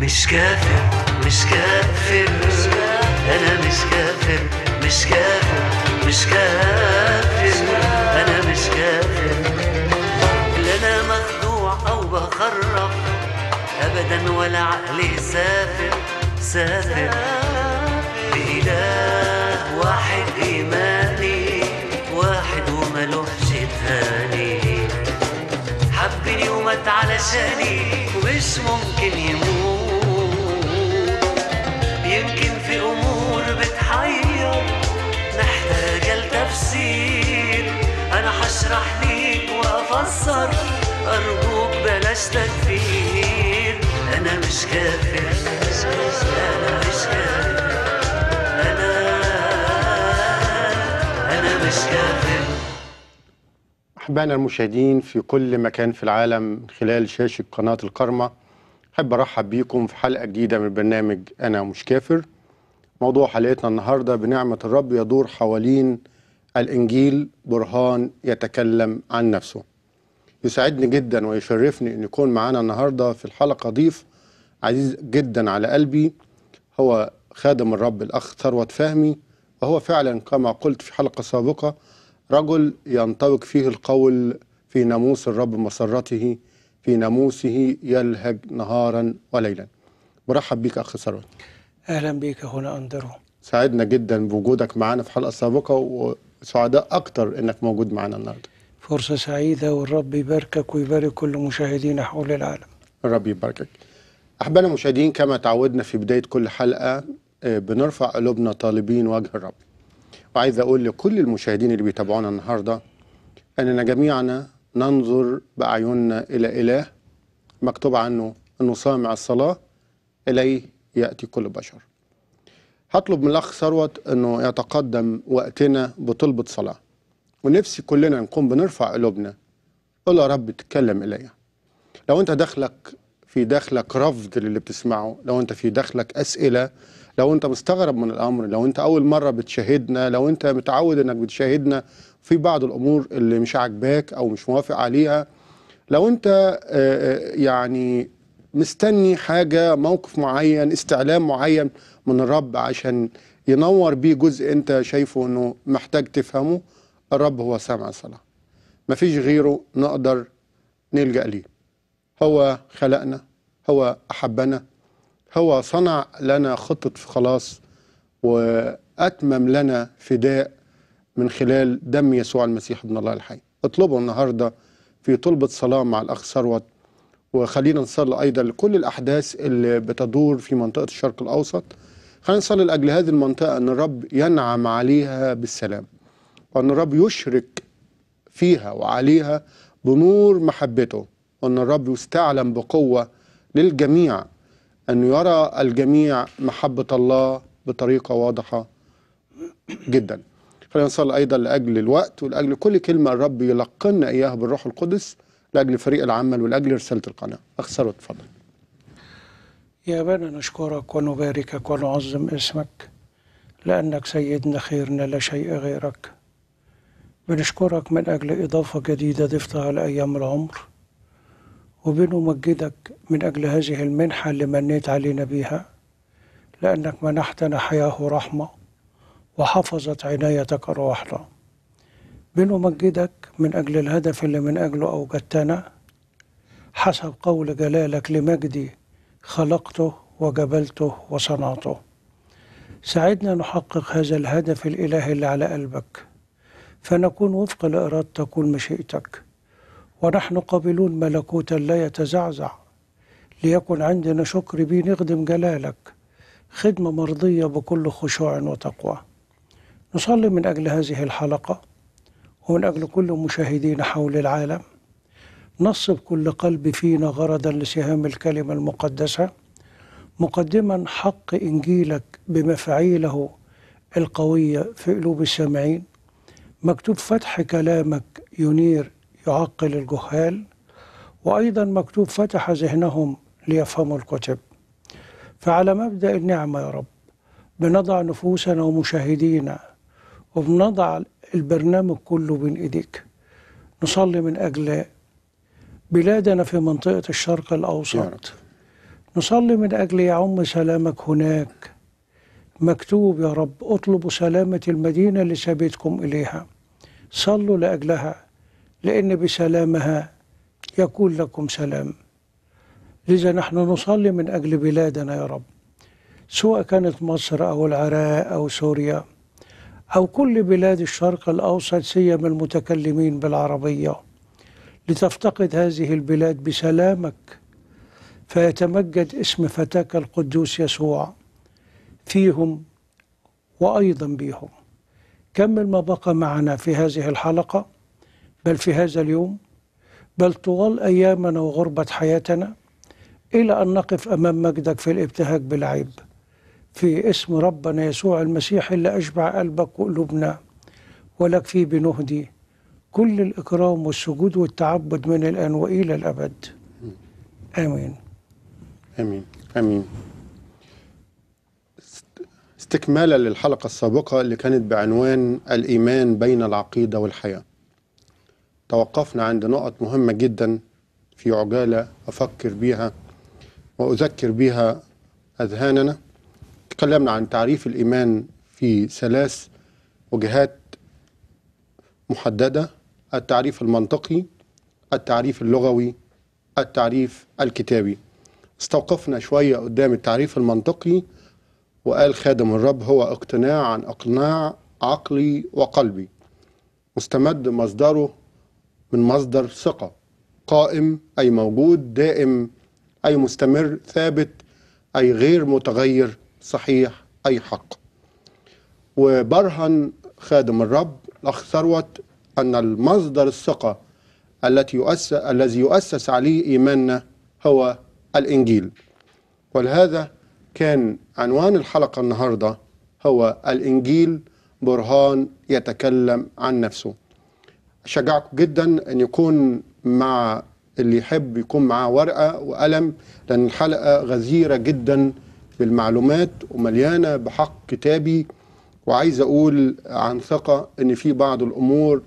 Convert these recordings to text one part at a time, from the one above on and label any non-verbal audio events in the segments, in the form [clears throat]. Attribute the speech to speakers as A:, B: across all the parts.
A: مش كافر مش كافر انا مش كافر مش كافر مش كافر انا مش كافر لا انا مخدوع او بخرف ابدا ولا عقلي سافر سافر بإله واحد إيماني واحد وملوحش تاني حبني ومات علشاني ومش ممكن يموت اشرح ليك وافسر ارجوك بلاش تكفير انا مش كافر انا مش كافر انا انا مش كافر
B: احبائنا المشاهدين في كل مكان في العالم من خلال شاشه قناه الكرمه احب ارحب بيكم في حلقه جديده من برنامج انا مش كافر موضوع حلقتنا النهارده بنعمه الرب يدور حوالين الإنجيل برهان يتكلم عن نفسه يسعدني جدا ويشرفني أن يكون معانا النهاردة في الحلقة ضيف عزيز جدا على قلبي هو خادم الرب الأخ ثروت فهمي وهو فعلا كما قلت في حلقة سابقة رجل ينطبق فيه القول في ناموس الرب مسرته في ناموسه يلهج نهارا وليلا مرحب بك أخ ثروت
C: أهلا بك هنا أندرو
B: سعدنا جدا بوجودك معنا في حلقة سابقة سعداء أكتر إنك موجود معانا النهاردة
C: فرصة سعيدة والرب يباركك ويبارك كل مشاهدينا حول العالم
B: الرب يباركك أحبنا المشاهدين كما تعودنا في بداية كل حلقة آه، بنرفع قلوبنا طالبين وجه الرب وعايز أقول لكل المشاهدين اللي بيتابعونا النهاردة أننا جميعنا ننظر بأعيننا إلى إله مكتوب عنه أنه صامع الصلاة إليه يأتي كل بشر هطلب من الاخ ثروت انه يتقدم وقتنا بطلبه صلاه ونفسي كلنا نقوم بنرفع قلوبنا قول يا رب اتكلم الي لو انت داخلك في داخلك رفض للي بتسمعه لو انت في داخلك اسئله لو انت مستغرب من الامر لو انت اول مره بتشاهدنا لو انت متعود انك بتشاهدنا في بعض الامور اللي مش عاجباك او مش موافق عليها لو انت آه، آه، يعني مستني حاجة موقف معين استعلام معين من الرب عشان ينور بيه جزء انت شايفه انه محتاج تفهمه الرب هو سامع صلاة مفيش غيره نقدر نلجأ ليه هو خلقنا هو أحبنا هو صنع لنا خطة في خلاص وأتمم لنا فداء من خلال دم يسوع المسيح ابن الله الحي اطلبوا النهارده في طلبة صلاة مع الأخ ثروت وخلينا نصل ايضا لكل الاحداث اللي بتدور في منطقه الشرق الاوسط خلينا نصلي لاجل هذه المنطقه ان الرب ينعم عليها بالسلام وان الرب يشرك فيها وعليها بنور محبته وان الرب يستعلم بقوه للجميع ان يرى الجميع محبه الله بطريقه واضحه جدا خلينا نصلي ايضا لاجل الوقت ولاجل كل كلمه الرب يلقنا اياها بالروح القدس لاجل فريق العمل ولاجل رساله القناه اخ ثروت اتفضل
C: يا ابانا نشكرك ونباركك ونعظم اسمك لانك سيدنا خيرنا لا شيء غيرك بنشكرك من اجل اضافه جديده ضفتها لايام العمر وبنمجدك من اجل هذه المنحه اللي منيت علينا بيها لانك منحتنا حياه ورحمه وحفظت عنايتك ارواحنا بنمجدك من أجل الهدف اللي من أجله أوجدتنا حسب قول جلالك لمجدي خلقته وجبلته وصنعته ساعدنا نحقق هذا الهدف الإلهي اللي على قلبك فنكون وفق لإرادتك ومشيئتك ونحن قابلون ملكوتا لا يتزعزع ليكن عندنا شكر بي نخدم جلالك خدمة مرضية بكل خشوع وتقوى نصلي من أجل هذه الحلقة ومن أجل كل مشاهدين حول العالم نصب كل قلب فينا غرضا لسهام الكلمة المقدسة مقدما حق إنجيلك بمفعيله القوية في قلوب السامعين مكتوب فتح كلامك ينير يعقل الجهال وأيضا مكتوب فتح ذهنهم ليفهموا الكتب فعلى مبدأ النعمة يا رب بنضع نفوسنا ومشاهدينا وبنضع البرنامج كله بين ايديك نصلي من اجل بلادنا في منطقه الشرق الاوسط نصلي من اجل يعم سلامك هناك مكتوب يا رب اطلبوا سلامه المدينه اللي سبيتكم اليها صلوا لاجلها لان بسلامها يكون لكم سلام لذا نحن نصلي من اجل بلادنا يا رب سواء كانت مصر او العراق او سوريا أو كل بلاد الشرق الأوسط سيما المتكلمين بالعربية لتفتقد هذه البلاد بسلامك فيتمجد اسم فتاك القدوس يسوع فيهم وأيضا بهم كمل ما بقى معنا في هذه الحلقة بل في هذا اليوم بل طوال أيامنا وغربة حياتنا إلى أن نقف أمام مجدك في الابتهاج بالعيب في اسم ربنا يسوع المسيح اللي أشبع قلبك وقلوبنا ولك فيه بنهدي كل الإكرام والسجود والتعبد من الآن وإلى الأبد آمين
B: آمين آمين استكمالا للحلقة السابقة اللي كانت بعنوان الإيمان بين العقيدة والحياة توقفنا عند نقط مهمة جدا في عجالة أفكر بها وأذكر بها أذهاننا تكلمنا عن تعريف الإيمان في ثلاث وجهات محددة التعريف المنطقي التعريف اللغوي التعريف الكتابي استوقفنا شوية قدام التعريف المنطقي وقال خادم الرب هو اقتناع عن اقناع عقلي وقلبي مستمد مصدره من مصدر ثقة قائم أي موجود دائم أي مستمر ثابت أي غير متغير صحيح أي حق وبرهن خادم الرب الأخ ثروت أن المصدر الثقة التي يؤسس الذي يؤسس عليه إيماننا هو الإنجيل ولهذا كان عنوان الحلقة النهاردة هو الإنجيل برهان يتكلم عن نفسه أشجعكم جدا أن يكون مع اللي يحب يكون معاه ورقة وقلم لأن الحلقة غزيرة جدا بالمعلومات ومليانه بحق كتابي وعايز اقول عن ثقه ان في بعض الامور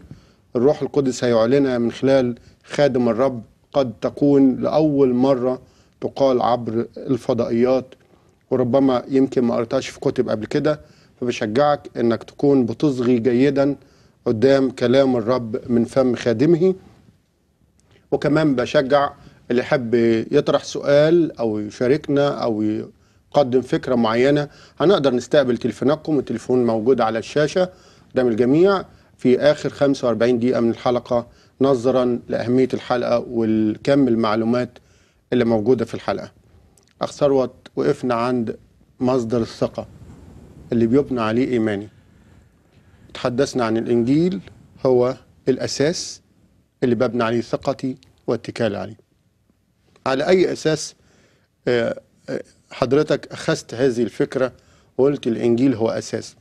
B: الروح القدس هيعلنها من خلال خادم الرب قد تكون لاول مره تقال عبر الفضائيات وربما يمكن ما قرتهاش في كتب قبل كده فبشجعك انك تكون بتصغي جيدا قدام كلام الرب من فم خادمه وكمان بشجع اللي يحب يطرح سؤال او يشاركنا او قدم فكره معينه هنقدر نستقبل تليفوناتكم التليفون موجود على الشاشه قدام الجميع في اخر 45 دقيقه من الحلقه نظرا لاهميه الحلقه والكم المعلومات اللي موجوده في الحلقه. اخ ثروت وقفنا عند مصدر الثقه اللي بيبنى عليه ايماني. تحدثنا عن الانجيل هو الاساس اللي ببنى عليه ثقتي واتكالي عليه. على اي اساس آه آه حضرتك أخذت هذه الفكرة وقلت الإنجيل هو أساس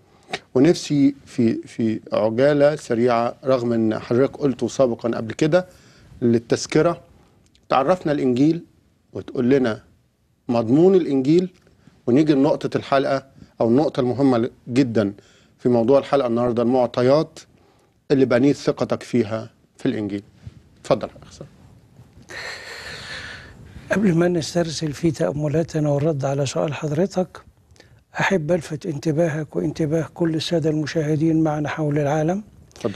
B: ونفسي في في عجالة سريعة رغم أن حضرتك قلته سابقا قبل كده للتذكرة تعرفنا الإنجيل وتقول لنا مضمون الإنجيل ونيجي لنقطة الحلقة أو النقطة المهمة جدا في موضوع الحلقة النهاردة المعطيات اللي بنيت ثقتك فيها في الإنجيل اتفضل يا
C: قبل ما نسترسل في تأملاتنا والرد على سؤال حضرتك أحب ألفت انتباهك وانتباه كل السادة المشاهدين معنا حول العالم فضل.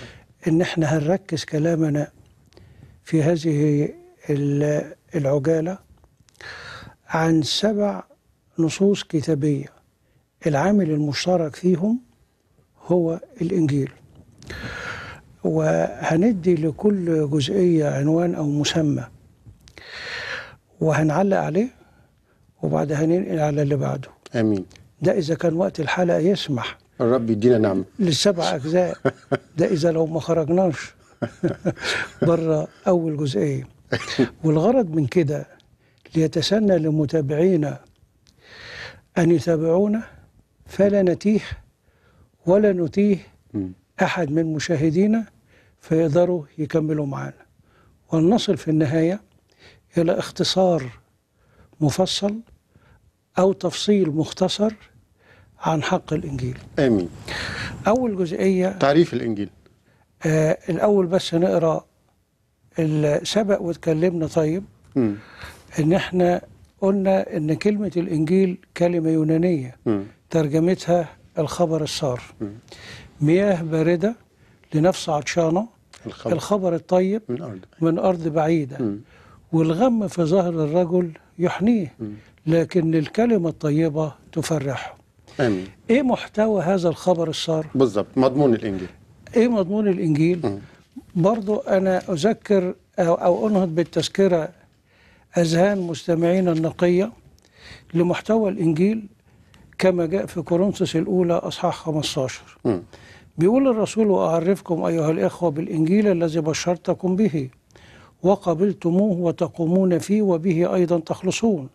C: إن إحنا هنركز كلامنا في هذه العجالة عن سبع نصوص كتابية العامل المشترك فيهم هو الإنجيل وهندي لكل جزئية عنوان أو مسمى وهنعلق عليه وبعدها هننقل على اللي بعده امين ده اذا كان وقت الحلقه يسمح الرب يدينا نعمه للسبع اجزاء [laughs] ده اذا لو ما خرجناش [laughs] بره اول جزئيه والغرض من كده ليتسنى لمتابعينا ان يتابعونا فلا نتيه ولا نتيه احد من مشاهدينا فيقدروا يكملوا معانا ولنصل في النهايه إلى اختصار مفصل أو تفصيل مختصر عن حق الإنجيل آمين أول جزئية تعريف الإنجيل آه الأول بس نقرأ سبق واتكلمنا طيب م. إن إحنا قلنا إن كلمة الإنجيل كلمة يونانية م. ترجمتها الخبر السار م. مياه باردة لنفس عطشانة الخبر, الخبر الطيب من أرض, من أرض بعيدة م. والغم في ظهر الرجل يحنيه لكن الكلمة الطيبة تفرحه آمين إيه محتوى هذا الخبر السار؟
B: بالظبط مضمون الإنجيل
C: إيه مضمون الإنجيل؟ مم. برضو أنا أذكر أو, أو أنهض بالتذكرة أذهان مستمعينا النقية لمحتوى الإنجيل كما جاء في كورنثوس الأولى أصحاح 15 مم. بيقول الرسول وأعرفكم أيها الإخوة بالإنجيل الذي بشرتكم به وقبلتموه وتقومون فيه وبه أيضا تخلصون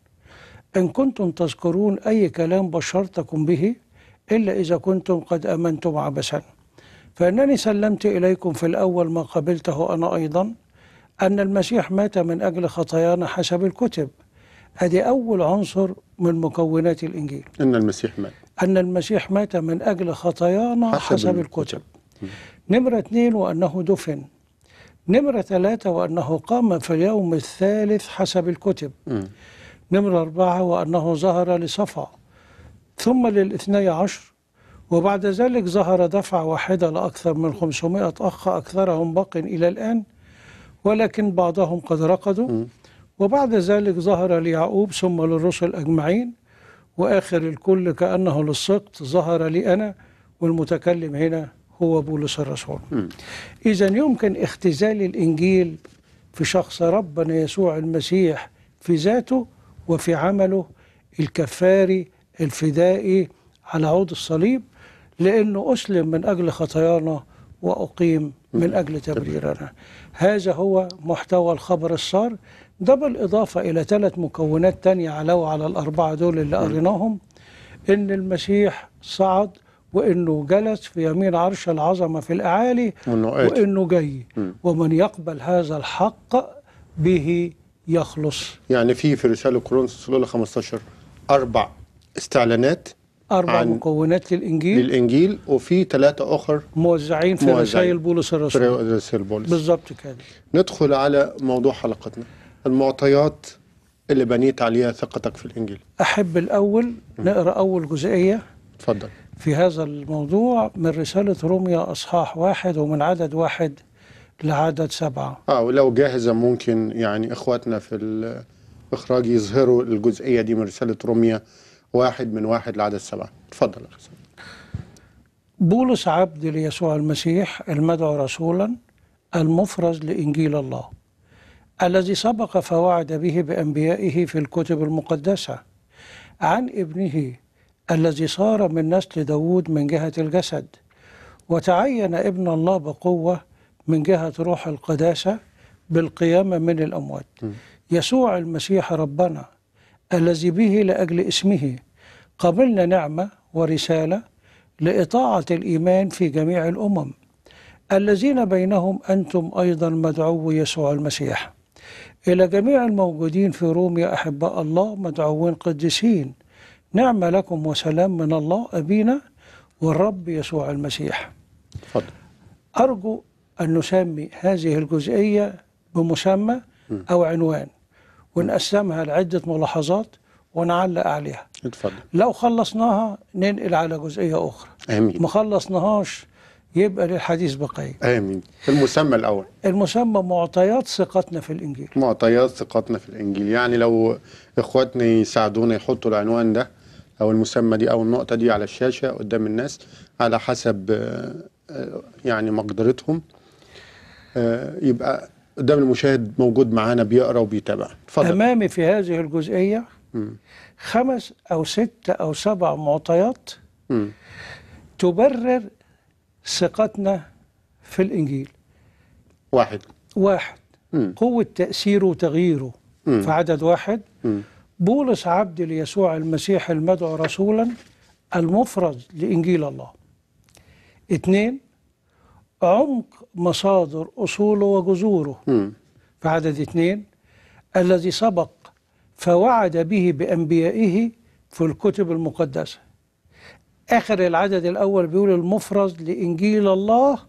C: إن كنتم تذكرون أي كلام بشرتكم به إلا إذا كنتم قد أمنتم عبثا فإنني سلمت إليكم في الأول ما قبلته أنا أيضا أن المسيح مات من أجل خطايانا حسب الكتب هذه أول عنصر من مكونات الإنجيل
B: أن المسيح مات
C: أن المسيح مات من أجل خطايانا حسب, حسب الكتب, الكتب. نمرة اثنين وأنه دفن نمرة ثلاثة وأنه قام في اليوم الثالث حسب الكتب م. نمرة أربعة وأنه ظهر لصفا ثم للاثني عشر وبعد ذلك ظهر دفع واحدة لأكثر من 500 أخ أكثرهم باق إلى الآن ولكن بعضهم قد رقدوا م. وبعد ذلك ظهر ليعقوب ثم للرسل أجمعين وآخر الكل كأنه للسقط ظهر لي أنا والمتكلم هنا هو بولس الرسول إذا يمكن اختزال الإنجيل في شخص ربنا يسوع المسيح في ذاته وفي عمله الكفاري الفدائي على عود الصليب لأنه أسلم من أجل خطايانا وأقيم من أجل تبريرنا هذا هو محتوى الخبر الصار ده بالإضافة إلى ثلاث مكونات تانية علاوة على الأربعة دول اللي قريناهم إن المسيح صعد وانه جلس في يمين عرش العظمه في الاعالي وانه, وإنه جاي ومن يقبل هذا الحق به يخلص
B: يعني في في رساله كورنثوس الاولى 15 اربع استعلانات أربع
C: مكونات
B: للإنجيل للإنجيل وفي ثلاثة أخر موزعين في رسائل بولس الرسول رسائل بولس
C: بالظبط كده
B: ندخل على موضوع حلقتنا المعطيات اللي بنيت عليها ثقتك في الإنجيل
C: أحب الأول نقرأ أول جزئية اتفضل في هذا الموضوع من رسالة روميا أصحاح واحد ومن عدد واحد لعدد سبعة
B: آه ولو جاهزة ممكن يعني إخواتنا في الإخراج يظهروا الجزئية دي من رسالة روميا واحد من واحد لعدد سبعة تفضل
C: بولس عبد ليسوع المسيح المدعو رسولا المفرز لإنجيل الله الذي سبق فوعد به بأنبيائه في الكتب المقدسة عن ابنه الذي صار من نسل داود من جهة الجسد وتعين ابن الله بقوة من جهة روح القداسة بالقيامة من الأموات م. يسوع المسيح ربنا الذي به لأجل اسمه قبلنا نعمة ورسالة لإطاعة الإيمان في جميع الأمم الذين بينهم أنتم أيضا مدعو يسوع المسيح إلى جميع الموجودين في روميا أحباء الله مدعوين قديسين نعم لكم وسلام من الله أبينا والرب يسوع المسيح فضل. أرجو أن نسمي هذه الجزئية بمسمى م. أو عنوان ونقسمها لعدة ملاحظات ونعلق عليها اتفضل لو خلصناها ننقل على جزئية أخرى آمين ما خلصناهاش يبقى للحديث بقية آمين المسمى الأول المسمى معطيات ثقتنا في الإنجيل
B: معطيات ثقتنا في الإنجيل يعني لو إخواتنا يساعدونا يحطوا العنوان ده او المسمى دي او النقطه دي على الشاشه قدام الناس على حسب آه، يعني مقدرتهم آه، يبقى قدام المشاهد موجود معانا بيقرا وبيتابع اتفضل
C: امامي في هذه الجزئيه خمس او ست او سبع معطيات تبرر ثقتنا في الانجيل واحد واحد مم. قوه تاثيره وتغييره في عدد واحد مم. بولس عبد ليسوع المسيح المدعو رسولا المفرز لإنجيل الله اثنين عمق مصادر أصوله وجذوره في عدد اثنين الذي سبق فوعد به بأنبيائه في الكتب المقدسة آخر العدد الأول بيقول المفرز لإنجيل الله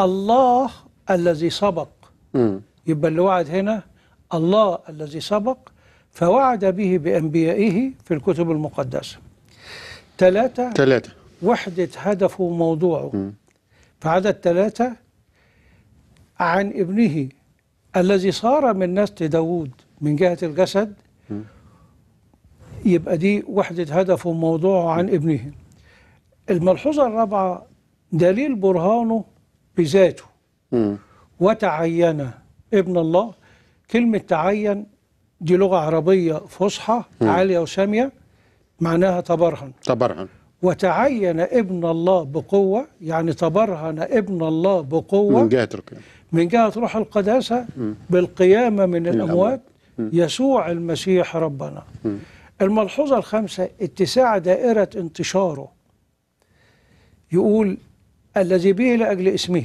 C: الله الذي سبق يبقى اللي وعد هنا الله الذي سبق فوعد به بأنبيائه في الكتب المقدسة ثلاثة ثلاثة وحدة هدفه وموضوعه فعدد ثلاثة عن ابنه الذي صار من نسل داوود من جهة الجسد يبقى دي وحدة هدفه وموضوعه عن ابنه الملحوظة الرابعة دليل برهانه بذاته وتعين ابن الله كلمة تعين دي لغة عربية فصحى عالية وسامية معناها تبرهن تبرهن وتعين ابن الله بقوة يعني تبرهن ابن الله بقوة من جهة القيامة من جهة روح القداسة م. بالقيامة من, الأموات م. يسوع المسيح ربنا م. الملحوظة الخامسة اتساع دائرة انتشاره يقول الذي به لأجل اسمه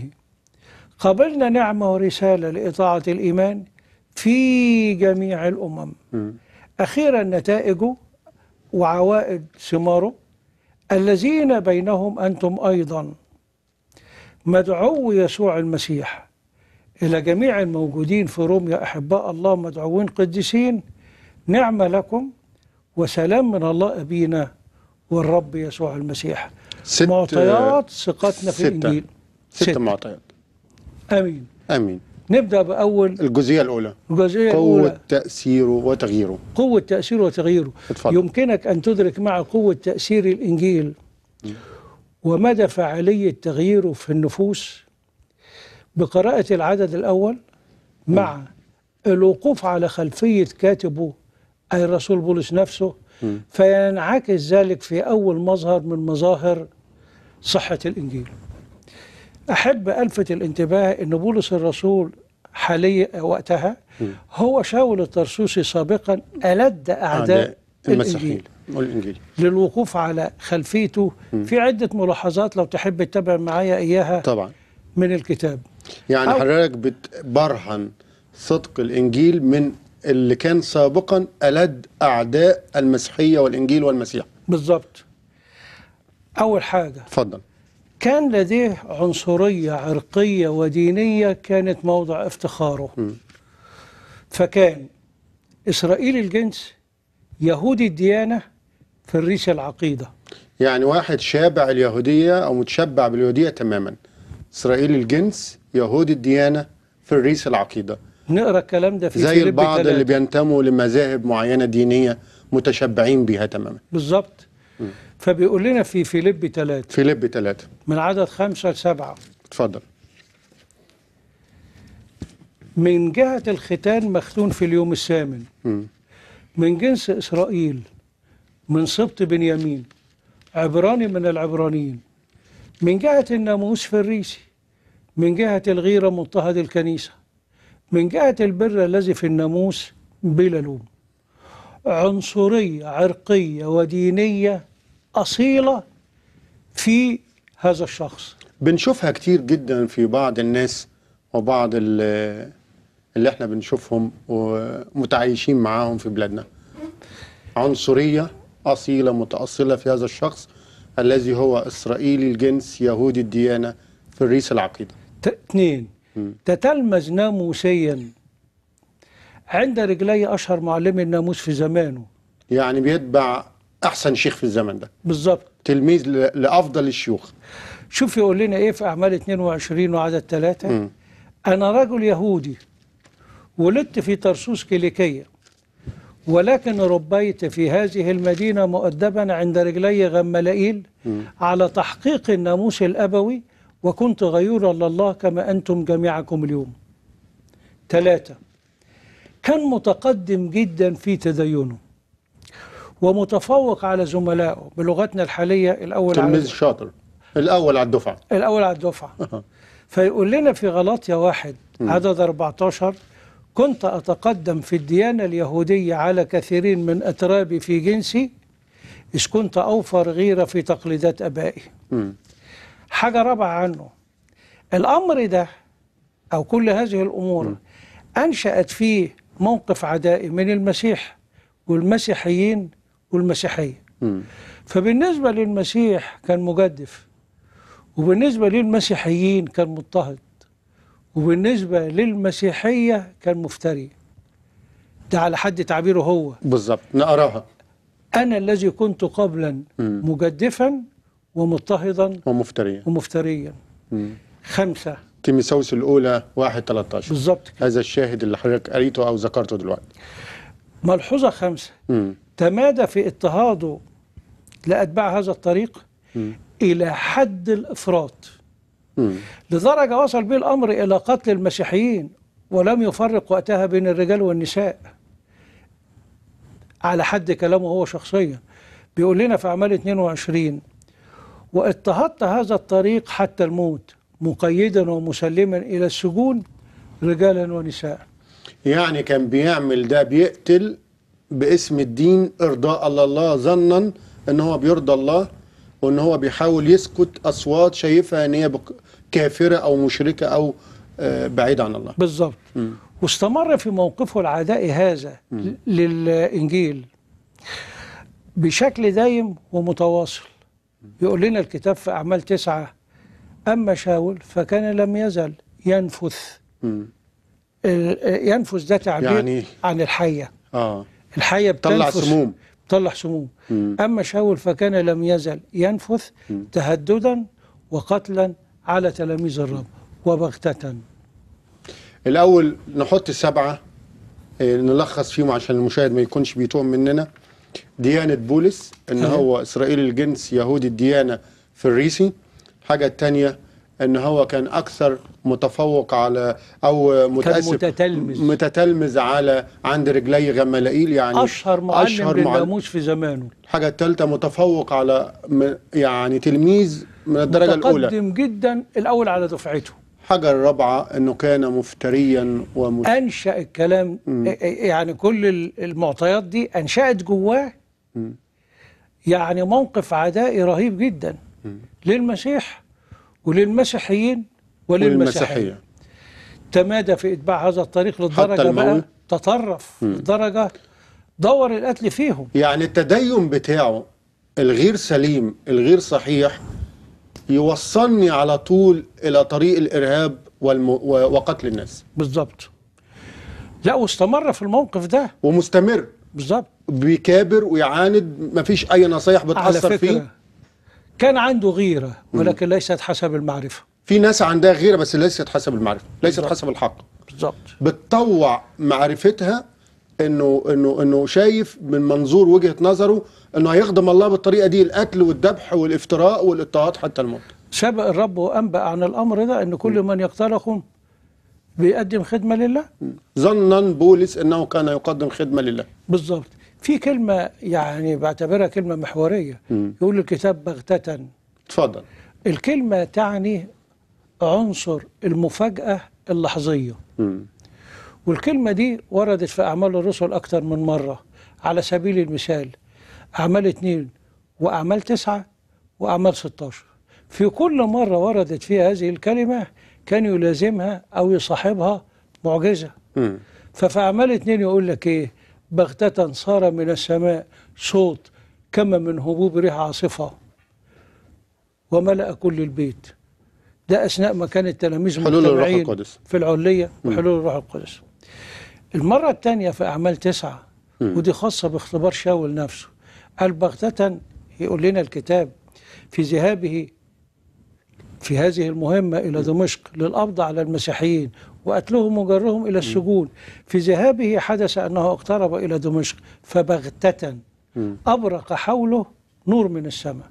C: قبلنا نعمة ورسالة لإطاعة الإيمان في جميع الأمم أخيرا نتائجه وعوائد ثماره الذين بينهم أنتم أيضا مدعو يسوع المسيح إلى جميع الموجودين في روميا أحباء الله مدعوين قديسين نعمة لكم وسلام من الله أبينا والرب يسوع المسيح ست معطيات ثقتنا في ستة الإنجيل
B: ست, ست معطيات آمين آمين نبدأ بأول الجزئية الأولى الجزئية قوة الأولى. تأثيره وتغييره
C: قوة تأثيره وتغييره اتفضل. يمكنك أن تدرك مع قوة تأثير الإنجيل ومدى فعالية تغييره في النفوس بقراءة العدد الأول مع م. الوقوف على خلفية كاتبه أي الرسول بولس نفسه فينعكس ذلك في أول مظهر من مظاهر صحة الإنجيل أحب ألفت الانتباه أن بولس الرسول حاليا وقتها هو شاول الترسوسي سابقا ألد آه، أعداء المسيحيين والإنجيل للوقوف على خلفيته في عدة ملاحظات لو تحب تتابع معايا إياها طبعا من الكتاب
B: يعني حضرتك بتبرهن صدق الإنجيل من اللي كان سابقا ألد أعداء المسيحية والإنجيل والمسيح
C: بالظبط أول حاجة اتفضل كان لديه عنصرية عرقية ودينية كانت موضع افتخاره م. فكان إسرائيلي الجنس يهودي الديانة فريس العقيدة
B: يعني واحد شابع اليهودية أو متشبع باليهودية تماما إسرائيلي الجنس يهودي الديانة فريس العقيدة
C: نقرأ الكلام ده في زي البعض ثلاثة. اللي
B: بينتموا لمذاهب معينة دينية متشبعين بها تماما
C: بالظبط فبيقول لنا في فيليب ثلاثة فيليب ثلاثة من عدد خمسة لسبعة اتفضل من جهة الختان مختون في اليوم الثامن من جنس إسرائيل من سبط بنيامين عبراني من العبرانيين من جهة الناموس فريسي من جهة الغيرة مضطهد الكنيسة من جهة البر الذي في الناموس بلا لوم عنصرية عرقية ودينية أصيلة في هذا الشخص
B: بنشوفها كتير جدا في بعض الناس وبعض اللي احنا بنشوفهم ومتعايشين معاهم في بلادنا عنصرية أصيلة متأصلة في هذا الشخص الذي هو إسرائيلي الجنس يهودي الديانة في الريس العقيدة
C: اثنين تتلمذ ناموسيا عند رجلي أشهر معلمي الناموس في زمانه
B: يعني بيتبع احسن شيخ في الزمن ده بالظبط تلميذ لافضل الشيوخ
C: شوف يقول لنا ايه في اعمال 22 وعدد ثلاثة انا رجل يهودي ولدت في طرسوس كيليكيه ولكن ربيت في هذه المدينة مؤدبا عند رجلي غملائيل على تحقيق الناموس الأبوي وكنت غيورا لله كما أنتم جميعكم اليوم ثلاثة كان متقدم جدا في تدينه ومتفوق على زملائه بلغتنا الحاليه الاول تلميذ على
B: شاطر الاول على الدفعه
C: الاول على الدفعه [laughs] فيقول لنا في غلاطيا واحد عدد 14 كنت أتقدم في الديانة اليهودية على كثيرين من أترابي في جنسي إذ كنت أوفر غيرة في تقليدات أبائي حاجة رابعة عنه الأمر ده أو كل هذه الأمور م. أنشأت فيه موقف عدائي من المسيح والمسيحيين والمسيحية م. فبالنسبة للمسيح كان مجدف وبالنسبة للمسيحيين كان مضطهد وبالنسبة للمسيحية كان مفتري ده على حد تعبيره هو بالظبط نقراها أنا الذي كنت قبلا م. مجدفا ومضطهدا ومفتريا ومفتريا م. خمسة
B: تيميساوس الأولى 1 13 بالظبط هذا الشاهد اللي حضرتك قريته أو ذكرته دلوقتي
C: ملحوظة خمسة م. تمادى في اضطهاده لأتباع هذا الطريق م. إلى حد الإفراط لدرجة وصل به الأمر إلى قتل المسيحيين ولم يفرق وقتها بين الرجال والنساء على حد كلامه هو شخصيا بيقول لنا في أعمال 22 واضطهدت هذا الطريق حتى الموت مقيدا ومسلما إلى السجون رجالا ونساء
B: يعني كان بيعمل ده بيقتل باسم الدين ارضاء الله ظنا ان هو بيرضى الله وان هو بيحاول يسكت اصوات شايفها ان هي كافره او مشركه او آه، بعيده عن الله
C: بالظبط واستمر في موقفه العدائي هذا م. للانجيل بشكل دايم ومتواصل يقول لنا الكتاب في اعمال تسعه اما شاول فكان لم يزل ينفث م. آه، ينفث ده تعبير يعني عن الحيه اه الحية بتطلع سموم بتطلع سموم مم. أما شاول فكان لم يزل ينفث مم. تهددا وقتلا على تلاميذ الرب وبغتة
B: الأول نحط السبعة إيه، نلخص فيهم عشان المشاهد ما يكونش بيتوه مننا ديانة بولس إن هو إسرائيلي الجنس يهودي الديانة في الريسي الحاجة التانية ان هو كان اكثر متفوق على او متاسف
C: متتلمذ
B: متتلمذ على عند رجلي غملائيل يعني اشهر معلم أشهر للناموس في زمانه الحاجه الثالثه متفوق على يعني تلميذ من الدرجه الاولى متقدم
C: جدا الاول على دفعته الحاجه الرابعه انه كان مفتريا ومش... انشا الكلام م. إيه، إيه، إيه، يعني كل المعطيات دي انشات جواه يعني موقف عدائي رهيب جدا م. للمسيح وللمسيحيين وللمسيحيين تمادى في اتباع هذا الطريق للدرجه بقى تطرف لدرجة دور القتل فيهم يعني التدين بتاعه الغير سليم الغير
B: صحيح يوصلني على طول الى طريق الارهاب والم... وقتل الناس بالظبط لا واستمر في الموقف ده ومستمر بالظبط بيكابر ويعاند مفيش اي نصايح بتاثر على فكرة فيه
C: كان عنده غيرة ولكن ليست حسب المعرفة
B: في ناس عندها غيرة بس ليست حسب المعرفة ليست بالزبط. حسب الحق بالظبط بتطوع معرفتها انه انه انه شايف من منظور وجهه نظره انه هيخدم الله بالطريقه دي القتل والذبح والافتراء والاضطهاد حتى الموت. سبق الرب وانبأ عن
C: الامر ده ان كل من يقتلهم
B: بيقدم خدمه لله. ظنا بولس انه كان يقدم خدمه لله.
C: بالظبط. في كلمة يعني بعتبرها كلمة محورية يقول الكتاب بغتة تفضل الكلمة تعني عنصر المفاجأة اللحظية م. والكلمة دي وردت في أعمال الرسل أكثر من مرة على سبيل المثال أعمال اتنين وأعمال تسعة وأعمال 16 في كل مرة وردت فيها هذه الكلمة كان يلازمها أو يصاحبها معجزة م. ففي أعمال اتنين يقول لك إيه بغتة صار من السماء صوت كما من هبوب ريح عاصفة وملأ كل البيت ده أثناء ما كان التلاميذ حلول الروح القدس في العلية وحلول الروح القدس المرة الثانية في أعمال تسعة ودي خاصة باختبار شاول نفسه قال بغتة يقول لنا الكتاب في ذهابه في هذه المهمة إلى دمشق للقبض على المسيحيين وقتلهم وجرهم إلى السجون في ذهابه حدث أنه اقترب إلى دمشق فبغتة أبرق حوله نور من السماء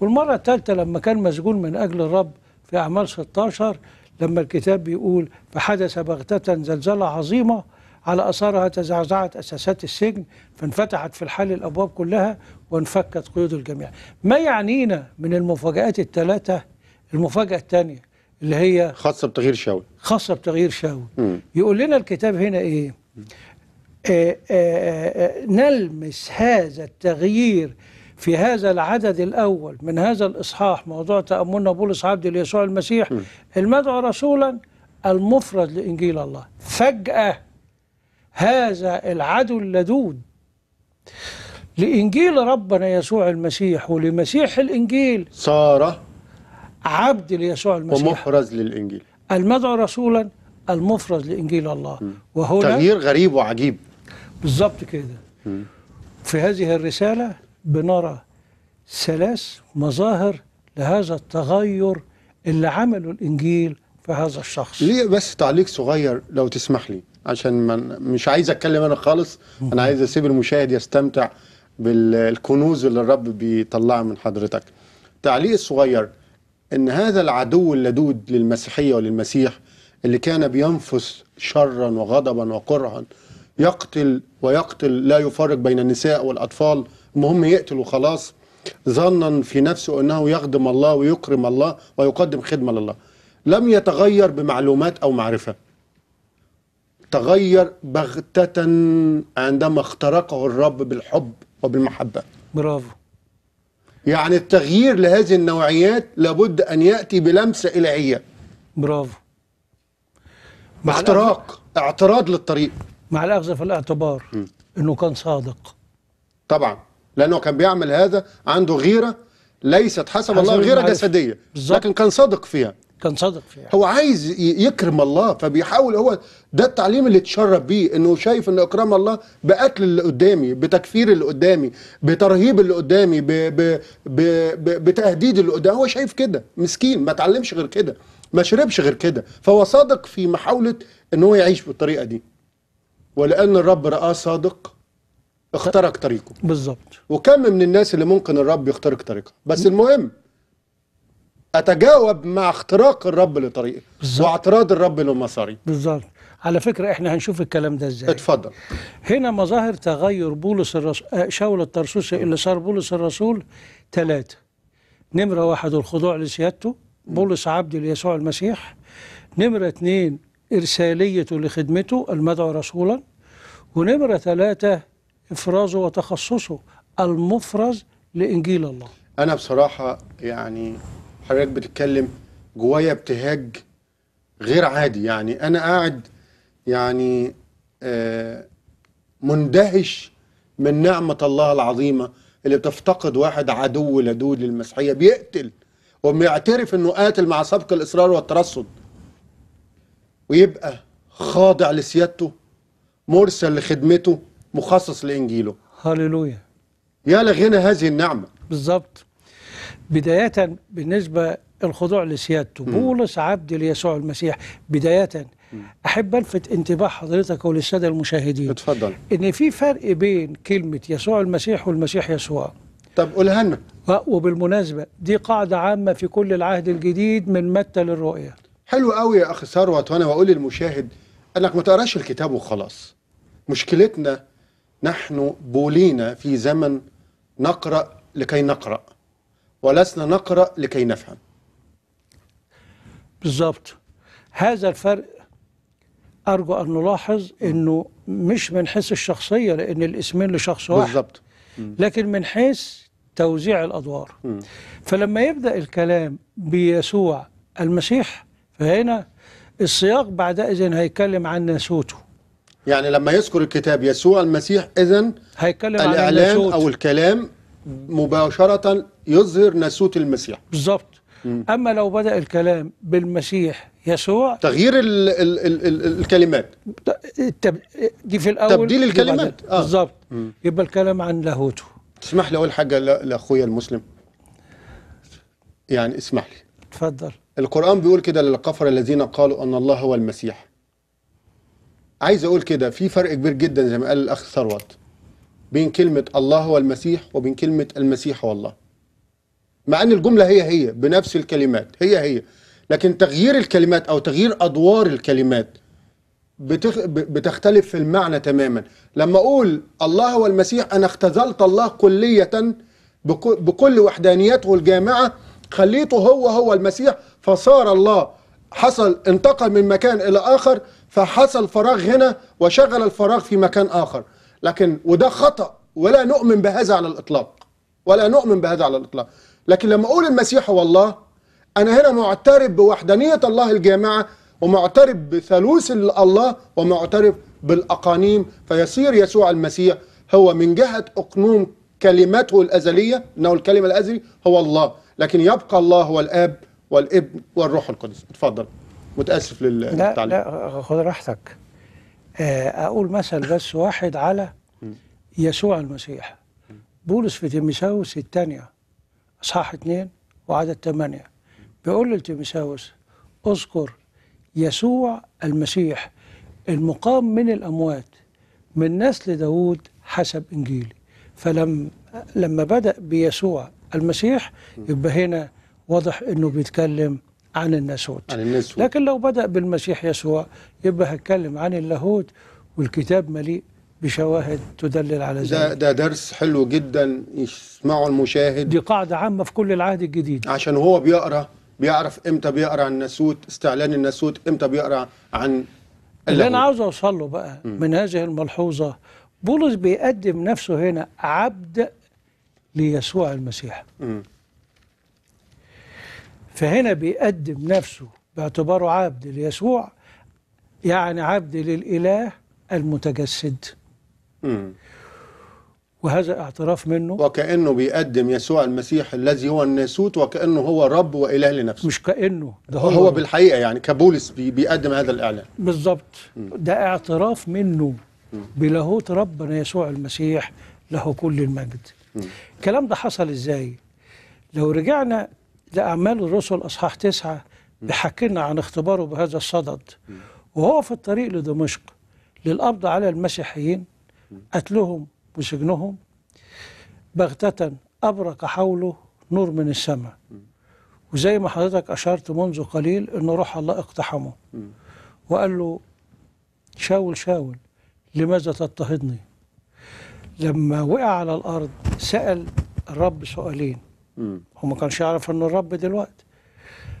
C: والمرة الثالثة لما كان مسجون من أجل الرب في أعمال 16 لما الكتاب بيقول فحدث بغتة زلزلة عظيمة على أثارها تزعزعت أساسات السجن فانفتحت في الحال الأبواب كلها وانفكت قيود الجميع ما يعنينا من المفاجآت الثلاثة المفاجأة الثانية اللي
B: هي خاصه بتغيير شاوي
C: خاصه بتغيير شاوي مم. يقول لنا الكتاب هنا ايه آآ آه، آآ آه، آه، نلمس هذا التغيير في هذا العدد الأول من هذا الإصحاح موضوع تأملنا بولس عبد ليسوع المسيح المدعو رسولا المفرد لإنجيل الله فجأة هذا العدو اللدود لإنجيل ربنا يسوع المسيح ولمسيح الإنجيل صار عبد ليسوع المسيح ومحرز للإنجيل المدعو رسولا المفرز لإنجيل الله م. وهنا تغيير غريب وعجيب بالظبط كده في هذه الرسالة بنرى ثلاث مظاهر لهذا التغير اللي عمله الإنجيل في هذا الشخص ليه
B: بس تعليق صغير لو تسمح لي عشان من مش عايز أتكلم أنا خالص أنا عايز أسيب المشاهد يستمتع بالكنوز اللي الرب بيطلعها من حضرتك تعليق صغير أن هذا العدو اللدود للمسيحية وللمسيح اللي كان بينفث شرا وغضبا وقرعا يقتل ويقتل لا يفرق بين النساء والأطفال المهم يقتل وخلاص ظنا في نفسه أنه يخدم الله ويكرم الله ويقدم خدمة لله لم يتغير بمعلومات أو معرفة تغير بغتة عندما اخترقه الرب بالحب وبالمحبة برافو يعني التغيير لهذه النوعيات لابد أن يأتي بلمسة إلهية
C: برافو مع
B: اختراق اعتراض للطريق مع الأخذ في الاعتبار م. أنه كان صادق طبعا لأنه كان بيعمل هذا عنده غيرة ليست حسب الله غيره جسدية بالزبط. لكن كان صادق فيها كان صادق فيها هو عايز يكرم الله فبيحاول هو ده التعليم اللي اتشرب بيه انه شايف ان اكرام الله بقتل اللي قدامي بتكفير اللي قدامي بترهيب اللي قدامي بـ بـ بـ بـ بتهديد اللي قدامي هو شايف كده مسكين ما اتعلمش غير كده ما شربش غير كده فهو صادق في محاوله ان هو يعيش بالطريقه دي ولان الرب رآه صادق اخترق طريقه بالظبط وكم من الناس اللي ممكن الرب يخترق طريقه بس المهم اتجاوب مع اختراق الرب لطريقي بالزبط. واعتراض الرب
C: لمساري بالظبط على فكرة احنا هنشوف الكلام ده ازاي اتفضل هنا مظاهر تغير بولس الرسول آه، شاول الترسوسي اللي صار بولس الرسول ثلاثة نمرة واحد الخضوع لسيادته بولس عبد ليسوع المسيح نمرة اثنين إرساليته لخدمته المدعو رسولا ونمرة ثلاثة إفرازه وتخصصه المفرز لإنجيل الله
B: أنا بصراحة يعني حضرتك بتتكلم جوايا ابتهاج غير عادي يعني انا قاعد يعني آه مندهش من نعمه الله العظيمه اللي بتفتقد واحد عدو لدود للمسيحيه بيقتل وبيعترف انه قاتل مع سبق الاصرار والترصد ويبقى خاضع لسيادته مرسل لخدمته مخصص
C: لانجيله هللويا يا لغنى هذه النعمه بالظبط بداية بالنسبة الخضوع لسيادته بولس عبد ليسوع المسيح بداية أحب ألفت انتباه حضرتك وللسادة المشاهدين اتفضل إن في فرق بين كلمة يسوع المسيح والمسيح يسوع طب قولها لنا آه، وبالمناسبة دي قاعدة عامة في كل العهد الجديد من متى للرؤية حلو قوي يا أخي ثروت وأنا
B: بقول للمشاهد أنك ما تقراش الكتاب وخلاص مشكلتنا نحن بولينا في زمن نقرأ لكي نقرأ ولسنا
C: نقرأ لكي نفهم بالظبط هذا الفرق أرجو أن نلاحظ أنه مش من حيث الشخصية لأن الاسمين لشخص واحد بالظبط لكن من حيث توزيع الأدوار فلما يبدأ الكلام بيسوع المسيح فهنا السياق بعد إذن هيتكلم عن ناسوته
B: يعني لما يذكر الكتاب يسوع المسيح إذن هيتكلم عن الإعلان أو الكلام مباشرة يظهر ناسوت
C: المسيح بالظبط أما لو بدأ الكلام بالمسيح يسوع تغيير الـ
B: الـ الـ الـ الكلمات
C: التب... دي في الأول تبديل الكلمات
B: آه. بالظبط يبقى الكلام عن لاهوته اسمح لي أقول حاجة لأخويا المسلم يعني اسمح لي اتفضل القرآن بيقول كده للكفر الذين قالوا أن الله هو المسيح عايز أقول كده في فرق كبير جدا زي ما قال الأخ ثروت بين كلمة الله والمسيح وبين كلمة المسيح والله مع أن الجملة هي هي بنفس الكلمات هي هي لكن تغيير الكلمات أو تغيير أدوار الكلمات بتخ... بتختلف في المعنى تماما لما أقول الله والمسيح أنا اختزلت الله كلية بك... بكل وحدانيته الجامعة خليته هو هو المسيح فصار الله حصل انتقل من مكان إلى آخر فحصل فراغ هنا وشغل الفراغ في مكان آخر لكن وده خطأ ولا نؤمن بهذا على الإطلاق ولا نؤمن بهذا على الإطلاق لكن لما أقول المسيح هو الله أنا هنا معترف بوحدانية الله الجامعة ومعترف بثالوث الله ومعترف بالأقانيم فيصير يسوع المسيح هو من جهة أقنوم كلمته الأزلية إنه الكلمة الأزلي هو الله لكن يبقى الله هو الآب والابن والروح القدس اتفضل متأسف للتعليق لا
C: لا خد راحتك آه، أقول مثل بس واحد على يسوع المسيح بولس في تيمساوس الثانية أصحاح اثنين وعدد ثمانية بيقول لتيمساوس اذكر يسوع المسيح المقام من الأموات من نسل داوود حسب إنجيلي فلم لما بدأ بيسوع المسيح يبقى هنا واضح إنه بيتكلم عن الناسوت عن الناسوت لكن لو بدأ بالمسيح يسوع يبقى هتكلم عن اللاهوت والكتاب مليء بشواهد تدلل على ذلك ده,
B: ده درس حلو جدا يسمعه المشاهد دي قاعدة عامة في كل العهد الجديد عشان هو بيقرأ بيعرف امتى بيقرأ عن الناسوت استعلان الناسوت امتى بيقرأ عن اللي أنا عاوز
C: أوصل له بقى م. من هذه الملحوظة بولس بيقدم نفسه هنا عبد ليسوع المسيح م. فهنا بيقدم نفسه باعتباره عبد ليسوع يعني عبد للإله المتجسد
B: مم. وهذا اعتراف منه وكأنه بيقدم يسوع المسيح الذي هو الناسوت وكأنه هو رب وإله لنفسه مش كأنه ده هو, هو بالحقيقة يعني كبولس بيقدم هذا الإعلان
C: بالظبط ده اعتراف منه بلاهوت ربنا يسوع المسيح له كل المجد الكلام ده حصل إزاي لو رجعنا لأعمال الرسل أصحاح تسعة بيحكي لنا عن اختباره بهذا الصدد وهو في الطريق لدمشق للقبض على المسيحيين قتلهم وسجنهم بغتة أبرق حوله نور من السماء وزي ما حضرتك أشرت منذ قليل أن روح الله اقتحمه وقال له شاول شاول لماذا تضطهدني لما وقع على الأرض سأل الرب سؤالين هو ما كانش يعرف انه الرب دلوقتي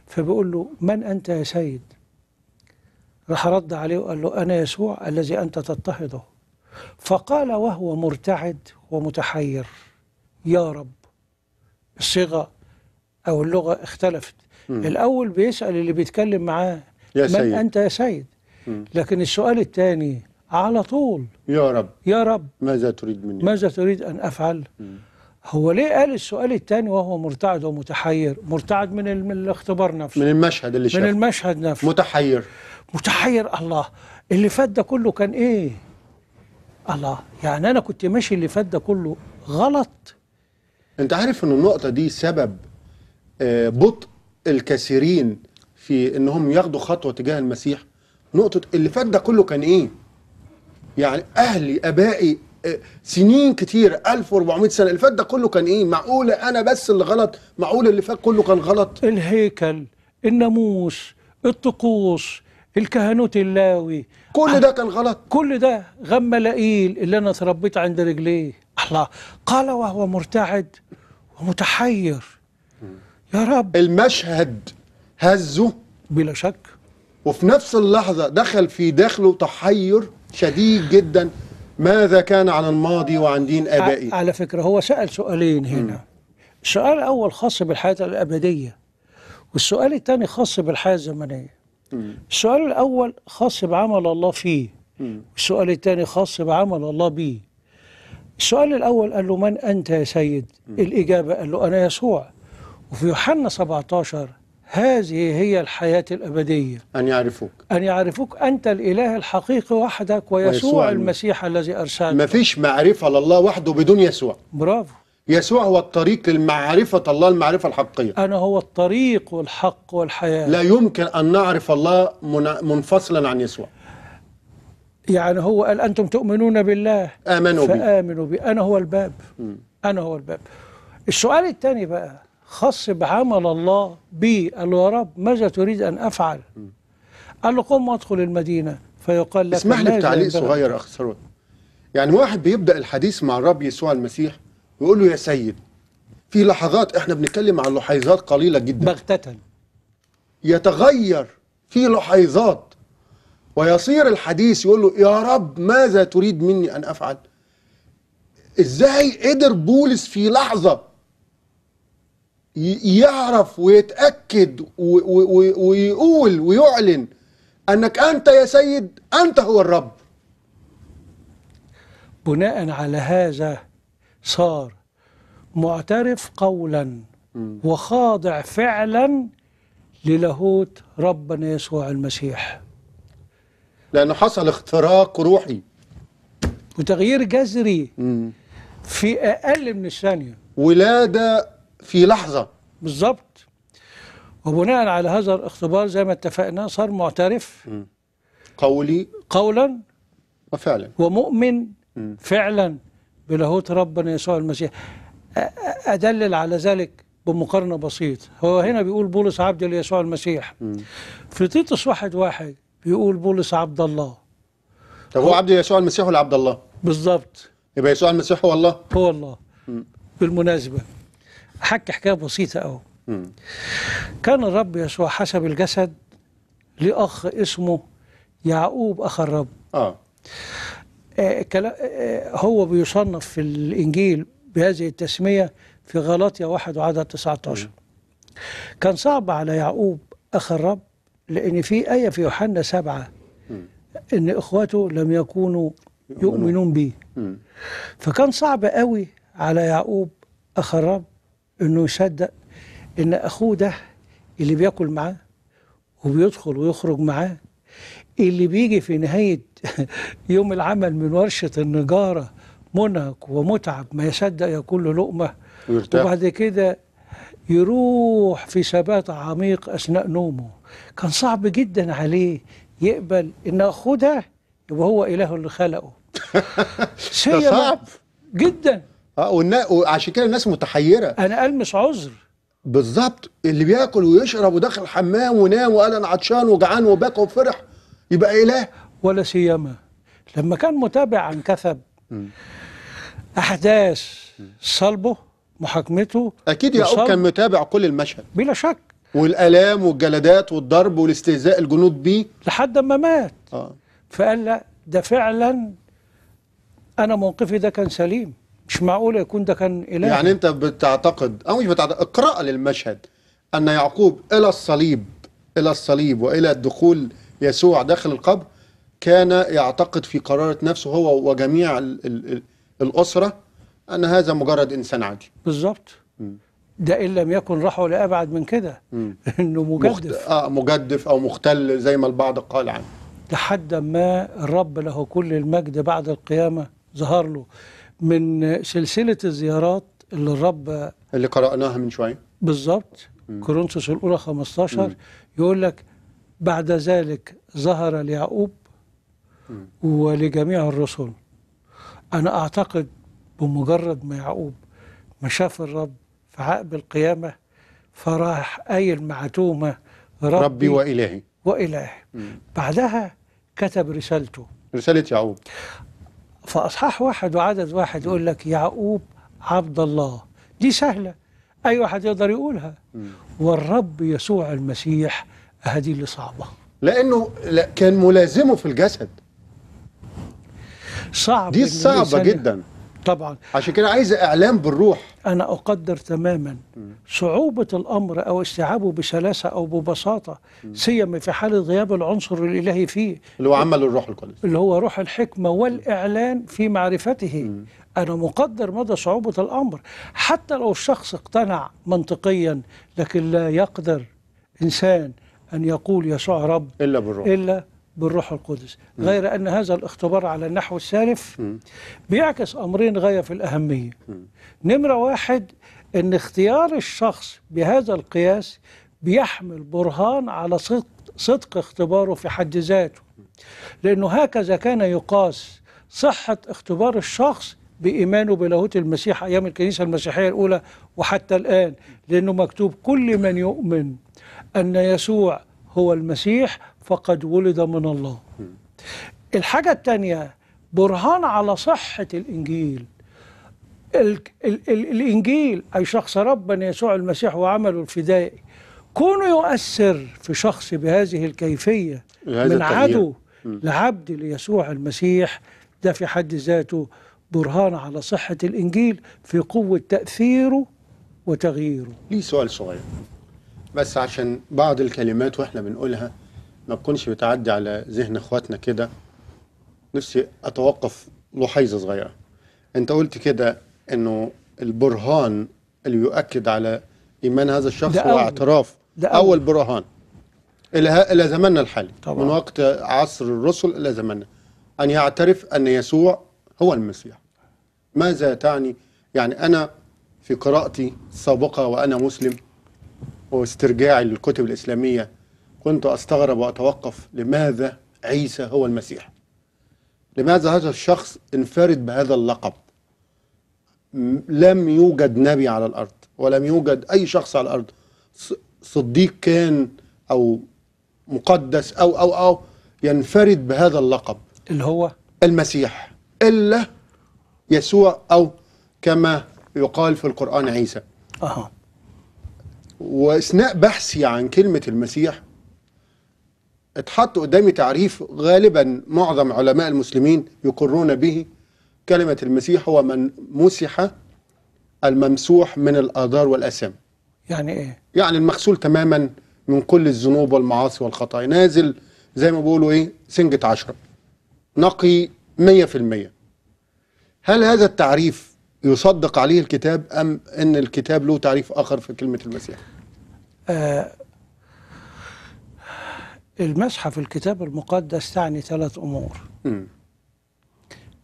C: فبيقول له من انت يا سيد راح رد عليه وقال له انا يسوع الذي انت تضطهده فقال وهو مرتعد ومتحير يا رب الصيغه او اللغه اختلفت مم. الاول بيسال اللي بيتكلم معاه يا من سيد. انت يا سيد مم. لكن السؤال الثاني على طول يا رب يا رب
B: ماذا تريد
C: مني ماذا تريد ان افعل مم. هو ليه قال السؤال الثاني وهو مرتعد ومتحير مرتعد من الاختبار نفسه من المشهد اللي شافه من المشهد نفسه متحير متحير الله اللي فات ده كله كان ايه الله يعني انا كنت ماشي اللي فات ده كله غلط انت عارف ان النقطه دي سبب
B: آه، بطء الكثيرين في انهم ياخدوا خطوه تجاه المسيح نقطه اللي فات ده كله كان ايه يعني اهلي ابائي سنين كتير 1400 سنه اللي فات ده كله كان ايه معقوله انا بس اللي غلط معقول اللي فات كله
C: كان غلط الهيكل الناموس الطقوس الكهنوت اللاوي كل أه، ده كان غلط كل ده غم لئيل اللي انا اتربيت عند رجليه الله قال وهو مرتعد ومتحير يا رب المشهد هزه بلا شك وفي نفس اللحظه
B: دخل في داخله تحير شديد جدا ماذا كان عن الماضي وعن دين آبائي على
C: فكرة هو سأل سؤالين هنا السؤال الأول خاص بالحياة الأبدية والسؤال الثاني خاص بالحياة الزمنية السؤال الأول خاص بعمل الله فيه والسؤال الثاني خاص بعمل الله به. السؤال الأول قال له من أنت يا سيد الإجابة قال له أنا يسوع وفي يوحنا 17 هذه هي الحياة الأبدية أن يعرفوك أن يعرفوك أنت الإله الحقيقي وحدك ويسوع, ويسوع المسيح الذي أرسلك ما فيش معرفة لله
B: وحده بدون يسوع برافو يسوع هو الطريق للمعرفة الله المعرفة الحقيقية
C: أنا هو الطريق والحق
B: والحياة لا يمكن أن نعرف الله منفصلا عن
C: يسوع يعني هو قال أنتم تؤمنون بالله آمنوا بي فآمنوا بي أنا هو الباب م. أنا هو الباب السؤال الثاني بقى خاص بعمل الله بي قال له يا رب ماذا تريد أن أفعل قال له قم وادخل المدينة فيقال لك اسمح لي بتعليق صغير أخ
B: ثروت يعني واحد بيبدأ الحديث مع الرب يسوع المسيح ويقول له يا سيد في لحظات احنا بنتكلم عن لحيظات قليلة جدا بغتة يتغير في لحيظات ويصير الحديث يقول له يا رب ماذا تريد مني أن أفعل ازاي قدر بولس في لحظة يعرف ويتأكد ويقول ويعلن أنك أنت يا سيد أنت هو الرب
C: بناء على هذا صار معترف قولا وخاضع فعلا للاهوت ربنا يسوع المسيح
B: لأنه حصل اختراق روحي
C: وتغيير جذري في أقل من الثانية ولادة في لحظة بالظبط وبناء على هذا الاختبار زي ما اتفقنا صار معترف م. قولي قولا وفعلا ومؤمن م. فعلا بلاهوت ربنا يسوع المسيح أدلل على ذلك بمقارنة بسيطة هو هنا بيقول بولس عبد ليسوع المسيح م. في تيتس واحد واحد بيقول بولس عبد الله
B: طب هو, هو عبد يسوع المسيح ولا عبد الله بالظبط يبقى يسوع المسيح
C: هو الله هو الله م. بالمناسبة أحكي حكاية بسيطة قوي كان الرب يسوع حسب الجسد لأخ اسمه يعقوب أخ الرب آه. آه،, آه، هو بيصنف في الإنجيل بهذه التسمية في غلاطيا واحد وعدد 19 مم. كان صعب على يعقوب أخ الرب لأن في آية في يوحنا سبعة مم. إن اخواته لم يكونوا يؤمنون به فكان صعب قوي على يعقوب أخ الرب انه يصدق ان اخوه ده اللي بياكل معاه وبيدخل ويخرج معاه اللي بيجي في نهاية [laughs] يوم العمل من ورشة النجارة منهك ومتعب ما يصدق ياكل له لقمة ويرتاح. وبعد كده يروح في ثبات عميق أثناء نومه كان صعب جدا عليه يقبل إن أخوه ده يبقى هو إله اللي خلقه [laughs] ده صعب
B: جدا اه والنا... وعشان كده الناس متحيره انا المس عذر بالظبط
C: اللي بياكل ويشرب وداخل الحمام ونام وقال انا عطشان وجعان وباكل وفرح يبقى اله ولا سيما لما كان متابع عن كثب م. احداث صلبه محاكمته اكيد يعقوب كان متابع كل المشهد بلا شك والالام والجلدات والضرب والاستهزاء الجنود بيه لحد ما مات آه. فقال لا ده فعلا انا موقفي ده كان سليم مش معقول يكون ده كان إله يعني
B: أنت بتعتقد أو مش بتعتقد اقرأ للمشهد أن يعقوب إلى الصليب إلى الصليب وإلى دخول يسوع داخل القبر كان يعتقد في قرارة نفسه هو وجميع الـ الـ الـ الأسرة أن هذا مجرد إنسان عادي
C: بالظبط ده إن لم يكن راحوا لأبعد من كده [laughs] إنه مجدف مخت...
B: آه مجدف أو مختل زي ما البعض قال عنه يعني.
C: لحد ما الرب له كل المجد بعد القيامة ظهر له من سلسلة الزيارات اللي الرب
B: اللي قرأناها من شوية
C: بالظبط كورنثوس الأولى 15 مم. يقول لك بعد ذلك ظهر ليعقوب ولجميع الرسل أنا أعتقد بمجرد ما يعقوب ما شاف الرب في عقب القيامة فراح قايل مع تومة ربي, ربي وإلهي وإلهي بعدها كتب رسالته
B: رسالة يعقوب
C: فأصحاح واحد وعدد واحد يقول لك يعقوب عبد الله دي سهلة أي واحد يقدر يقولها والرب يسوع المسيح هذه اللي صعبة
B: لأنه كان ملازمه
C: في الجسد صعب دي صعبة جدا طبعا عشان كده عايز اعلام بالروح انا اقدر تماما صعوبه الامر او استيعابه بسلاسه او ببساطه سيما في حاله غياب العنصر الالهي فيه
B: اللي هو عمل الروح القدس
C: اللي هو روح الحكمه والاعلان في معرفته انا مقدر مدى صعوبه الامر حتى لو الشخص اقتنع منطقيا لكن لا يقدر انسان ان يقول يسوع رب الا بالروح الا بالروح القدس غير أن هذا الاختبار على النحو السالف بيعكس أمرين غاية في الأهمية نمرة واحد أن اختيار الشخص بهذا القياس بيحمل برهان على صدق, صدق اختباره في حد ذاته لأنه هكذا كان يقاس صحة اختبار الشخص بإيمانه بلاهوت المسيح أيام الكنيسة المسيحية الأولى وحتى الآن لأنه مكتوب كل من يؤمن أن يسوع هو المسيح فقد ولد من الله الحاجة الثانية برهان على صحة الإنجيل الـ الـ الـ الإنجيل أي شخص ربنا يسوع المسيح وعمله الفدائي كونه يؤثر في شخص بهذه الكيفية من عدو لعبد ليسوع المسيح ده في حد ذاته برهان على صحة الإنجيل في قوة تأثيره وتغييره ليه سؤال صغير
B: بس عشان بعض الكلمات واحنا بنقولها ما تكونش بتعدي على ذهن اخواتنا كده نفسي اتوقف لحيزه صغيره انت قلت كده انه البرهان اللي يؤكد على ايمان هذا الشخص هو اعتراف ده أول, اول برهان الى الى زماننا الحالي طبعا. من وقت عصر الرسل الى زماننا ان يعترف ان يسوع هو المسيح ماذا تعني يعني انا في قراءتي السابقه وانا مسلم واسترجاعي للكتب الاسلاميه كنت أستغرب وأتوقف لماذا عيسى هو المسيح لماذا هذا الشخص انفرد بهذا اللقب لم يوجد نبي على الأرض ولم يوجد أي شخص على الأرض صديق كان أو مقدس أو أو أو ينفرد بهذا اللقب اللي هو المسيح إلا يسوع أو كما يقال في القرآن عيسى أها وإثناء بحثي عن كلمة المسيح اتحط قدامي تعريف غالبا معظم علماء المسلمين يقرون به كلمة المسيح هو من مسح الممسوح من الآثار والأسام يعني إيه؟ يعني المغسول تماما من كل الذنوب والمعاصي والخطايا نازل زي ما بيقولوا إيه سنجة عشرة نقي مية في المية هل هذا التعريف يصدق عليه الكتاب أم أن الكتاب له تعريف آخر في كلمة المسيح؟
C: آه المسحة في الكتاب المقدس تعني ثلاث أمور م.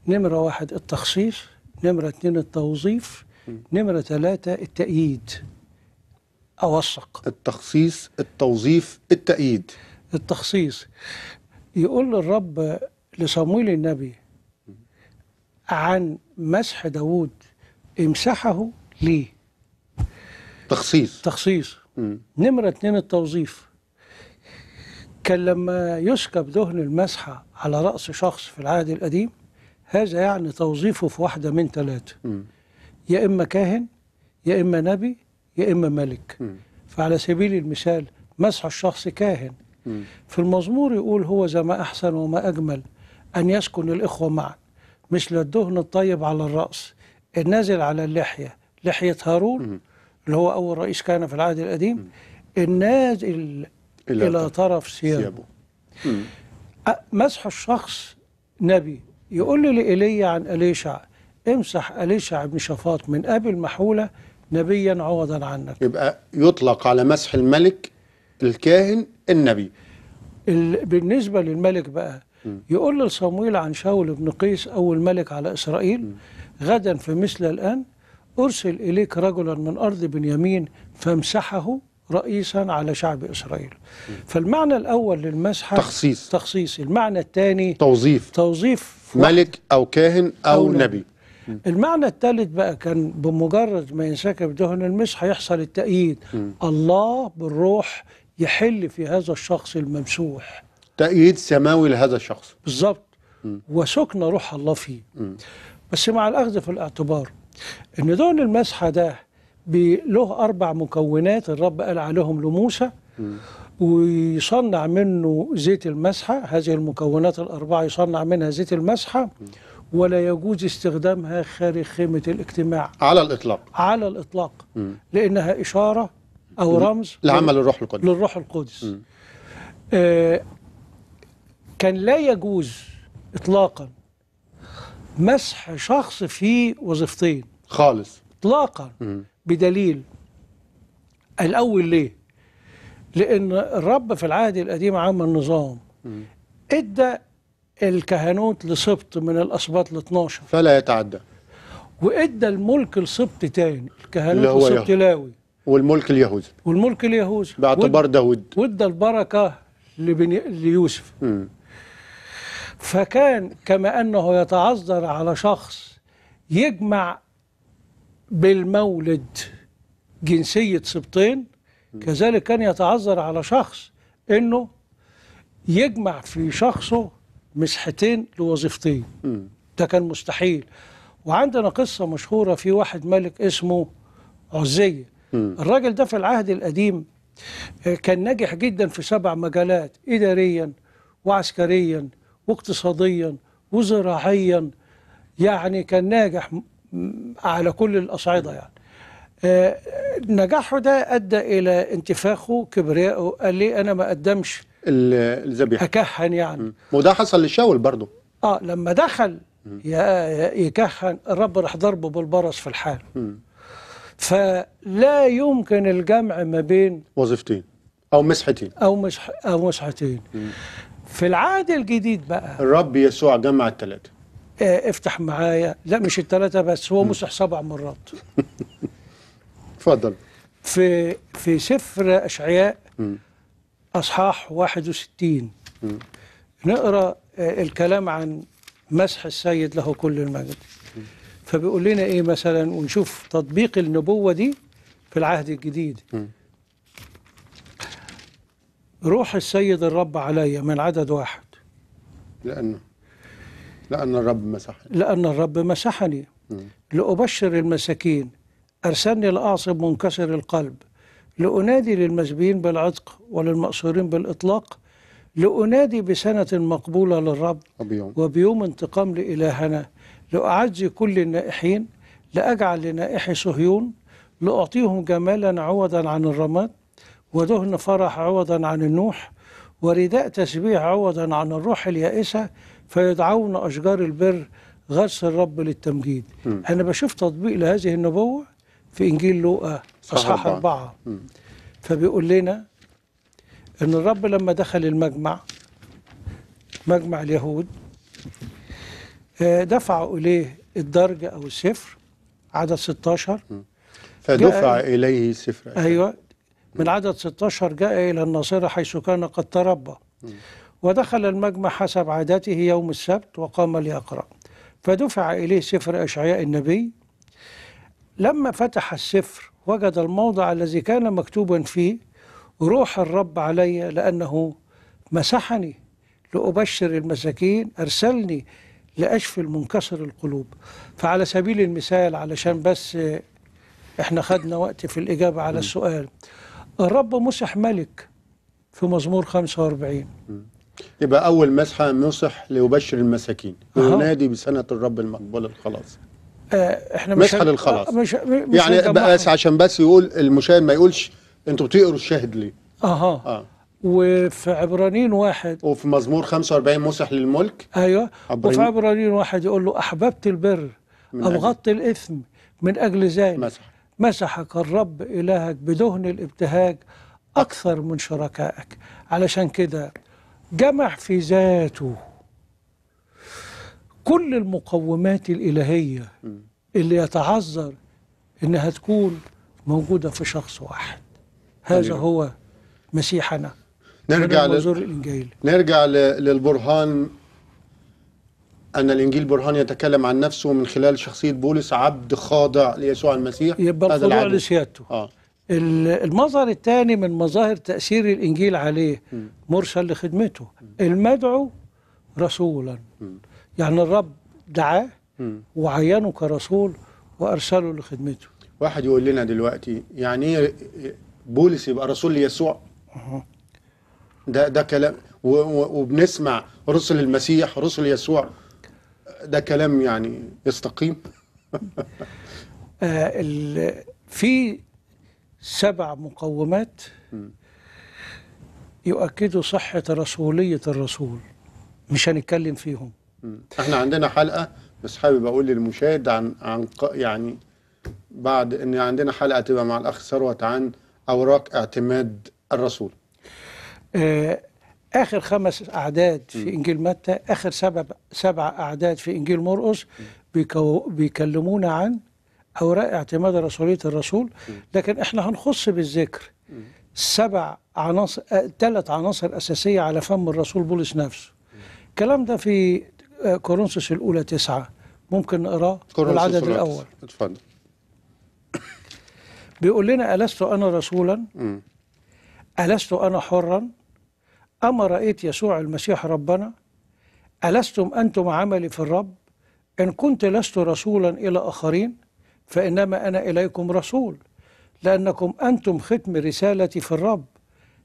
C: نمرة واحد التخصيص نمرة اثنين التوظيف نمرة ثلاثة التأييد أوثق التخصيص التوظيف التأييد التخصيص يقول الرب لصمويل النبي عن مسح داوود امسحه ليه تخصيص تخصيص مم. نمرة اتنين التوظيف كان لما يسكب دهن المسحة على رأس شخص في العهد القديم هذا يعني توظيفه في واحدة من ثلاثة يا إما كاهن يا إما نبي يا إما ملك م. فعلى سبيل المثال مسح الشخص كاهن م. في المزمور يقول هو ذا ما أحسن وما أجمل أن يسكن الإخوة معا مثل الدهن الطيب على الرأس النازل على اللحية لحية هارون م. اللي هو أول رئيس كان في العهد القديم النازل إلى, إلى طرف ثيابه مسح الشخص نبي يقول لي لإيليا عن أليشع امسح أليشع بن شفاط من أبي المحولة نبيا عوضا عنك
B: يبقى يطلق على مسح
C: الملك الكاهن النبي بالنسبة للملك بقى يقول لصامويل عن شاول بن قيس أول ملك على إسرائيل غدا غدا فمثل الآن أرسل إليك رجلا من أرض بنيامين فامسحه رئيسا على شعب إسرائيل فالمعنى الأول للمسحة تخصيص تخصيص المعنى الثاني توظيف توظيف ملك أو كاهن أو, أو نبي, نبي. المعنى الثالث بقى كان بمجرد ما ينسكب دهن المسح يحصل التأييد م. الله بالروح يحل في هذا الشخص الممسوح تأييد سماوي لهذا الشخص بالظبط وسكن روح الله فيه م. بس مع الأخذ في الاعتبار ان دهن المسحة ده له أربع مكونات الرب قال عليهم لموسى ويصنع منه زيت المسحة هذه المكونات الأربعة يصنع منها زيت المسحة ولا يجوز استخدامها خارج خيمة الاجتماع على الإطلاق على الإطلاق لأنها إشارة أو رمز لعمل الروح القدس للروح القدس آه كان لا يجوز إطلاقا مسح شخص في وظيفتين خالص إطلاقا بدليل الأول ليه؟ لأن الرب في العهد القديم عمل نظام ادى الكهنوت لسبط من الأسباط ل 12 فلا يتعدى وادى الملك لسبط تاني الكهنوت لسبط لاوي والملك اليهوذي والملك اليهوذي باعتبار داوود وادى البركة لبني... ليوسف مم. فكان كما أنه يتعذر على شخص يجمع بالمولد جنسية سبطين كذلك كان يتعذر على شخص انه يجمع في شخصه مسحتين لوظيفتين ده كان مستحيل وعندنا قصة مشهورة في واحد ملك اسمه عزية الراجل ده في العهد القديم آه، كان ناجح جدا في سبع مجالات إداريا وعسكريا واقتصاديا وزراعيا يعني كان ناجح على كل الأصعدة يعني آه، نجاحه ده أدى إلى انتفاخه كبريائه قال لي أنا ما أقدمش الذبيحة أكهن يعني وده حصل للشاول برضه آه لما دخل يكهن الرب راح ضربه بالبرص في الحال فلا يمكن الجمع ما بين وظيفتين او مسحتين او مسح او مسحتين في العهد الجديد بقى
B: الرب يسوع جمع الثلاثه
C: إيه، افتح معايا لا مش الثلاثه بس هو مسح سبع مرات [laughs] تفضل في في سفر اشعياء اصحاح 61 نقرا آه، الكلام عن مسح السيد له كل المجد فبيقول لنا ايه مثلا ونشوف تطبيق النبوه دي في العهد الجديد روح السيد الرب علي من عدد واحد
B: لأنه لأن الرب مسحني
C: لأن الرب مسحني لأبشر المساكين أرسلني لأعصب منكسر القلب لأنادي للمسبيين بالعتق وللمأسورين بالإطلاق لأنادي بسنة مقبولة للرب وبيوم, وبيوم انتقام لإلهنا لأعزي كل النائحين لأجعل لنائحي صهيون لأعطيهم جمالا عوضا عن الرماد ودهن فرح عوضا عن النوح ورداء تسبيح عوضا عن الروح اليائسة فيدعون أشجار البر غرس الرب للتمجيد م. أنا بشوف تطبيق لهذه النبوة في إنجيل لوقا أصحاح أربعة فبيقول لنا أن الرب لما دخل المجمع مجمع اليهود آه، دفعوا إليه الدرجة أو السفر عدد 16 فدفع
B: إليه السفر أيوة
C: من عدد 16 جاء إلى الناصرة حيث كان قد تربى ودخل المجمع حسب عادته يوم السبت وقام ليقرأ فدفع إليه سفر أشعياء النبي لما فتح السفر وجد الموضع الذي كان مكتوبا فيه روح الرب علي لأنه مسحني لأبشر المساكين أرسلني لأشفي المنكسر القلوب فعلى سبيل المثال علشان بس احنا خدنا وقت في الإجابة على السؤال الرب مسح ملك في مزمور 45
B: يبقى أول مسحة نصح ليبشر المساكين ينادي بسنة الرب المقبول الخلاص
C: آه، احنا مش
B: مسحة للخلاص آه، مش مش يعني بس عشان بس يقول المشاهد ما يقولش انتوا بتقروا الشاهد ليه اها اه وفي عبرانيين واحد وفي مزمور 45 مسح
C: للملك ايوه عبرين. وفي عبرانيين واحد يقول له احببت البر ابغضت الاثم من اجل ذلك مسح. مسحك الرب الهك بدهن الابتهاج اكثر من شركائك علشان كده جمع في ذاته كل المقومات الإلهية اللي يتعذر إنها تكون موجودة في شخص واحد هذا طيب. هو مسيحنا نرجع لل...
B: نرجع للبرهان أن الإنجيل برهان يتكلم عن نفسه من خلال شخصية بولس عبد خاضع ليسوع المسيح يبقى الخضوع لسيادته
C: آه. المظهر الثاني من مظاهر تأثير الإنجيل عليه مرسل لخدمته المدعو رسولا يعني الرب دعاه وعينه كرسول وأرسله لخدمته
B: واحد يقول لنا دلوقتي يعني ايه بولس يبقى رسول ليسوع ده ده كلام وبنسمع رسل المسيح رسل يسوع ده كلام يعني يستقيم
C: [laughs] آه في سبع مقومات يؤكدوا صحة رسولية الرسول مش هنتكلم فيهم
B: احنا عندنا حلقة بس حابب اقول للمشاهد عن عن يعني بعد ان عندنا حلقة تبقى مع الاخ ثروت عن اوراق اعتماد الرسول
C: آه، اخر خمس اعداد في انجيل متى اخر سبع سبع اعداد في انجيل مرقس بيكلمونا عن هوراء اعتماد رسولية الرسول لكن احنا هنخص بالذكر سبع عناصر ثلاث عناصر أساسية على فم الرسول بولس نفسه الكلام ده في آه، كورنثوس الأولى تسعة ممكن نقراه العدد الأول اتفضل [coughs] بيقول لنا ألست أنا رسولا ألست أنا حرا أما رأيت يسوع المسيح ربنا ألستم أنتم عملي في الرب إن كنت لست رسولا إلى آخرين فإنما أنا إليكم رسول لأنكم أنتم ختم رسالتي في الرب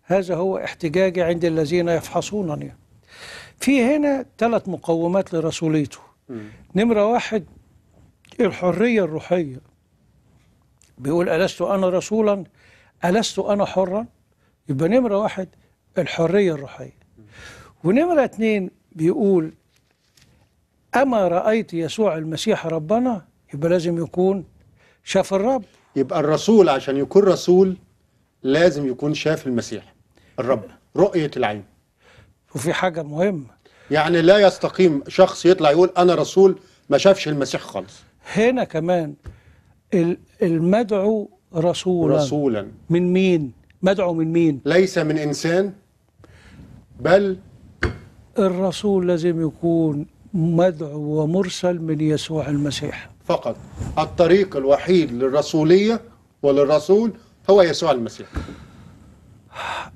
C: هذا هو احتجاجي عند الذين يفحصونني في هنا ثلاث مقومات لرسوليته نمرة واحد الحرية الروحية بيقول ألست أنا رسولا ألست أنا حرا يبقى نمرة واحد الحرية الروحية ونمرة اتنين بيقول أما رأيت يسوع المسيح ربنا يبقى لازم يكون شاف الرب يبقى الرسول عشان يكون رسول لازم يكون شاف
B: المسيح الرب رؤية العين وفي حاجة مهمة يعني لا يستقيم شخص يطلع يقول أنا رسول ما شافش المسيح خالص
C: هنا كمان المدعو رسولا رسولا من مين؟ مدعو من مين؟ ليس من إنسان بل الرسول لازم يكون مدعو ومرسل من يسوع المسيح فقط الطريق
B: الوحيد للرسولية وللرسول هو يسوع المسيح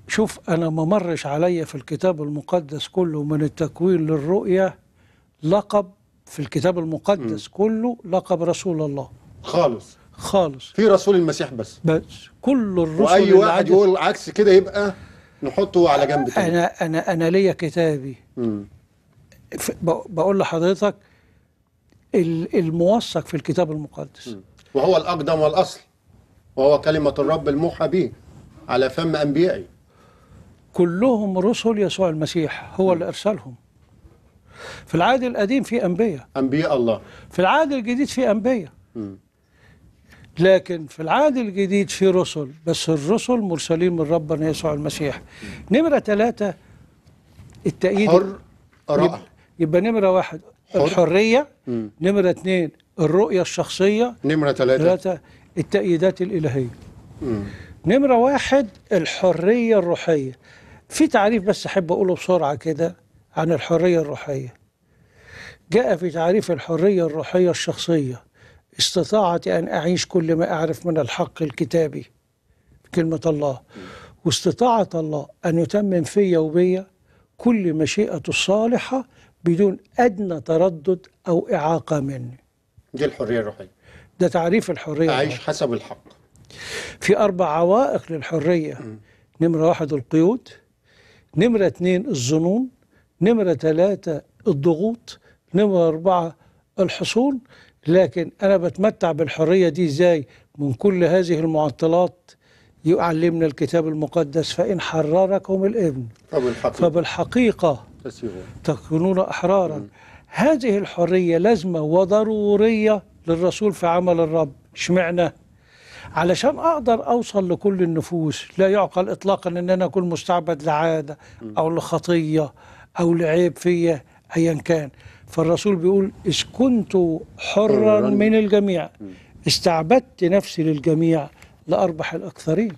C: شوف أنا ما مرش عليا في الكتاب المقدس كله من التكوين للرؤية لقب في الكتاب المقدس م. كله لقب رسول الله خالص خالص في رسول المسيح بس بس كل الرسل واي واحد يقول عكس كده
B: يبقى نحطه على جنب تاني انا
C: انا انا ليا كتابي بقول لحضرتك الموثق في الكتاب المقدس
B: وهو الأقدم والأصل وهو كلمة الرب الموحى به على فم أنبيائي
C: كلهم رسل يسوع المسيح هو اللي أرسلهم في العهد القديم في أنبياء أنبياء الله في العهد الجديد في أنبياء لكن في العهد الجديد في رسل بس الرسل مرسلين من ربنا يسوع المسيح نمرة ثلاثة التأييد حر يبقى, يبقى نمرة واحد حر. الحريه مم. نمره اثنين الرؤيه الشخصيه نمره ثلاثه ثلاثه التأييدات الإلهية مم. نمرة واحد الحرية الروحية في تعريف بس أحب أقوله بسرعة كده عن الحرية الروحية جاء في تعريف الحرية الروحية الشخصية استطاعتي أن أعيش كل ما أعرف من الحق الكتابي كلمة الله واستطاعة الله أن يتمم في وبيا كل مشيئة الصالحة بدون أدنى تردد أو إعاقة مني
B: دي الحرية الروحية
C: ده تعريف الحرية أعيش حسب الحق في أربع عوائق للحرية نمرة واحد القيود نمرة اتنين الظنون نمرة ثلاثة الضغوط نمرة أربعة الحصول لكن أنا بتمتع بالحرية دي إزاي من كل هذه المعطلات يعلمنا الكتاب المقدس فإن حرركم الابن فبالحقيقة, فبالحقيقة تكونون أحرارا مم. هذه الحرية لازمة وضرورية للرسول في عمل الرب اشمعنى علشان أقدر أوصل لكل النفوس لا يعقل إطلاقا أن أنا أكون مستعبد لعادة أو لخطية أو لعيب فيا أيا كان فالرسول بيقول إذ كنت حرا من الجميع استعبدت نفسي للجميع لأربح الأكثرين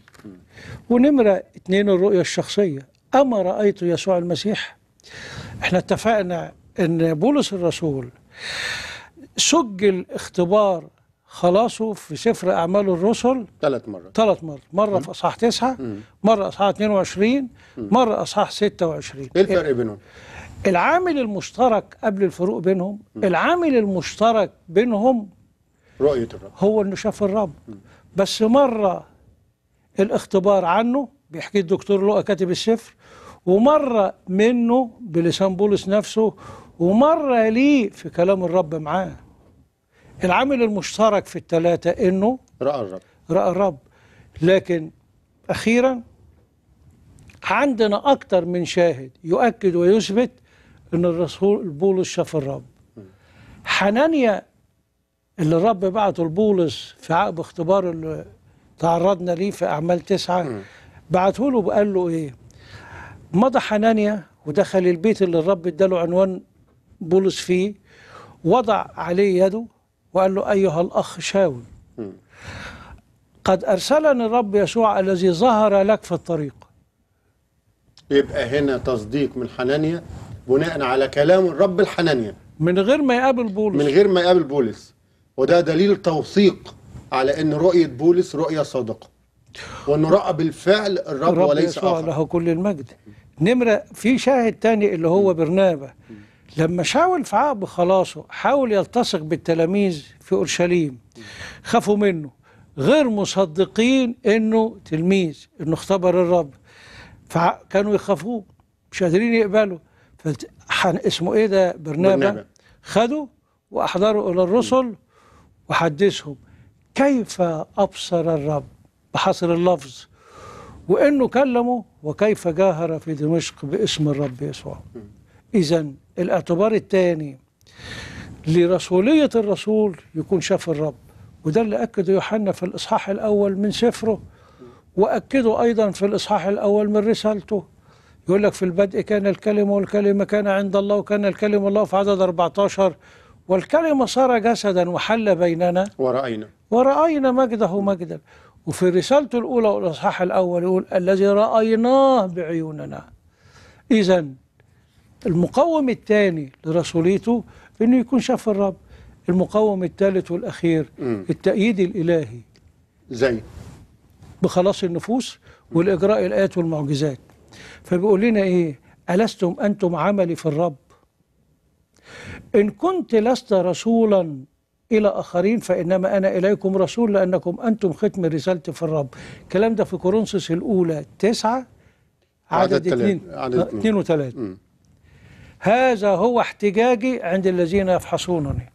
C: ونمرة اثنين الرؤية الشخصية أما رأيت يسوع المسيح احنا اتفقنا ان بولس الرسول سجل اختبار خلاصه في سفر اعمال الرسل ثلاث مرات ثلاث مرات مره في اصحاح 9 مره اصحاح 22 مره اصحاح 26 ايه الفرق بينهم العامل المشترك قبل الفروق بينهم مم. العامل المشترك بينهم رؤيه الرب هو انه شاف الرب مم. بس مره الاختبار عنه بيحكي الدكتور لؤى كاتب السفر ومرة منه بلسان بولس نفسه ومرة ليه في كلام الرب معاه العامل المشترك في الثلاثة إنه رأى الرب رأى الرب لكن أخيرا عندنا أكتر من شاهد يؤكد ويثبت إن الرسول بولس شاف الرب حنانيا اللي الرب بعته لبولس في عقب اختبار اللي تعرضنا ليه في أعمال تسعة بعته له وقال له إيه مضى حنانيا ودخل البيت اللي الرب اداله عنوان بولس فيه وضع عليه يده وقال له أيها الأخ شاول قد أرسلني الرب يسوع الذي ظهر لك في الطريق
B: يبقى هنا تصديق من حنانيا بناء على كلام الرب الحنانيا من غير ما يقابل بولس من غير ما يقابل بولس وده دليل توثيق على ان رؤيه بولس رؤيه صادقه وانه راى بالفعل الرب, الرب وليس يسوع اخر
C: له كل المجد نمرة في شاهد تاني اللي هو برنابة لما شاول في عقب خلاصه حاول يلتصق بالتلاميذ في أورشليم خافوا منه غير مصدقين انه تلميذ انه اختبر الرب فكانوا يخافوه مش قادرين يقبلوا اسمه ايه ده برنابا خدوا واحضروا الى الرسل وحدثهم كيف ابصر الرب بحصر اللفظ وأنه كلمه وكيف جاهر في دمشق باسم الرب يسوع إذا الاعتبار الثاني لرسولية الرسول يكون شاف الرب وده اللي أكده يوحنا في الإصحاح الأول من سفره وأكده أيضا في الإصحاح الأول من رسالته يقول لك في البدء كان الكلمة والكلمة كان عند الله وكان الكلمة الله في عدد 14 والكلمة صار جسدا وحل بيننا ورأينا ورأينا مجده مجدا وفي رسالته الأولى والإصحاح الأول يقول الذي رأيناه بعيوننا إذا المقوم الثاني لرسوليته أنه يكون شاف الرب المقوم الثالث والأخير م. التأييد الإلهي زي بخلاص النفوس والإجراء الآيات والمعجزات فبيقول لنا إيه ألستم أنتم عملي في الرب إن كنت لست رسولا إلى آخرين فإنما أنا إليكم رسول لأنكم أنتم ختم رسالتي في الرب الكلام ده في كورنثوس الأولى تسعة عدد, اتنين عدد اتنين
D: وثلاثة
C: هذا هو احتجاجي عند الذين يفحصونني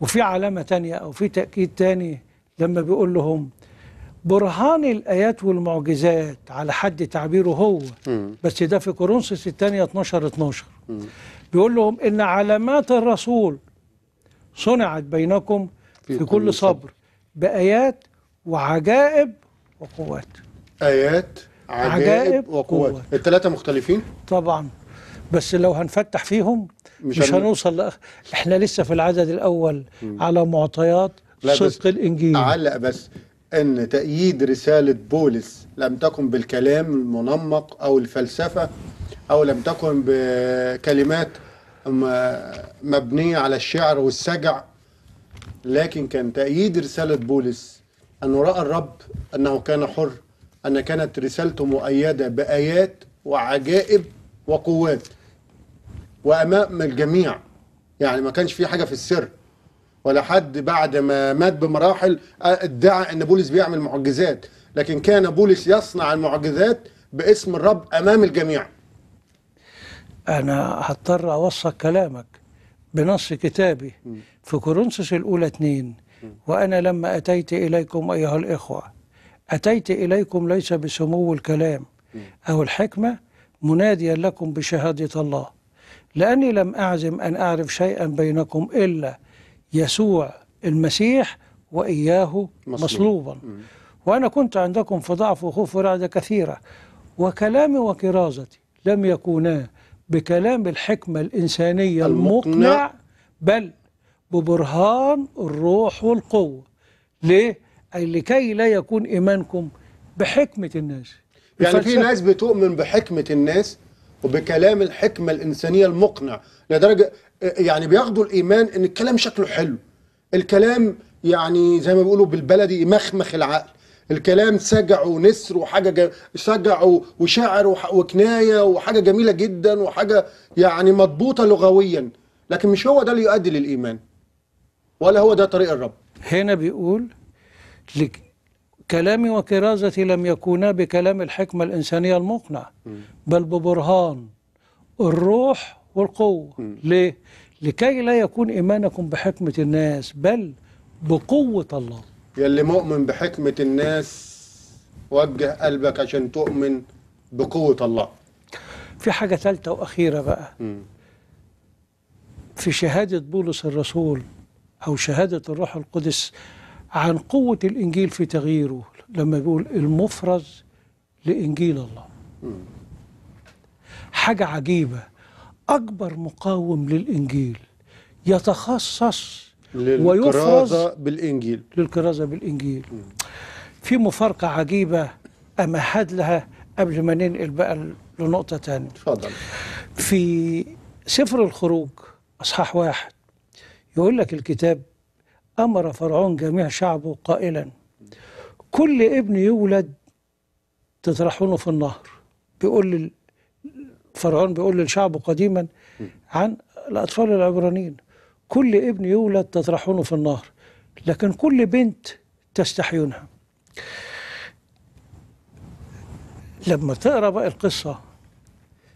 C: وفي علامة تانية أو في تأكيد تاني لما بيقول لهم برهان الآيات والمعجزات على حد تعبيره هو م. بس ده في كورنثوس الثانية 12 12 م. بيقول لهم إن علامات الرسول صنعت بينكم في, في كل صبر بآيات وعجائب وقوات آيات عجائب, عجائب وقوات, وقوات. الثلاثة مختلفين؟ طبعا بس لو هنفتح فيهم مش, مش هنوصل لأ... احنا لسه في العدد الأول م. على معطيات صدق الإنجيل أعلق
B: بس أن تأييد رسالة بولس لم تكن بالكلام المنمق أو الفلسفة أو لم تكن بكلمات مبنية على الشعر والسجع لكن كان تأييد رسالة بولس أنه رأى الرب أنه كان حر أن كانت رسالته مؤيدة بآيات وعجائب وقوات وأمام الجميع يعني ما كانش في حاجة في السر ولا حد بعد ما مات بمراحل ادعى أن بولس بيعمل معجزات لكن كان بولس يصنع المعجزات باسم الرب أمام الجميع
C: أنا هضطر أوثق كلامك بنص كتابي في كورنثوس الأولى اثنين وأنا لما أتيت إليكم أيها الإخوة أتيت إليكم ليس بسمو الكلام أو الحكمة مناديا لكم بشهادة الله لأني لم أعزم أن أعرف شيئا بينكم إلا يسوع المسيح وإياه مصلوبا وأنا كنت عندكم في ضعف وخوف ورعدة كثيرة وكلامي وكرازتي لم يكونا بكلام الحكمة الإنسانية المقنع, المقنع بل ببرهان الروح والقوة ليه؟ أي لكي لا يكون إيمانكم بحكمة الناس يعني في ناس
B: بتؤمن بحكمة الناس وبكلام الحكمة الإنسانية المقنع لدرجة يعني بياخدوا الإيمان إن الكلام شكله حلو الكلام يعني زي ما بيقولوا بالبلدي مخمخ العقل الكلام سجع ونسر وحاجه ج... سجع وشعر وح... وكنايه وحاجه جميله جدا وحاجه يعني مضبوطه لغويا
C: لكن مش هو ده اللي يؤدي للايمان ولا هو ده طريق الرب هنا بيقول لك كلامي وكرازتي لم يكونا بكلام الحكمه الانسانيه المقنع بل ببرهان الروح والقوه ليه لكي لا يكون ايمانكم بحكمه الناس بل بقوه الله
B: يلي مؤمن بحكمة الناس وجه قلبك عشان تؤمن بقوة الله
C: في حاجة ثالثة وأخيرة بقى م. في شهادة بولس الرسول أو شهادة الروح القدس عن قوة الإنجيل في تغييره لما بيقول المفرز لإنجيل الله م. حاجة عجيبة أكبر مقاوم للإنجيل يتخصص ويفرز
B: بالإنجيل
C: للكرازة بالإنجيل في مفارقة عجيبة أمهد لها قبل ما ننقل بقى لنقطة ثانيه اتفضل في سفر الخروج أصحاح واحد يقول لك الكتاب أمر فرعون جميع شعبه قائلا كل ابن يولد تطرحونه في النهر بيقول فرعون بيقول للشعب قديما عن الأطفال العبرانيين كل ابن يولد تطرحونه في النار لكن كل بنت تستحيونها لما تقرا بقى القصه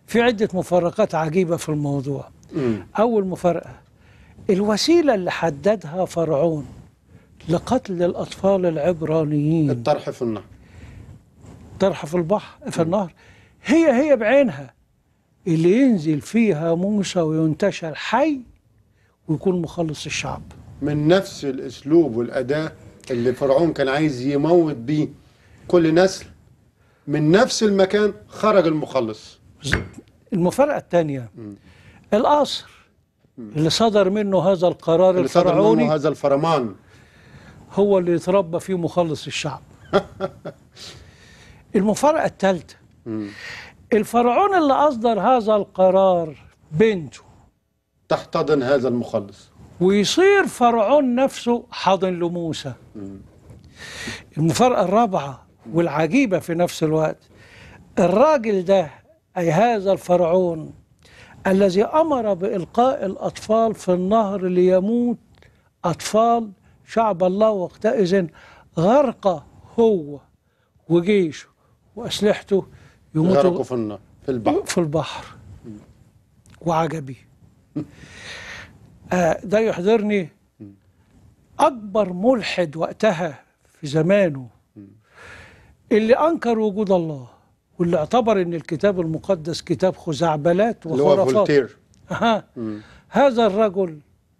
C: في عده مفارقات عجيبه في الموضوع م. اول مفارقه الوسيله اللي حددها فرعون لقتل الاطفال العبرانيين الطرح في النهر طرح في البحر في م. النهر هي هي بعينها اللي ينزل فيها موسى وينتشر حي ويكون مخلص الشعب
B: من نفس الاسلوب والاداء اللي فرعون كان عايز يموت بيه كل نسل من نفس المكان خرج المخلص
C: المفارقه الثانيه القصر اللي صدر منه هذا القرار اللي الفرعوني صدر منه هذا الفرمان هو اللي اتربى فيه مخلص الشعب [laughs] المفارقه الثالثه الفرعون اللي اصدر هذا القرار بنته تحتضن هذا المخلص ويصير فرعون نفسه حاضن لموسى المفارقة الرابعة والعجيبة في نفس الوقت الراجل ده أي هذا الفرعون الذي أمر بإلقاء الأطفال في النهر ليموت أطفال شعب الله وقتئذ غرق هو وجيشه وأسلحته يموتوا غرقوا في النهر في البحر في البحر وعجبي [laughs] آه، ده يحضرني أكبر ملحد وقتها في زمانه اللي أنكر وجود الله واللي اعتبر ان الكتاب المقدس كتاب خزعبلات وخرافات اللي هو هذا الرجل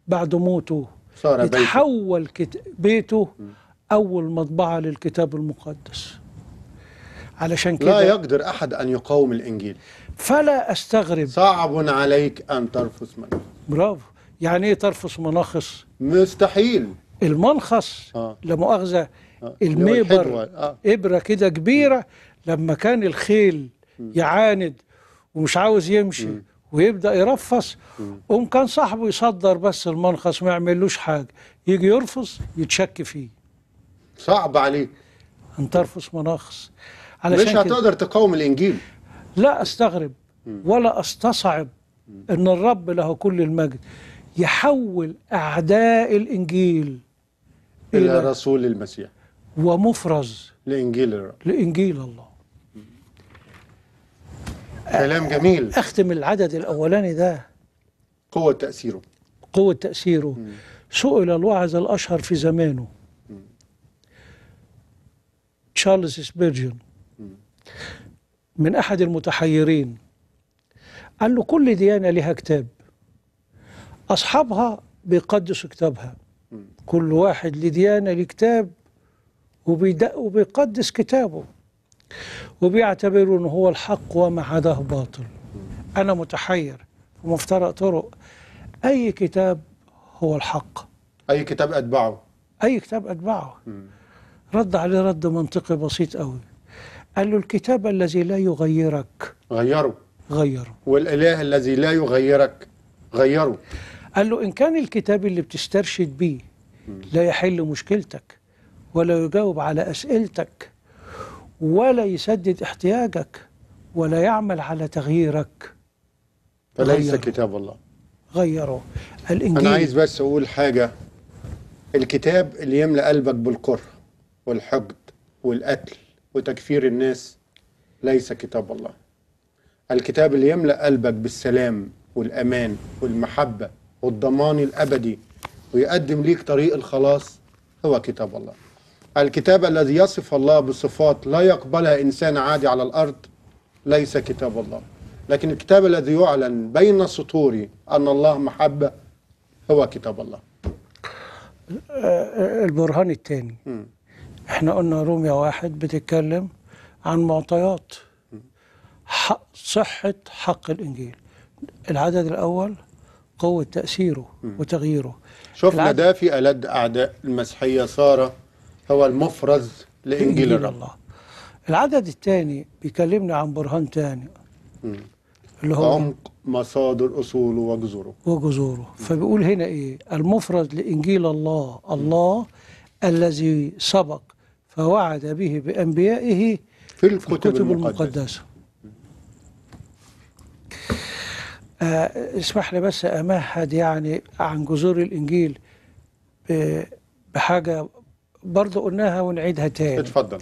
C: بعد موته صار يتحول بيته, بيته اول مطبعه للكتاب المقدس علشان كده لا يقدر احد ان يقاوم الانجيل فلا أستغرب صعب عليك أن ترفس مناخص برافو يعني إيه ترفس مناخص؟ مستحيل المنخص آه. لا مؤاخذة آه. الميبر آه. إبرة كده كبيرة لما كان الخيل يعاند ومش عاوز يمشي م. ويبدا يرفص قوم كان صاحبه يصدر بس المنخص ما يعملوش حاجه يجي يرفص يتشك فيه صعب عليه ان ترفص مناخص علشان مش هتقدر تقاوم الانجيل لا أستغرب ولا أستصعب أن الرب له كل المجد يحول أعداء الإنجيل إلى, إلى رسول المسيح ومفرز
B: لإنجيل الرب
C: لإنجيل الله
B: كلام جميل
C: أختم العدد الأولاني ده قوة تأثيره قوة تأثيره مم. سئل الواعظ الأشهر في زمانه مم. تشارلز سبيرجن من أحد المتحيرين قال له كل ديانة لها كتاب أصحابها بيقدسوا كتابها كل واحد لديانة لكتاب وبيقدس كتابه وبيعتبر أنه هو الحق وما عداه باطل أنا متحير ومفترق طرق أي كتاب هو الحق
B: أي كتاب أتبعه
C: أي كتاب أتبعه رد عليه رد منطقي بسيط قوي قال له الكتاب الذي لا يغيرك غيره غيره والإله الذي لا يغيرك غيره قال له إن كان الكتاب اللي بتسترشد بيه لا يحل مشكلتك ولا يجاوب على أسئلتك ولا يسدد احتياجك ولا يعمل على تغييرك فليس غيره. كتاب الله غيره
B: الإنجيل أنا عايز بس أقول حاجة الكتاب اللي يملأ قلبك بالكره والحقد والقتل وتكفير الناس ليس كتاب الله الكتاب اللي يملا قلبك بالسلام والامان والمحبه والضمان الابدي ويقدم ليك طريق الخلاص هو كتاب الله الكتاب الذي يصف الله بصفات لا يقبلها انسان عادي على الارض ليس كتاب الله لكن الكتاب الذي يعلن بين سطوري ان الله محبه هو كتاب الله
C: آه، آه، البرهان الثاني احنا قلنا روميا واحد بتتكلم عن معطيات حق صحة حق الإنجيل العدد الأول قوة تأثيره وتغييره شفنا العدد...
B: ده في ألد أعداء المسيحية سارة هو المفرز لإنجيل الله
C: العدد الثاني بيكلمنا عن برهان ثاني اللي هو عمق
B: مصادر أصوله وجذوره
C: وجذوره فبيقول هنا إيه المفرز لإنجيل الله الله الذي سبق فوعد به بأنبيائه في الكتب, في الكتب المقدسة, المقدسة. آه، اسمح لي بس أمهد يعني عن جذور الإنجيل بحاجة برضه قلناها ونعيدها تاني اتفضل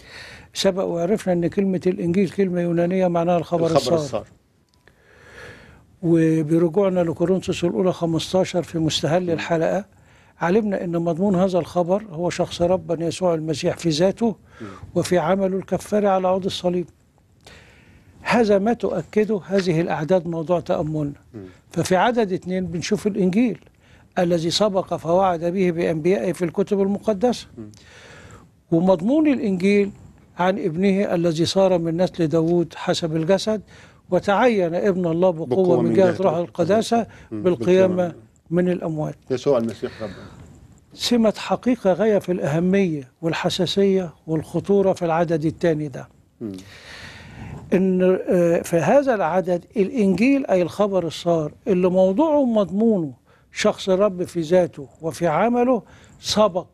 C: سبق وعرفنا ان كلمة الانجيل كلمة يونانية معناها الخبر, الخبر الصار, الصار. وبرجوعنا لكورنثوس الاولى 15 في مستهل الحلقة علمنا أن مضمون هذا الخبر هو شخص ربنا يسوع المسيح في ذاته وفي عمله الكفاري على عود الصليب هذا ما تؤكده هذه الأعداد موضوع تأملنا ففي عدد اثنين بنشوف الإنجيل الذي سبق فوعد به بأنبيائه في الكتب المقدسة ومضمون الإنجيل عن ابنه الذي صار من نسل داوود حسب الجسد وتعين ابن الله بقوة, بقوة من جهة روح القداسة بالقيامة من الأموات
B: يسوع المسيح ربنا
C: سمت حقيقة غاية في الأهمية والحساسية والخطورة في العدد الثاني ده إن آه، في هذا العدد الإنجيل أي الخبر الصار اللي موضوعه مضمونه شخص الرب في ذاته وفي عمله سبق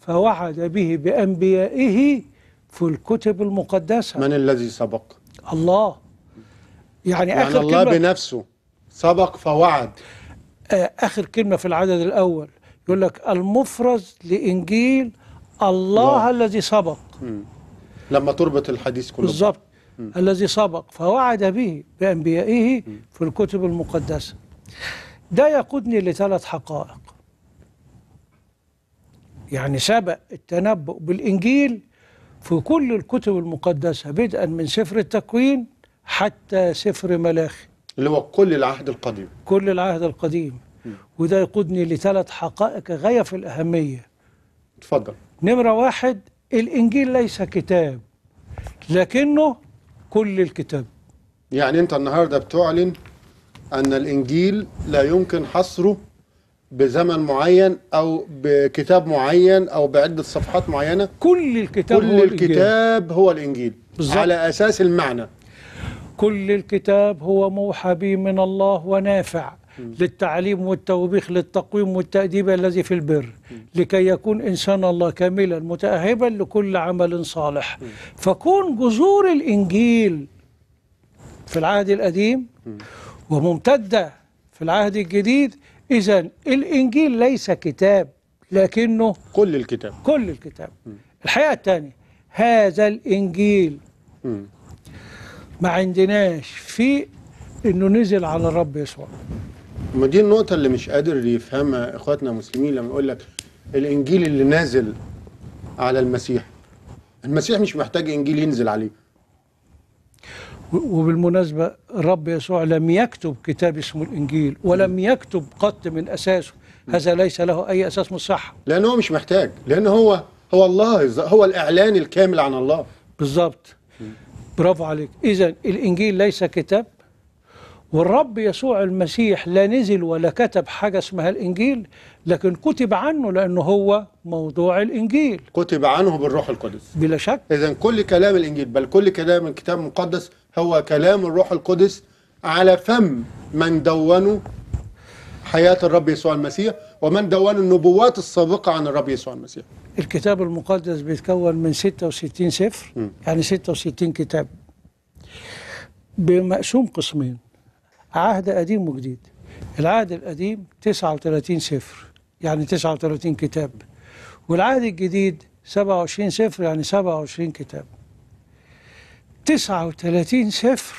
C: فوعد به بأنبيائه في الكتب المقدسة من الذي سبق؟ الله يعني, يعني آخر الله كلمة بنفسه سبق فوعد آه، آخر كلمة في العدد الأول يقول لك المفرز لإنجيل الله الذي سبق
B: مم. لما تربط الحديث كله بالظبط
C: الذي سبق فوعد به بأنبيائه مم. في الكتب المقدسة ده يقودني لثلاث حقائق يعني سبق التنبؤ بالإنجيل في كل الكتب المقدسة بدءا من سفر التكوين حتى سفر ملاخي
B: اللي هو كل العهد القديم
C: كل العهد القديم وده يقودني لثلاث حقائق غاية في الأهمية اتفضل نمرة واحد الإنجيل ليس كتاب لكنه كل الكتاب
B: يعني أنت النهاردة بتعلن أن الإنجيل لا يمكن حصره بزمن معين او بكتاب معين او بعده صفحات معينه
C: كل الكتاب كل هو الكتاب الإنجيل. هو الانجيل بالزبط. على اساس المعنى كل الكتاب هو موحى به من الله ونافع للتعليم والتوبيخ للتقويم والتأديب الذي في البر لكي يكون إنسان الله كاملا متأهبا لكل عمل صالح فكون جذور الإنجيل في العهد القديم وممتدة في العهد الجديد إذا الإنجيل ليس كتاب لكنه كل الكتاب كل الكتاب الحقيقة الثانية هذا الإنجيل ما عندناش في انه نزل على الرب يسوع
B: ما دي النقطه اللي مش قادر يفهمها اخواتنا المسلمين لما يقول لك الانجيل اللي نازل على المسيح المسيح مش محتاج انجيل ينزل عليه
C: وبالمناسبة الرب يسوع لم يكتب كتاب اسمه الإنجيل ولم يكتب قط من أساسه هذا ليس له أي أساس من الصحة لأنه مش محتاج لأن هو هو الله هو الإعلان الكامل عن الله بالظبط برافو عليك إذا الإنجيل ليس كتاب والرب يسوع المسيح لا نزل ولا كتب حاجة اسمها الإنجيل لكن كتب عنه لأنه هو موضوع الإنجيل كتب عنه
B: بالروح القدس بلا شك إذا كل كلام الإنجيل بل كل كلام الكتاب المقدس هو كلام الروح القدس على فم من دونوا حياة الرب يسوع المسيح ومن دونوا النبوات السابقة عن الرب يسوع المسيح
C: الكتاب المقدس بيتكون من 66 سفر م. يعني 66 كتاب بمقسوم قسمين عهد قديم وجديد العهد القديم 39 سفر يعني 39 كتاب والعهد الجديد 27 سفر يعني 27 كتاب 39 سفر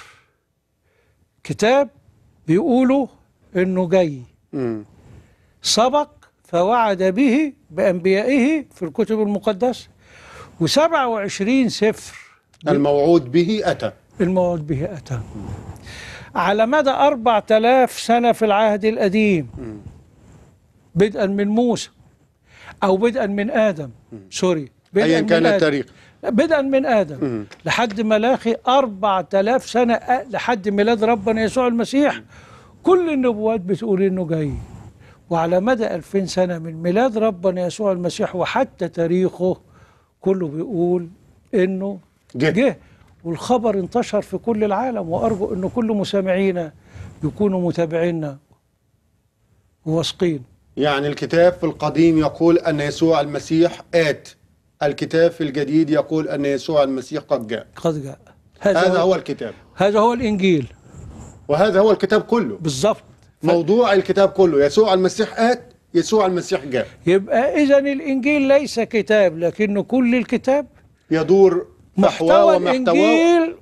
C: كتاب بيقولوا انه جاي سبق فوعد به بأنبيائه في الكتب المقدسة و27 سفر الموعود به أتى الموعود به أتى على مدى 4000 سنة في العهد القديم بدءا من موسى أو بدءا من آدم سوري أيا كان التاريخ بدءا من آدم لحد ملاخي 4000 سنة لحد ميلاد ربنا يسوع المسيح كل النبوات بتقول إنه جاي وعلى مدى 2000 سنة من ميلاد ربنا يسوع المسيح وحتى تاريخه كله بيقول انه جه, جه. والخبر انتشر في كل العالم وارجو ان كل مسامعينا يكونوا متابعينا وواثقين
B: يعني الكتاب في القديم يقول ان يسوع المسيح ات الكتاب في الجديد يقول ان يسوع المسيح قد جاء قد جاء هذا, هذا هو, هو الكتاب هذا هو الانجيل وهذا هو الكتاب كله بالظبط موضوع الكتاب كله يسوع المسيح
C: آت يسوع المسيح جاء يبقى إذا الإنجيل ليس كتاب لكنه كل الكتاب يدور محتوى ومحتوى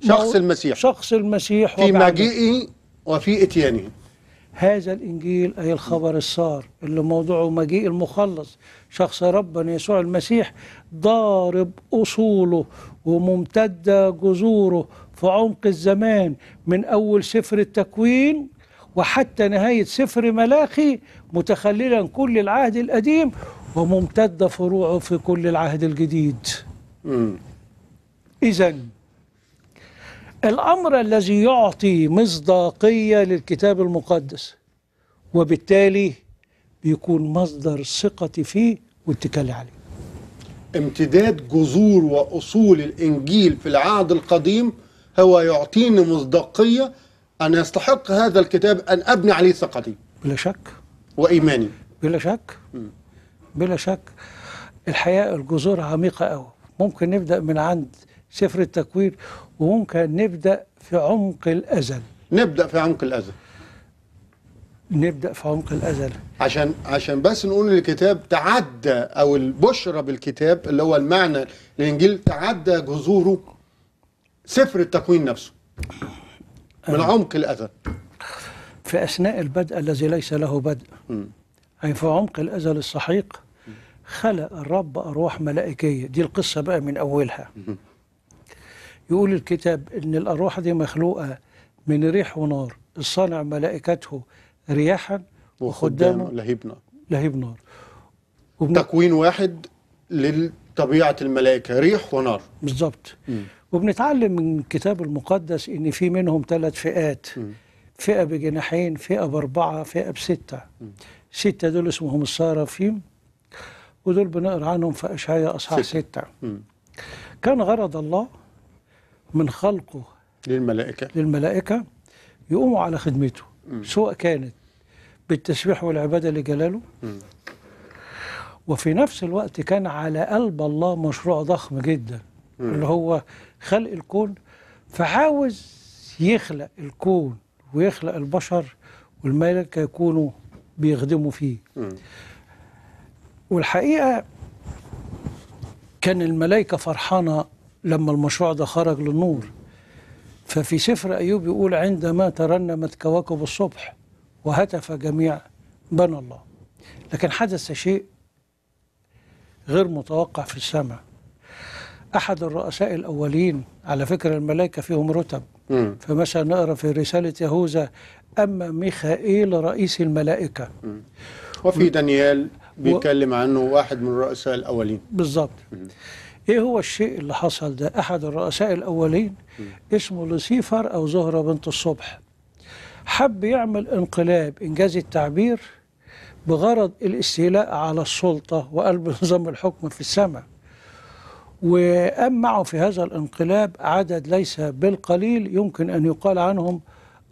C: شخص المسيح شخص المسيح في مجيئه وفي إتيانه هذا الإنجيل أي الخبر السار اللي موضوعه مجيء المخلص شخص ربنا يسوع المسيح ضارب أصوله وممتدة جذوره في عمق الزمان من أول سفر التكوين وحتى نهاية سفر ملاخي متخللا كل العهد القديم وممتدة فروعه في كل العهد الجديد إذا الأمر الذي يعطي مصداقية للكتاب المقدس وبالتالي بيكون مصدر ثقتي فيه واتكالي عليه امتداد
B: جذور وأصول الإنجيل في العهد القديم هو يعطيني مصداقية أن يستحق هذا الكتاب أن أبني عليه ثقتي بلا شك وإيماني
C: بلا شك م. بلا شك الحقيقة الجذور عميقة أوي ممكن نبدأ من عند سفر التكوين وممكن نبدأ في عمق الأزل نبدأ في عمق الأزل نبدأ في عمق الأزل
B: عشان عشان بس نقول الكتاب تعدى أو البشرة بالكتاب اللي هو المعنى الإنجيل تعدى جذوره سفر التكوين نفسه
C: من عمق الأذى في أثناء البدء الذي ليس له بدء أي في عمق الأذى للصحيق خلق الرب أرواح ملائكية دي القصة بقى من أولها يقول الكتاب إن الأرواح دي مخلوقة من ريح ونار الصانع ملائكته رياحا وخدامه لهيب نار لهيب نار تكوين واحد
B: لطبيعة الملائكة ريح ونار
C: بالظبط وبنتعلم من الكتاب المقدس ان في منهم ثلاث فئات فئه بجناحين فئه باربعه فئه بسته سته دول اسمهم الصارفين ودول بنقرا عنهم في اشعياء اصحاح سته, ستة. كان غرض الله من خلقه للملائكه للملائكه يقوموا على خدمته م. سواء كانت بالتسبيح والعباده لجلاله م. وفي نفس الوقت كان على قلب الله مشروع ضخم جدا اللي هو خلق الكون فعاوز يخلق الكون ويخلق البشر والملائكة يكونوا بيخدموا فيه والحقيقة كان الملائكة فرحانة لما المشروع ده خرج للنور ففي سفر أيوب يقول عندما ترنمت كواكب الصبح وهتف جميع بنى الله لكن حدث شيء غير متوقع في السماء أحد الرؤساء الأولين على فكرة الملائكة فيهم رتب فمثلا نقرأ في رسالة يهوذا أما ميخائيل رئيس الملائكة
B: وفي دانيال بيتكلم و... عنه واحد من الرؤساء الأولين
C: بالظبط إيه هو الشيء اللي حصل ده أحد الرؤساء الأولين م. اسمه لوسيفر أو زهرة بنت الصبح حب يعمل انقلاب إنجاز التعبير بغرض الاستيلاء على السلطة وقلب نظام الحكم في السماء وأمعوا في هذا الانقلاب عدد ليس بالقليل يمكن أن يقال عنهم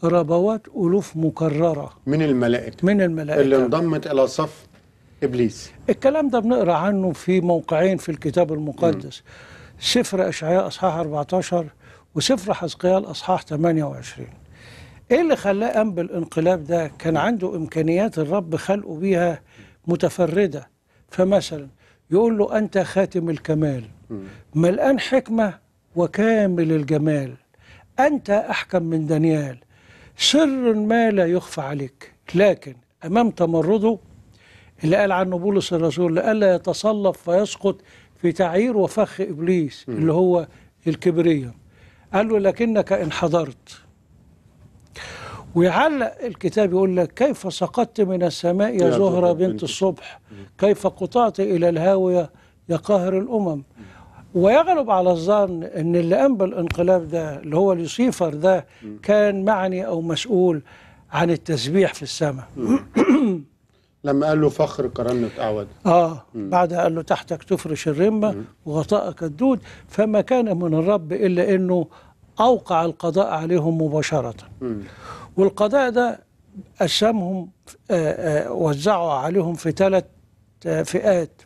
C: ربوات ألوف مكررة من الملائكة من الملائكة اللي انضمت إلى صف إبليس الكلام ده بنقرأ عنه في موقعين في الكتاب المقدس سفر إشعياء أصحاح 14 وسفر حزقيال أصحاح 28 إيه اللي خلاه قام بالانقلاب ده كان عنده إمكانيات الرب خلقه بيها متفردة فمثلا يقول له أنت خاتم الكمال ملآن حكمة وكامل الجمال أنت أحكم من دانيال سر ما لا يخفى عليك لكن أمام تمرده اللي قال عنه بولس الرسول لئلا يتصلف فيسقط في تعيير وفخ إبليس اللي هو الكبرية قال له لكنك انحدرت ويعلق الكتاب يقول لك كيف سقطت من السماء يا زهرة بنت الصبح كيف قطعت إلى الهاوية يا قاهر الأمم ويغلب على الظن ان اللي قام بالانقلاب ده اللي هو لوسيفر ده كان معني او مسؤول عن التسبيح في السماء لما قال له فخر قرنك أعود آه مم. بعد قال له تحتك تفرش الرمة وغطاءك الدود فما كان من الرب إلا أنه أوقع القضاء عليهم مباشرة مم. والقضاء ده قسمهم آه، آه، وزعوا عليهم في ثلاث آه، فئات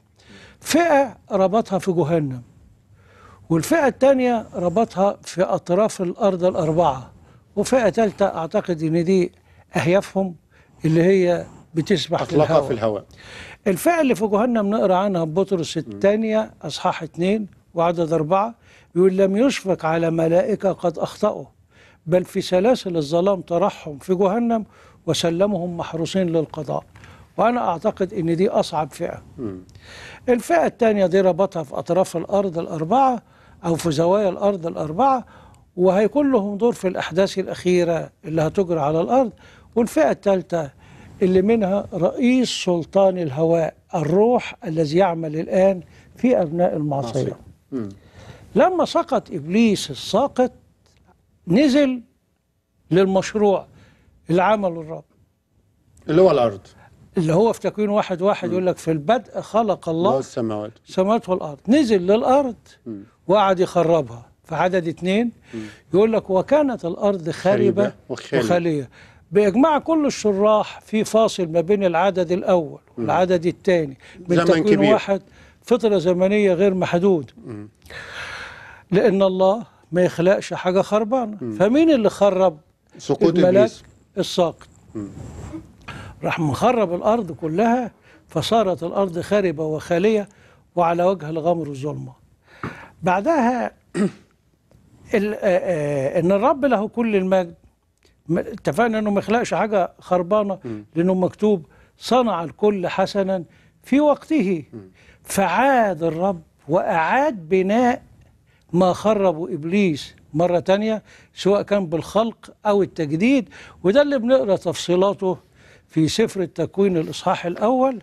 C: فئة ربطها في جهنم والفئة الثانية ربطها في أطراف الأرض الأربعة وفئة ثالثة أعتقد إن دي أهيافهم اللي هي بتسبح في الهواء في الهواء الفئة اللي في جهنم نقرأ عنها بطرس الثانية أصحاح اثنين وعدد أربعة بيقول لم يشفق على ملائكة قد أخطأوا بل في سلاسل الظلام طرحهم في جهنم وسلمهم محروسين للقضاء وأنا أعتقد أن دي أصعب فئة الفئة الثانية دي ربطها في أطراف الأرض الأربعة أو في زوايا الأرض الأربعة وهيكون لهم دور في الأحداث الأخيرة اللي هتجرى على الأرض والفئة الثالثة اللي منها رئيس سلطان الهواء الروح الذي يعمل الآن في أبناء المعصية لما سقط إبليس الساقط نزل للمشروع اللي عمله الرب اللي هو الأرض اللي هو في تكوين واحد واحد يقول لك في البدء خلق الله السماوات السماوات والأرض نزل للأرض م. وقعد يخربها في عدد اتنين يقول لك وكانت الأرض خاربه وخالية بإجماع كل الشراح في فاصل ما بين العدد الأول والعدد الثاني من زمن كبير. واحد فترة زمنية غير محدودة لأن الله ما يخلقش حاجة خربانة فمين اللي خرب سقوط الملاك الساقط راح مخرب الأرض كلها فصارت الأرض خاربة وخالية وعلى وجه الغمر والظلمة بعدها [clears throat] آه، آه، ان الرب له كل المجد اتفقنا انه ما يخلقش حاجه خربانه لانه مكتوب صنع الكل حسنا في وقته فعاد الرب واعاد بناء ما خربه ابليس مره تانية سواء كان بالخلق او التجديد وده اللي بنقرا تفصيلاته في سفر التكوين الاصحاح الاول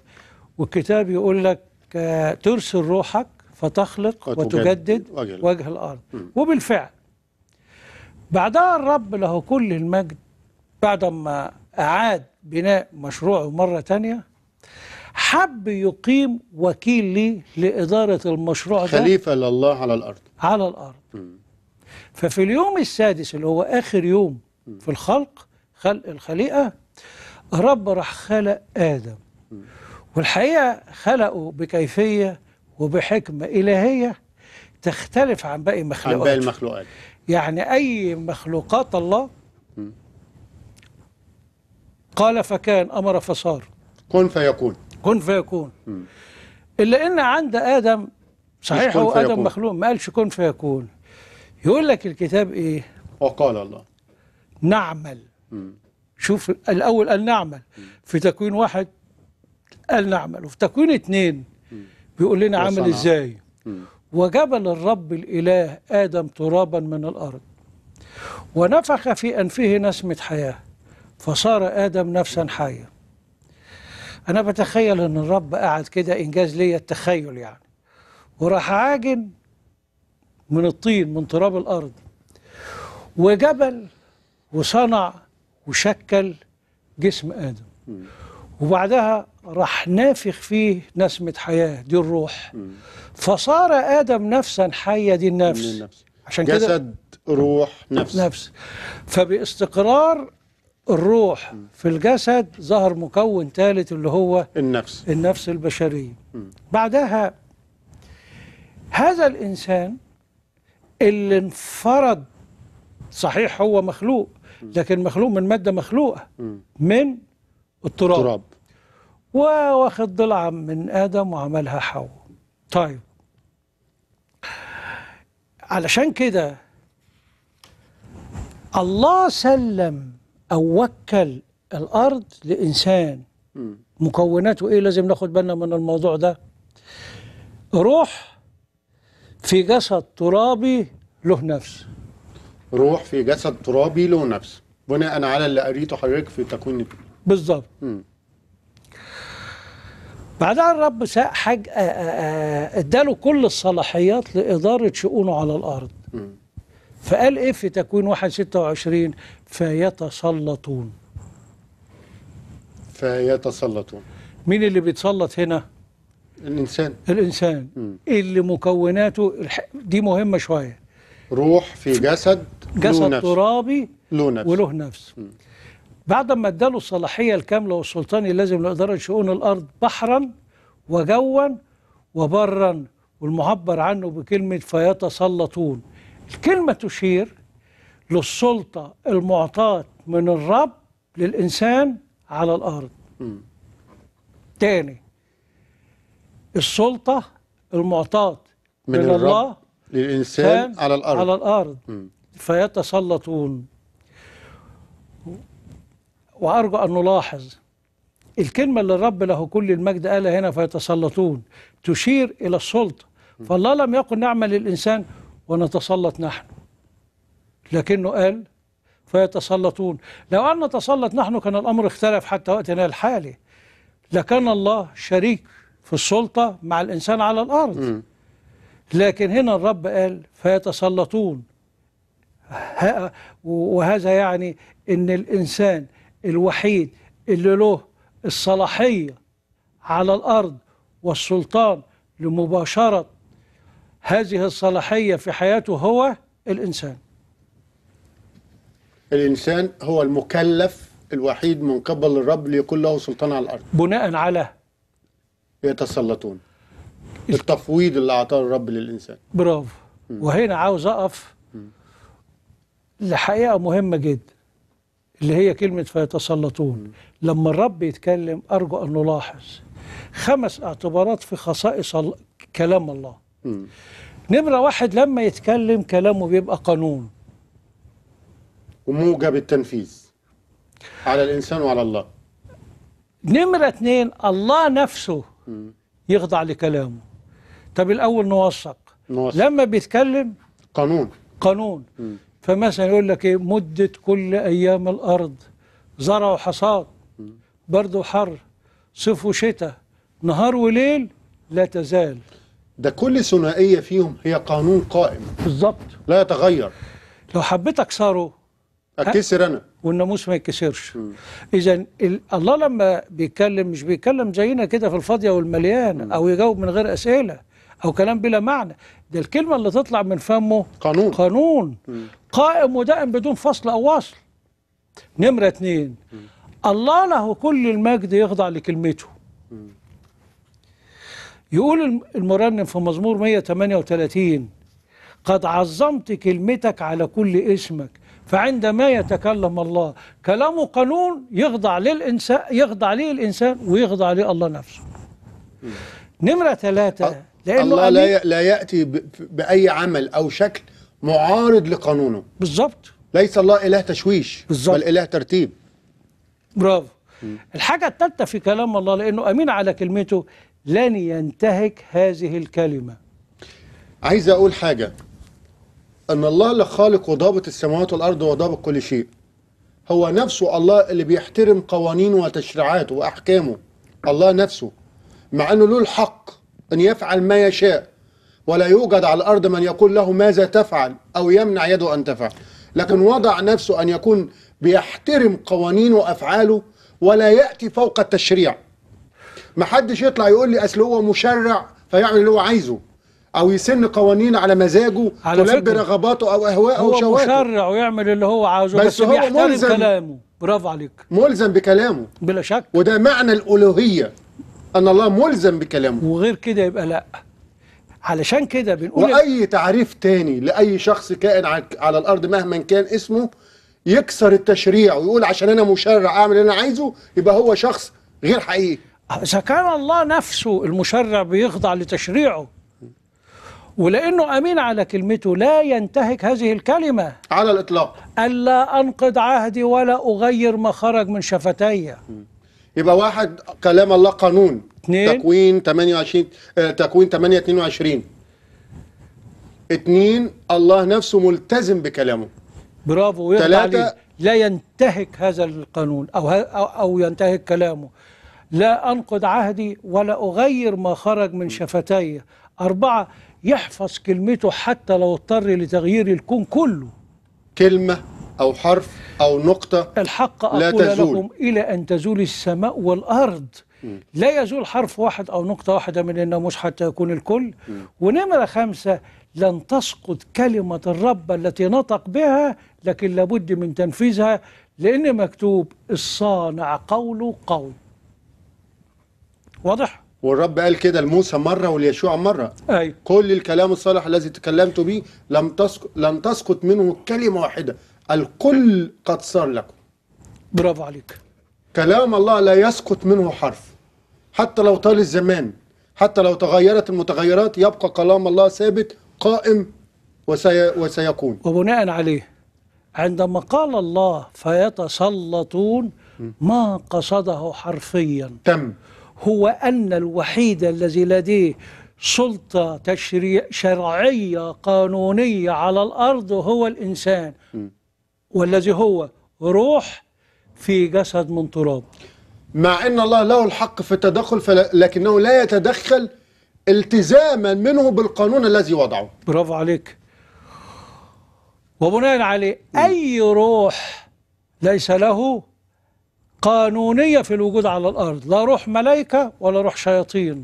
C: والكتاب يقول لك آه، ترسل روحك فتخلق وتجدد وجه الأرض وبالفعل بعدها الرب له كل المجد بعد ما أعاد بناء مشروعه مرة تانية حب يقيم وكيل لي لإدارة المشروع ده خليفة لله على الأرض على الأرض م. ففي اليوم السادس اللي هو آخر يوم م. في الخلق خلق الخليقة رب راح خلق آدم م. والحقيقة خلقه بكيفية وبحكمة إلهية تختلف عن باقي المخلوقات عن باقي المخلوقات يعني أي مخلوقات الله قال فكان أمر فصار كن فيكون كن فيكون إلا أن عند آدم
B: صحيح هو آدم
C: مخلوق ما قالش كن فيكون يقول لك الكتاب إيه وقال الله نعمل شوف الأول قال نعمل في تكوين واحد قال نعمل وفي تكوين اتنين بيقول لنا عامل ازاي وجبل الرب الاله ادم ترابا من الارض ونفخ في انفه نسمه حياه فصار ادم نفسا حيه انا بتخيل ان الرب قعد كده انجاز ليا التخيل يعني وراح عاجن من الطين من تراب الارض وجبل وصنع وشكل جسم ادم وبعدها راح نافخ فيه نسمة حياة دي الروح فصار آدم نفسا حية دي النفس عشان كده جسد روح نفس نفس فباستقرار الروح في الجسد ظهر مكون ثالث اللي هو النفس النفس البشرية بعدها هذا الإنسان اللي انفرد صحيح هو مخلوق لكن مخلوق من مادة مخلوقة من التراب, التراب. واخد ضلع من آدم وعملها حواء طيب علشان كده الله سلم أو وكل الأرض لإنسان مكوناته إيه لازم ناخد بالنا من الموضوع ده روح في جسد ترابي له نفس
B: روح في جسد ترابي له نفس بناء على اللي قريته حضرتك في تكوين بالظبط
C: بعدها الرب حاج اداله كل الصلاحيات لاداره شؤونه على الارض فقال ايه في تكوين ستة وعشرين فيتسلطون
B: فيتسلطون
C: مين اللي بيتسلط هنا؟ الانسان الانسان مم. اللي مكوناته دي مهمه شويه روح في جسد جسد ترابي له نفس وله نفس بعد ما اداله الصلاحيه الكامله والسلطان اللازم لاداره شؤون الارض بحرا وجوا وبرا والمعبر عنه بكلمه فيتسلطون الكلمه تشير للسلطه المعطاه من الرب للانسان على الارض تاني السلطه المعطاه
B: من, من الله للانسان على الارض على الارض م.
C: فيتسلطون وأرجو أن نلاحظ الكلمة اللي الرب له كل المجد قالها هنا فيتسلطون تشير إلى السلطة فالله لم يقل نعمل الإنسان ونتسلط نحن لكنه قال فيتسلطون لو أن نتسلط نحن كان الأمر اختلف حتى وقتنا الحالي لكان الله شريك في السلطة مع الإنسان على الأرض لكن هنا الرب قال فيتسلطون وهذا يعني أن الإنسان الوحيد اللي له الصلاحية على الأرض والسلطان لمباشرة هذه الصلاحية في حياته هو الإنسان
B: الإنسان هو المكلف الوحيد من قبل الرب ليكون له سلطان على الأرض
C: بناء على
B: يتسلطون التفويض اللي أعطاه الرب للإنسان
C: برافو وهنا عاوز أقف لحقيقة مهمة جدا اللي هي كلمة فيتسلطون لما الرب يتكلم أرجو أن نلاحظ خمس اعتبارات في خصائص كلام الله نمرة واحد لما يتكلم كلامه بيبقى قانون
B: وموجب التنفيذ
C: على الإنسان وعلى الله نمرة اتنين الله نفسه يخضع لكلامه طب الأول نوثق لما بيتكلم قانون قانون فمثلا يقول لك ايه مدة كل أيام الأرض زرع وحصاد برد وحر صيف وشتاء نهار وليل لا تزال ده كل ثنائية فيهم هي قانون قائم بالظبط لا يتغير لو حبيت أكسره اتكسر أنا والناموس ما يتكسرش إذا الله لما بيتكلم مش بيتكلم زينا كده في الفاضية والمليان أو يجاوب من غير أسئلة أو كلام بلا معنى ده الكلمة اللي تطلع من فمه قانون قانون مم. قائم ودائم بدون فصل أو واصل نمرة اثنين الله له كل المجد يخضع لكلمته يقول المرنم في مزمور 138 قد عظمت كلمتك على كل اسمك فعندما يتكلم الله كلامه قانون يخضع للإنسان يخضع ليه الإنسان ويخضع ليه الله نفسه نمرة ثلاثة
B: لأنه الله لا
C: يأتي بأي
B: عمل أو شكل معارض لقانونه بالظبط ليس الله اله تشويش بالظبط بل
C: اله ترتيب برافو الحاجه الثالثه في كلام الله لانه امين على كلمته لن ينتهك هذه الكلمه عايز اقول حاجه
B: ان الله اللي خالق وضابط السماوات والارض وضابط كل شيء هو نفسه الله اللي بيحترم قوانينه وتشريعاته واحكامه الله نفسه مع انه له الحق ان يفعل ما يشاء ولا يوجد على الأرض من يقول له ماذا تفعل أو يمنع يده أن تفعل لكن وضع نفسه أن يكون بيحترم قوانين وأفعاله ولا يأتي فوق التشريع محدش يطلع يقول لي أصل هو مشرع فيعمل اللي هو عايزه او يسن قوانين على مزاجه على تلبي رغباته او أهواءه او وشواته. هو
C: مشرع ويعمل اللي هو عايزه بس, بس هو بيحترم ملزم كلامه برافو عليك
B: ملزم بكلامه بلا شك وده معنى الالوهيه ان الله ملزم بكلامه وغير كده يبقى لا علشان كده بنقول واي تعريف تاني لاي شخص كائن على الارض مهما كان اسمه يكسر التشريع
C: ويقول عشان انا مشرع اعمل اللي انا عايزه يبقى هو شخص غير حقيقي اذا كان الله نفسه المشرع بيخضع لتشريعه ولانه امين على كلمته لا ينتهك هذه الكلمه على الاطلاق الا انقض عهدي ولا اغير ما خرج من شفتي يبقى واحد كلام الله قانون
B: 2 تكوين 28 آه، تكوين 8 22 2 الله نفسه ملتزم بكلامه
C: برافو ويرضى لا ينتهك هذا القانون أو, أو ينتهك كلامه لا أنقض عهدي ولا أغير ما خرج من شفتي أربعة يحفظ كلمته حتى لو اضطر لتغيير الكون كله كلمة أو حرف أو نقطة الحق أقول لا تزول. لكم إلى أن تزول السماء والأرض لا يزول حرف واحد أو نقطة واحدة من الناموس حتى يكون الكل ونمرة خمسة لن تسقط كلمة الرب التي نطق بها لكن لابد من تنفيذها لأن مكتوب الصانع قوله قول
B: واضح؟ والرب قال كده لموسى مرة وليشوع مرة أيوة. كل الكلام الصالح الذي تكلمت به لم تسقط, لن تسقط منه كلمة واحدة الكل قد صار لكم برافو عليك كلام الله لا يسقط منه حرف حتى لو طال الزمان حتى لو تغيرت المتغيرات يبقى كلام الله ثابت قائم
C: وسي وسيكون وبناء عليه عندما قال الله فيتسلطون ما قصده حرفيا تم هو أن الوحيد الذي لديه سلطة تشريع شرعية قانونية على الأرض هو الإنسان والذي هو روح في جسد من تراب مع ان الله له الحق في التدخل
B: لكنه لا يتدخل التزاما منه بالقانون الذي وضعه برافو عليك
C: وبناء عليه اي روح ليس له قانونيه في الوجود على الارض لا روح ملائكه ولا روح شياطين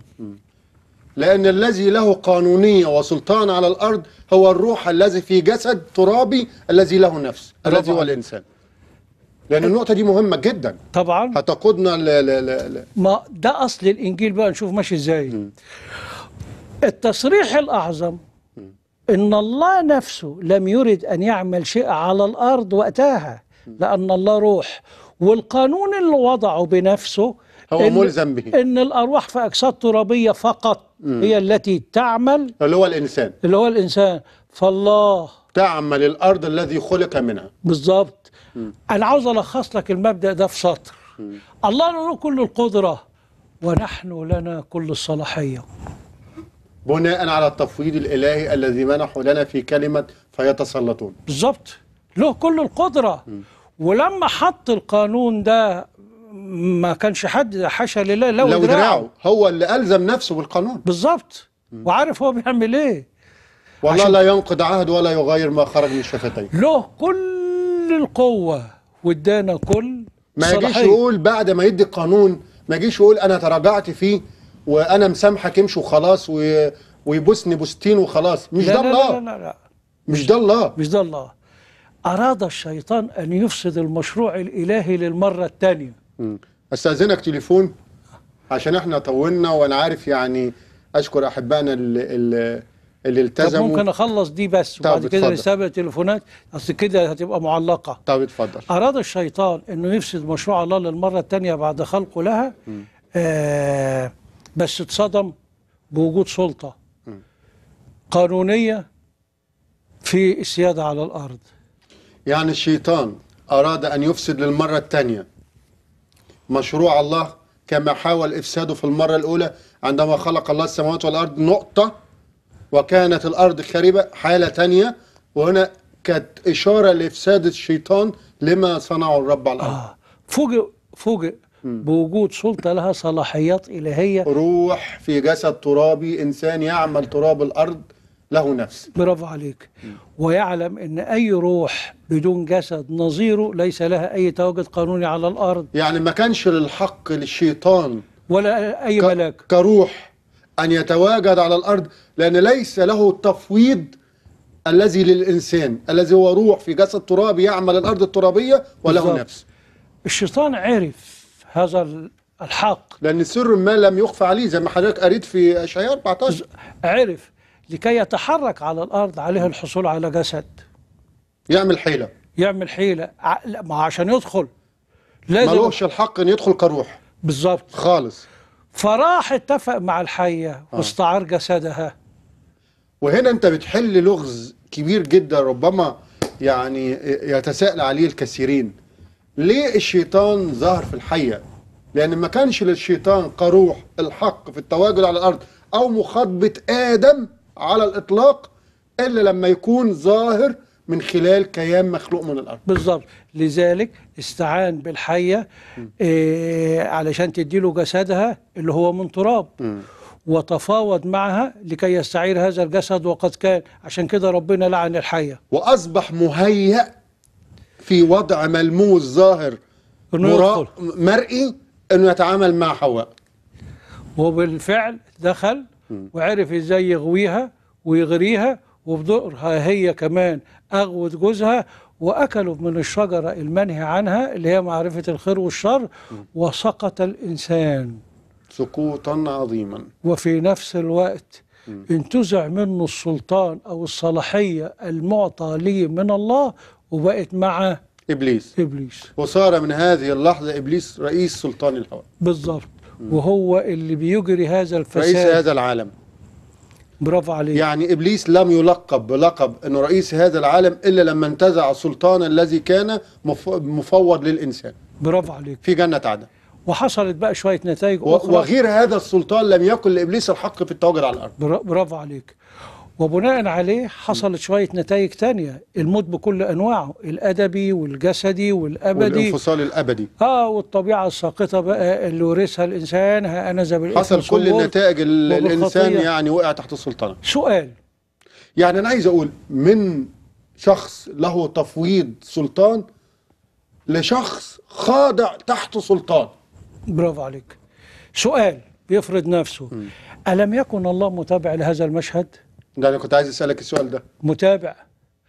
C: لأن الذي له قانونية وسلطان على الأرض
B: هو الروح الذي في جسد ترابي الذي له نفس الذي هو الإنسان
C: لان النقطه دي مهمه جدا طبعا هتقودنا ل ل ل ل ما ده اصل الانجيل بقى نشوف ماشي ازاي التصريح الاعظم ان الله نفسه لم يرد ان يعمل شيء على الارض وقتها لان الله روح والقانون اللي وضعه بنفسه هو إن ملزم به ان الارواح في اجساد ترابيه فقط مم. هي التي تعمل اللي هو الانسان اللي هو الانسان فالله تعمل الارض الذي خلق منها بالظبط أنا عاوز ألخص لك المبدأ ده في سطر الله له كل القدرة ونحن لنا كل الصلاحية
B: بناء على التفويض الإلهي الذي منحه لنا
C: في كلمة فيتسلطون بالظبط له كل القدرة ولما حط القانون ده ما كانش حد حاشا لله لو, لو دراعه هو اللي ألزم نفسه بالقانون بالظبط وعارف هو بيعمل ايه والله لا
B: ينقض عهد ولا يغير ما خرج من شفتيه له كل كل القوة وادانا كل ما يجيش يقول بعد ما يدي القانون ما يجيش يقول انا تراجعت فيه وانا مسامحك امشي وخلاص و... ويبوسني بوستين وخلاص مش ده الله لا لا
C: لا لا. مش ده الله مش ده الله اراد الشيطان ان يفسد المشروع الالهي للمره الثانيه استاذنك تليفون عشان احنا طولنا
B: وانا عارف يعني اشكر احبائنا اللي, اللي اللي التزموا ممكن
C: اخلص دي بس طب وبعد كده رساله تليفونات اصل كده هتبقى معلقه طب اتفضل اراد الشيطان انه يفسد مشروع الله للمره الثانيه بعد خلقه لها آه بس اتصدم بوجود سلطه م. قانونيه في السياده على الارض
B: يعني الشيطان اراد ان يفسد للمره الثانيه مشروع الله كما حاول افساده في المره الاولى عندما خلق الله السماوات والارض نقطه وكانت الأرض خربة حالة تانية وهنا كانت إشارة لإفساد الشيطان لما صنعه الرب
C: على الأرض آه فوجئ فوجئ بوجود سلطة لها صلاحيات إلهية
B: روح في جسد ترابي إنسان يعمل تراب الأرض له نفس
C: برافو عليك ويعلم أن أي روح بدون جسد نظيره ليس لها أي تواجد قانوني على الأرض يعني ما كانش للحق للشيطان ولا أي ك... ملاك
B: كروح أن يتواجد على الأرض لأن ليس له التفويض الذي للإنسان الذي هو روح في جسد ترابي يعمل الأرض الترابية وله نفس
C: الشيطان عرف هذا الحق لأن سر ما لم يخفى عليه زي ما حضرتك قريت في أشعياء 14 عرف لكي يتحرك على الأرض عليه الحصول على جسد يعمل حيلة يعمل حيلة ما عشان يدخل لازم ملوش الحق أن يدخل كروح بالظبط خالص فراح اتفق مع الحية آه. واستعار جسدها وهنا أنت بتحل لغز
B: كبير جدا ربما يعني يتساءل عليه الكثيرين ليه الشيطان ظهر في الحية لأن ما كانش للشيطان قروح الحق في التواجد على الأرض أو مخاطبة آدم على الإطلاق إلا لما
C: يكون ظاهر من خلال كيان مخلوق من الارض بالظبط لذلك استعان بالحيه إيه علشان له جسدها اللي هو من تراب م. وتفاوض معها لكي يستعير هذا الجسد وقد كان عشان كده ربنا لعن الحيه واصبح مهيأ في وضع ملموس ظاهر مرئي انه يتعامل مع حواء وبالفعل دخل وعرف ازاي يغويها ويغريها وبدورها هي كمان أغوت جوزها وأكلوا من الشجرة المنهي عنها اللي هي معرفة الخير والشر وسقط الإنسان سقوطا عظيما وفي نفس الوقت انتزع منه السلطان أو الصلاحية المعطى لي من الله وبقت مع إبليس إبليس وصار من هذه اللحظة إبليس رئيس سلطان الهوى بالظبط وهو اللي بيجري هذا الفساد رئيس هذا
B: العالم برافو عليك يعني ابليس لم يلقب بلقب انه رئيس هذا العالم الا لما انتزع السلطان الذي كان مفوض للانسان
C: برافو عليك في جنه عدن وحصلت بقى شويه نتائج اخرى وغير
B: هذا السلطان لم يكن لابليس الحق في التواجد على الارض
C: برافو عليك وبناء عليه حصلت شوية نتائج تانية الموت بكل أنواعه الأدبي والجسدي والأبدي والانفصال الأبدي آه والطبيعة الساقطة بقى اللي ورثها الإنسان أنا زبل حصل كل النتائج اللي الإنسان يعني
B: وقع تحت السلطنة سؤال يعني أنا عايز أقول من شخص له تفويض سلطان لشخص
C: خاضع تحت سلطان برافو عليك سؤال بيفرض نفسه م. ألم يكن الله متابع لهذا المشهد؟ ده انا كنت عايز اسالك السؤال ده
B: متابع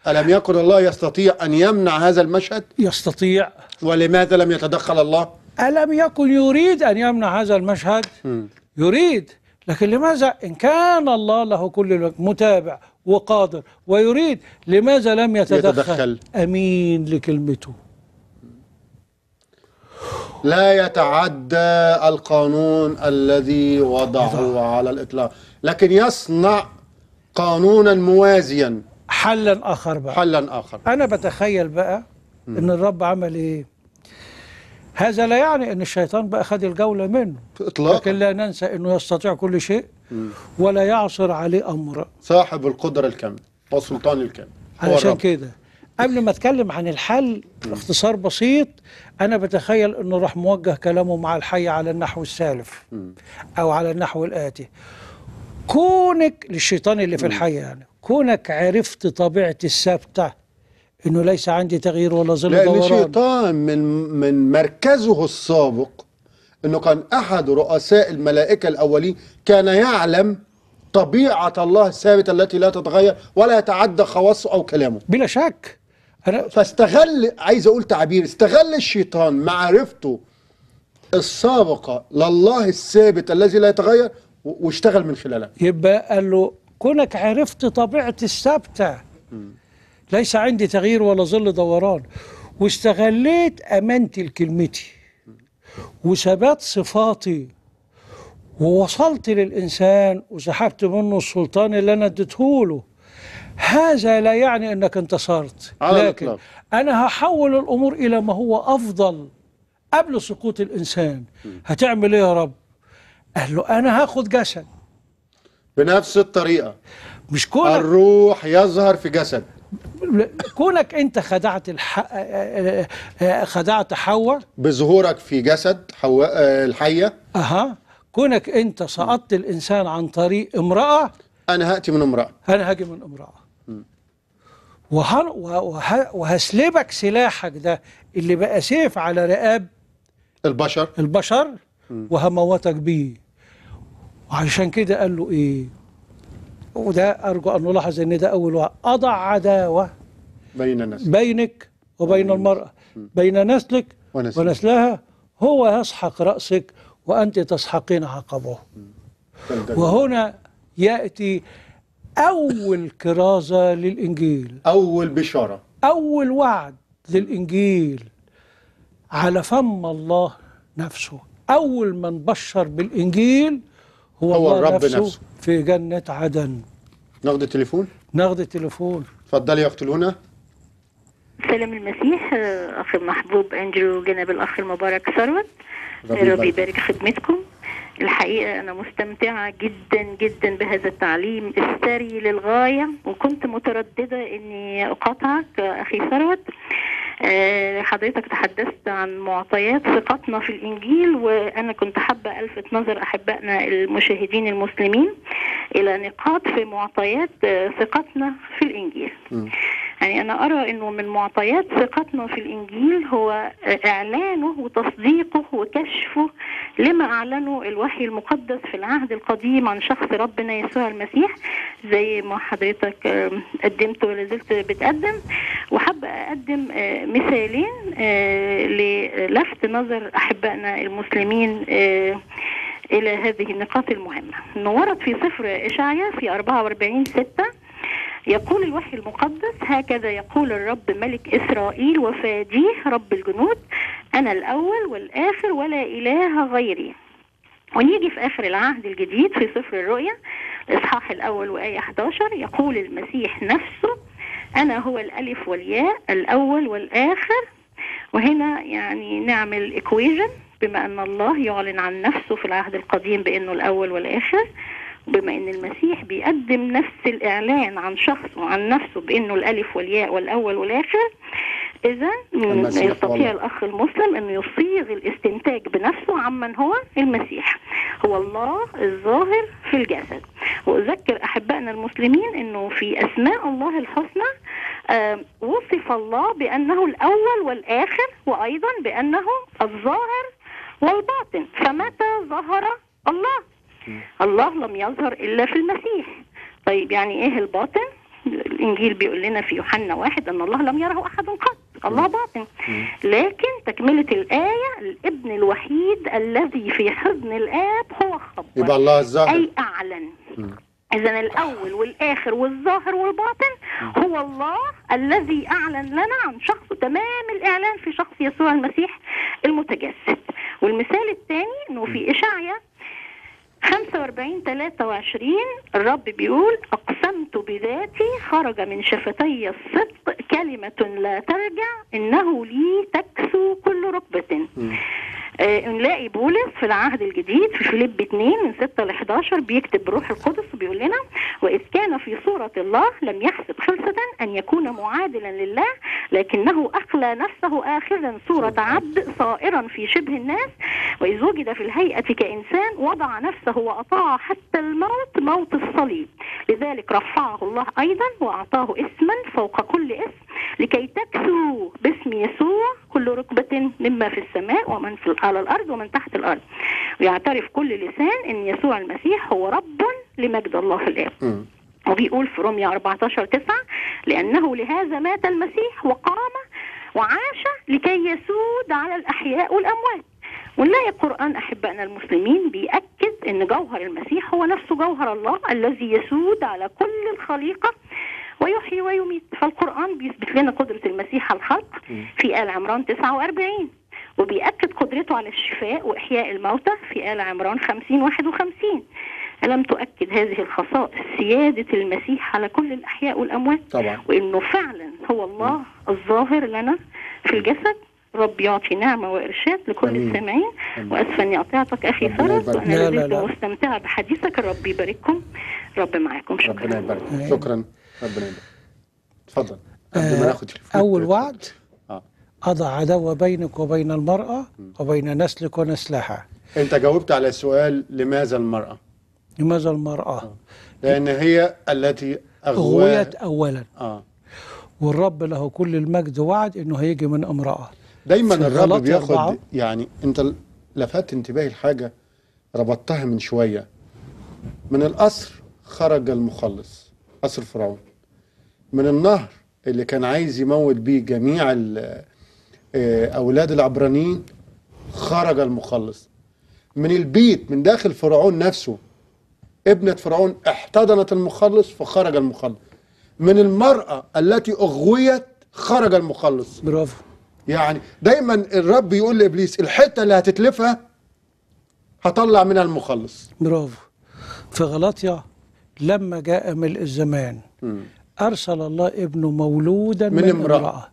B: الم يكن الله يستطيع ان يمنع هذا المشهد يستطيع ولماذا
C: لم يتدخل الله الم يكن يريد ان يمنع هذا المشهد م. يريد لكن لماذا إن كان الله له كل الوقت متابع وقادر ويريد لماذا لم يتدخل, يتدخل. أمين لكلمته
B: لا يتعدى القانون الذي وضعه على الإطلاق لكن يصنع قانونا موازيا
C: حلا اخر بقى حلا اخر انا بتخيل بقى ان الرب عمل ايه هذا لا يعني ان الشيطان بقى خد الجوله منه اطلاقا لكن لا ننسى انه يستطيع كل شيء ولا يعصر عليه امر صاحب القدره الكامله والسلطان الكامل علشان كده قبل ما اتكلم عن الحل باختصار بسيط انا بتخيل انه راح موجه كلامه مع الحي على النحو السالف او على النحو الاتي كونك للشيطان اللي في الحياه يعني كونك عرفت طبيعة الثابتة انه ليس عندي تغيير ولا ظل دوران لان الشيطان من
B: من مركزه السابق انه كان احد رؤساء الملائكه الاولين كان يعلم طبيعه الله الثابته التي لا تتغير ولا يتعدى خواصه او كلامه بلا شك أنا فاستغل عايز اقول تعبير استغل الشيطان معرفته السابقه لله الثابت الذي لا يتغير
C: واشتغل من خلالها يبقى قال له كونك عرفت طبيعة الثابتة ليس عندي تغيير ولا ظل دوران واستغليت أمانتي لكلمتي وثبات صفاتي ووصلت للإنسان وسحبت منه السلطان اللي أنا اديتهوله هذا لا يعني أنك انتصرت لكن الأطلاق. أنا هحول الأمور إلى ما هو أفضل قبل سقوط الإنسان هتعمل إيه يا رب قال له أنا هاخد جسد بنفس الطريقة مش كونك الروح يظهر في جسد كونك أنت خدعت الح... آه، آه، آه، خدعت
B: حواء بظهورك في جسد حواء الحية
C: أها كونك أنت سقطت الإنسان عن طريق امرأة أنا هأتي من امرأة أنا هاجي من امرأة وه... وه... وهسلبك سلاحك ده اللي بقى سيف على رقاب البشر البشر وهموتك بيه وعشان كده قال له ايه وده ارجو ان نلاحظ ان ده اول واحد اضع عداوه بين الناس بينك وبين المراه بين نسلك ونسل. ونسلها هو يسحق راسك وانت تسحقين عقبه وهنا ياتي اول كرازه للانجيل اول بشاره اول وعد للانجيل على فم الله نفسه اول من بشر بالانجيل هو, هو الرب نفسه, نفسه في جنة عدن ناخد التليفون ناخد التليفون اتفضل يا اخت لونا
E: سلام المسيح اخ المحبوب انجلو جناب الاخ المبارك ثروت ربي يبارك خدمتكم الحقيقة أنا مستمتعة جدا جدا بهذا التعليم الثري للغاية وكنت مترددة إني أقاطعك أخي ثروت آه، حضرتك تحدثت عن معطيات ثقتنا في الإنجيل وأنا كنت حابة ألفت نظر أحبائنا المشاهدين المسلمين إلى نقاط في معطيات آه، ثقتنا في الإنجيل م. يعني أنا أرى أنه من معطيات ثقتنا في الإنجيل هو إعلانه وتصديقه وكشفه لما أعلنه الوحي المقدس في العهد القديم عن شخص ربنا يسوع المسيح زي ما حضرتك قدمت ولا زلت بتقدم وحابة أقدم آه، مثالين آه، للفت نظر أحبائنا المسلمين آه، إلى هذه النقاط المهمة نورد في سفر إشعيا في 44 6 يقول الوحي المقدس هكذا يقول الرب ملك إسرائيل وفاديه رب الجنود أنا الأول والآخر ولا إله غيري ونيجي في آخر العهد الجديد في سفر الرؤيا الإصحاح الأول وآية 11 يقول المسيح نفسه أنا هو الألف والياء الأول والآخر وهنا يعني نعمل إكويجن بما أن الله يعلن عن نفسه في العهد القديم بأنه الأول والآخر بما ان المسيح بيقدم نفس الاعلان عن شخصه عن نفسه بانه الالف والياء والاول والاخر اذا يستطيع الاخ المسلم انه يصيغ الاستنتاج بنفسه عمن هو المسيح هو الله الظاهر في الجسد واذكر احبائنا المسلمين انه في اسماء الله الحسنى آه، وصف الله بانه الاول والاخر وايضا بانه الظاهر والباطن فمتى ظهر الله الله لم يظهر إلا في المسيح طيب يعني إيه الباطن الإنجيل بيقول لنا في يوحنا واحد أن الله لم يره أحد قط الله باطن لكن تكملة الآية الابن الوحيد الذي في حضن الآب هو خبر يبقى الله الظاهر أي أعلن إذا الأول والآخر والظاهر والباطن هو الله الذي أعلن لنا عن شخصه تمام الإعلان في شخص يسوع المسيح المتجسد والمثال الثاني أنه في إشعيا 45 23 الرب بيقول أقسمت بذاتي خرج من شفتي الصدق كلمة لا ترجع إنه لي تكسو كل ركبة آه نلاقي بولس في العهد الجديد في فيليب 2 من 6 ل 11 بيكتب بروح القدس وبيقول لنا واذ كان في صوره الله لم يحسب خلصه ان يكون معادلا لله لكنه اخلى نفسه اخذا صوره عبد صائرا في شبه الناس واذ وجد في الهيئه كانسان وضع نفسه فهو أطاع حتى الموت موت الصليب لذلك رفعه الله أيضا وأعطاه اسما فوق كل اسم لكي تكسو باسم يسوع كل ركبة مما في السماء ومن في على الأرض ومن تحت الأرض ويعترف كل لسان أن يسوع المسيح هو رب لمجد الله في الآب وبيقول في رومية 14 9 لأنه لهذا مات المسيح وقام وعاش لكي يسود على الأحياء والأموات ونلاقي القرآن أحبائنا المسلمين بيأكد أن جوهر المسيح هو نفسه جوهر الله الذي يسود على كل الخليقة ويحيي ويميت فالقرآن بيثبت لنا قدرة المسيح على الخلق في آل عمران 49 وبيأكد قدرته على الشفاء وإحياء الموتى في آل عمران 50 51 ألم تؤكد هذه الخصائص سيادة المسيح على كل الأحياء والأموات طبعا. وإنه فعلا هو الله الظاهر لنا في الجسد رب يعطي نعمة وإرشاد لكل أمين. السامعين وأسفا أني قطعتك أخي فرج وأنا لذيذ ومستمتعة بحديثك الرب يبارككم رب معاكم شكرا ربنا يبارك
B: شكرا ربنا يبارك تفضل
C: قبل ما ناخد أول وعد آه. أضع عداوة بينك وبين المرأة وبين نسلك ونسلها
B: أنت جاوبت على سؤال لماذا المرأة؟
C: لماذا المرأة؟ آه. لأن
B: هي التي أغويت
C: أولا آه. والرب له كل المجد وعد أنه هيجي من امرأة دايما الرب بياخد
B: يعني انت لفت انتباهي لحاجه ربطتها من شويه من القصر خرج المخلص قصر فرعون من النهر اللي كان عايز يموت بيه جميع آه، اولاد العبرانيين خرج المخلص من البيت من داخل فرعون نفسه ابنة فرعون احتضنت المخلص فخرج المخلص من المرأة التي أغويت خرج المخلص برافو يعني دايما الرب يقول
C: لابليس الحته اللي هتتلفها هطلع منها المخلص برافو في غلاطيا لما جاء ملء الزمان م. ارسل الله ابنه مولودا من, من امراه, امرأة.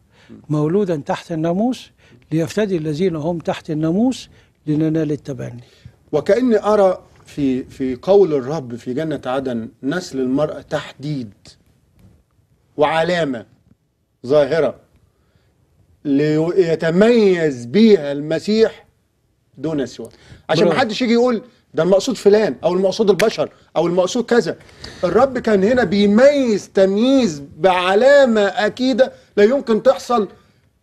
C: مولودا تحت الناموس ليفتدي الذين هم تحت الناموس لننال التبني وكاني ارى في في قول
B: الرب في جنه عدن نسل المراه تحديد وعلامه ظاهره ليتميز بيها المسيح دون سواه عشان ما حدش يجي يقول ده المقصود فلان او المقصود البشر او المقصود كذا الرب كان هنا بيميز تمييز بعلامه
C: اكيده لا يمكن تحصل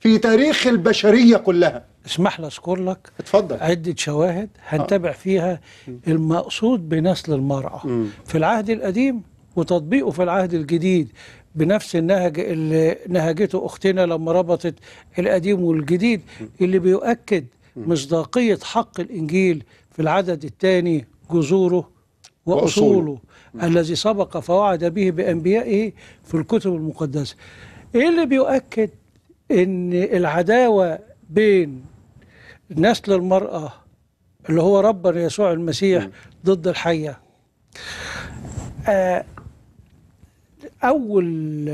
C: في تاريخ البشريه كلها اسمح لي اذكر لك اتفضل عده شواهد هنتابع آه. فيها المقصود بنسل المراه في العهد القديم وتطبيقه في العهد الجديد بنفس النهج اللي نهجته اختنا لما ربطت القديم والجديد اللي بيؤكد مصداقيه حق الانجيل في العدد الثاني جذوره واصوله الذي سبق فوعد به بانبيائه في الكتب المقدسه. ايه اللي بيؤكد ان العداوه بين نسل المراه اللي هو ربنا يسوع المسيح ضد الحيه آه اول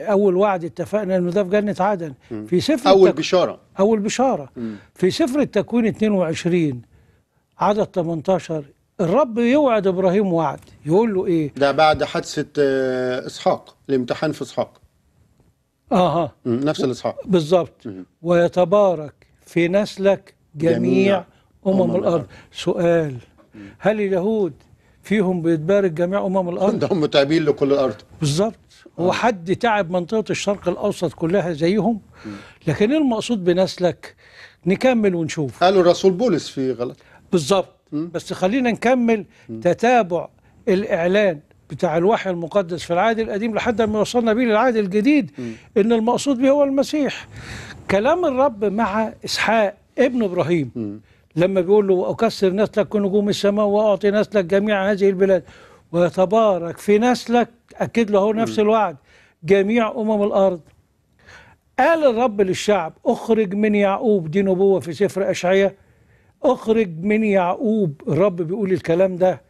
C: اول وعد اتفقنا انه ده في جنه عدن في سفر اول التك... بشاره اول بشاره في سفر التكوين 22 عدد 18 الرب يوعد
B: ابراهيم وعد يقول له ايه ده بعد حادثه آه، اسحاق الامتحان في اسحاق اها نفس الاسحاق
C: بالظبط ويتبارك في نسلك جميع, جميع امم, أمم الارض. الارض سؤال هل اليهود فيهم بيتبارك جميع امم الارض عندهم [laughs] هم لكل الارض بالظبط هو آه. حد تعب منطقه الشرق الاوسط كلها زيهم لكن ايه المقصود بنسلك نكمل ونشوف قالوا الرسول بولس في غلط بالظبط بس خلينا نكمل م. تتابع الاعلان بتاع الوحي المقدس في العهد القديم لحد ما وصلنا بيه للعهد الجديد م. ان المقصود به هو المسيح كلام الرب مع اسحاق ابن ابراهيم م. لما بيقول له أكسر نسلك كنجوم السماء وأعطي نسلك جميع هذه البلاد ويتبارك في نسلك أكد له هو نفس الوعد جميع أمم الأرض قال الرب للشعب أخرج من يعقوب دي نبوة في سفر أشعية أخرج من يعقوب الرب بيقول الكلام ده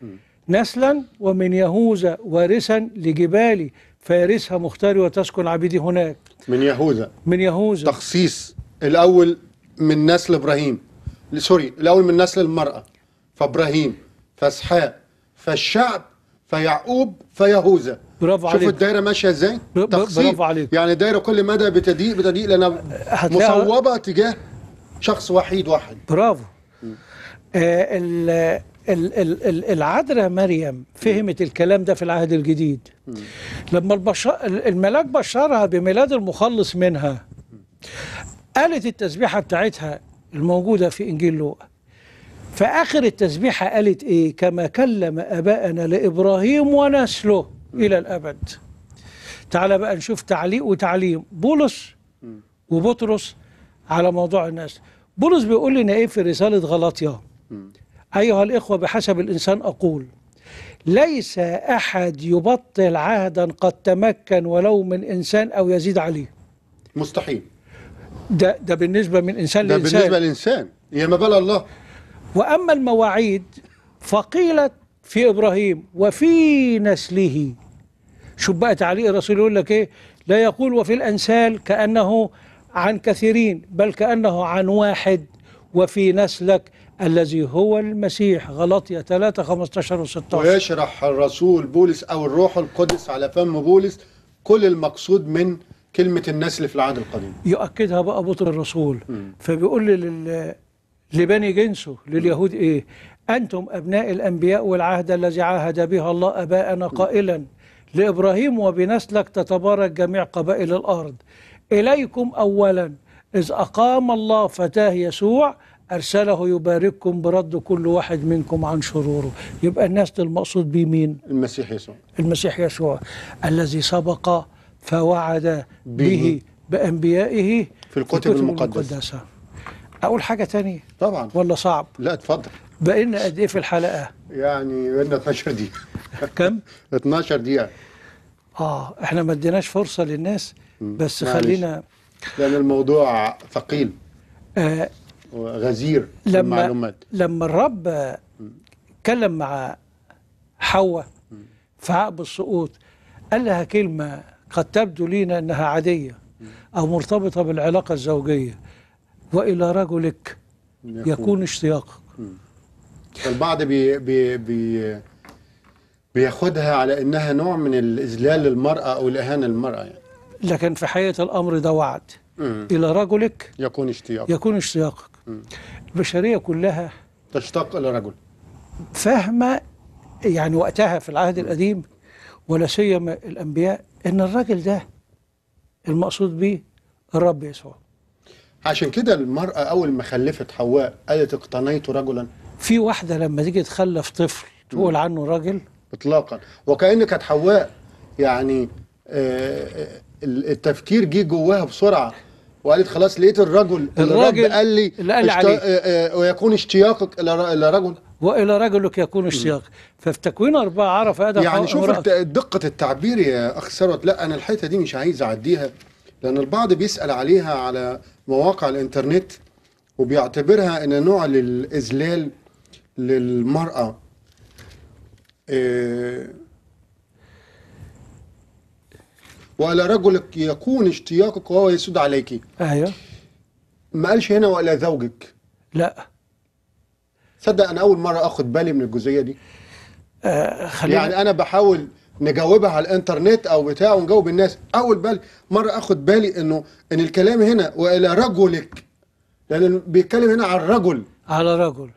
C: نسلا ومن يهوذا وارثا لجبالي فيرثها مختاري وتسكن عبيدي هناك من يهوذا من يهوذا تخصيص الأول من نسل إبراهيم
B: سوري الاول من نسل المراه فابراهيم فاسحاق فالشعب فيعقوب فيهوذا برافو عليك شوف الدايره ماشيه ازاي برافو عليك يعني دايره كل مدى بتضيق بتضيق لانها مصوبه
C: تجاه شخص وحيد واحد برافو آه العذراء مريم فهمت الكلام ده في العهد الجديد م. لما الملاك بشرها بميلاد المخلص منها قالت التسبيحه بتاعتها الموجودة في إنجيل لوقا فآخر التسبيحة قالت إيه كما كلم أباءنا لإبراهيم ونسله إلى الأبد تعال بقى نشوف تعليق وتعليم بولس وبطرس على موضوع الناس بولس بيقول لنا إيه في رسالة غلاطيا أيها الإخوة بحسب الإنسان أقول ليس أحد يبطل عهدا قد تمكن ولو من إنسان أو يزيد عليه مستحيل ده ده بالنسبه من انسان ده لانسان بالنسبه للانسان يا ما بال الله واما المواعيد فقيلت في ابراهيم وفي نسله شوف بقى تعليق الرسول يقول لك ايه لا يقول وفي الانسال كانه عن كثيرين بل كانه عن واحد وفي نسلك الذي هو المسيح غلطية 3 15 و16
B: ويشرح الرسول بولس أو الروح القدس على فم بولس كل المقصود من كلمة النسل في العهد القديم
C: يؤكدها بقى بطر الرسول مم. فبيقول لل... لبني جنسه لليهود إيه أنتم أبناء الأنبياء والعهد الذي عاهد بها الله أباءنا قائلا لإبراهيم وبنسلك تتبارك جميع قبائل الأرض إليكم أولا إذ أقام الله فتاه يسوع أرسله يبارككم برد كل واحد منكم عن شروره يبقى الناس المقصود بمين مين المسيح يسوع المسيح يسوع الذي سبق فوعد به بأنبيائه في الكتب المقدسة. المقدسة أقول حاجة تانية طبعا ولا صعب لا اتفضل بقينا قد إيه في الحلقة يعني بقينا 12
B: دقيقة كم 12 [laughs] دقيقة
C: آه إحنا ما اديناش فرصة للناس
B: بس معلش. خلينا لأن الموضوع ثقيل آه غزير لما المعلومات
C: لما الرب اتكلم مع حواء في عقب السقوط قال لها كلمة قد تبدو لنا أنها عادية أو مرتبطة بالعلاقة الزوجية وإلى رجلك يكون اشتياقك
B: البعض بي بي بي بياخدها على انها نوع من الاذلال للمراه او الاهانه للمراه يعني.
C: لكن في حقيقه الامر ده وعد مم. الى رجلك
B: يكون اشتياقك يكون اشتياقك مم.
C: البشريه كلها
B: تشتاق الى رجل
C: فاهمه يعني وقتها في العهد القديم ولا سيما الأنبياء إن الراجل ده المقصود بيه الرب يسوع
B: عشان كده المرأة أول ما خلفت حواء قالت اقتنيت رجلا في واحدة لما تيجي تخلف طفل تقول عنه راجل إطلاقا وكأن كانت حواء يعني آه، آه، التفكير جه جواها بسرعة وقالت خلاص لقيت الرجل الراجل اللي قال لي اللي قال لي عليه آه، ويكون
C: اشتياقك إلى رجل والى رجلك يكون السياق ففي تكوين اربعه عرف هذا يعني شوف
B: دقه التعبير يا اخ ثروت لا انا الحته دي مش عايز اعديها لان البعض بيسال عليها على مواقع الانترنت وبيعتبرها ان نوع للاذلال للمراه آه، والى رجلك يكون اشتياقك وهو يسود عليك ايوه ما قالش هنا والى زوجك لا تصدق انا اول مره اخد بالي من الجزئيه دي آه خلينا يعني انا بحاول نجاوبها على الانترنت او بتاع ونجاوب الناس اول بالي مره اخد بالي انه ان الكلام هنا والى رجلك لان بيتكلم هنا على
C: الرجل على رجل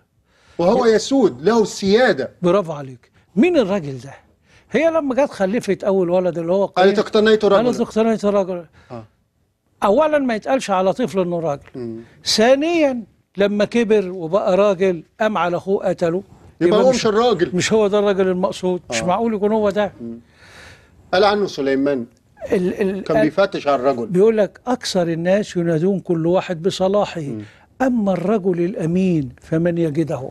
C: وهو يسود له السياده برافو عليك مين الراجل ده هي لما جت خلفت اول ولد اللي هو قالت اقتنيت رجل قالت اقتنيت رجل آه. اولا ما يتقالش على طفل انه راجل ثانيا لما كبر وبقى راجل قام على اخوه قتله يبقى هو مش الراجل مش هو ده الراجل المقصود آه. مش معقول يكون هو ده قال عنه سليمان ال ال كان بيفتش على الرجل بيقول لك اكثر الناس ينادون كل واحد بصلاحه اما الرجل الامين فمن يجده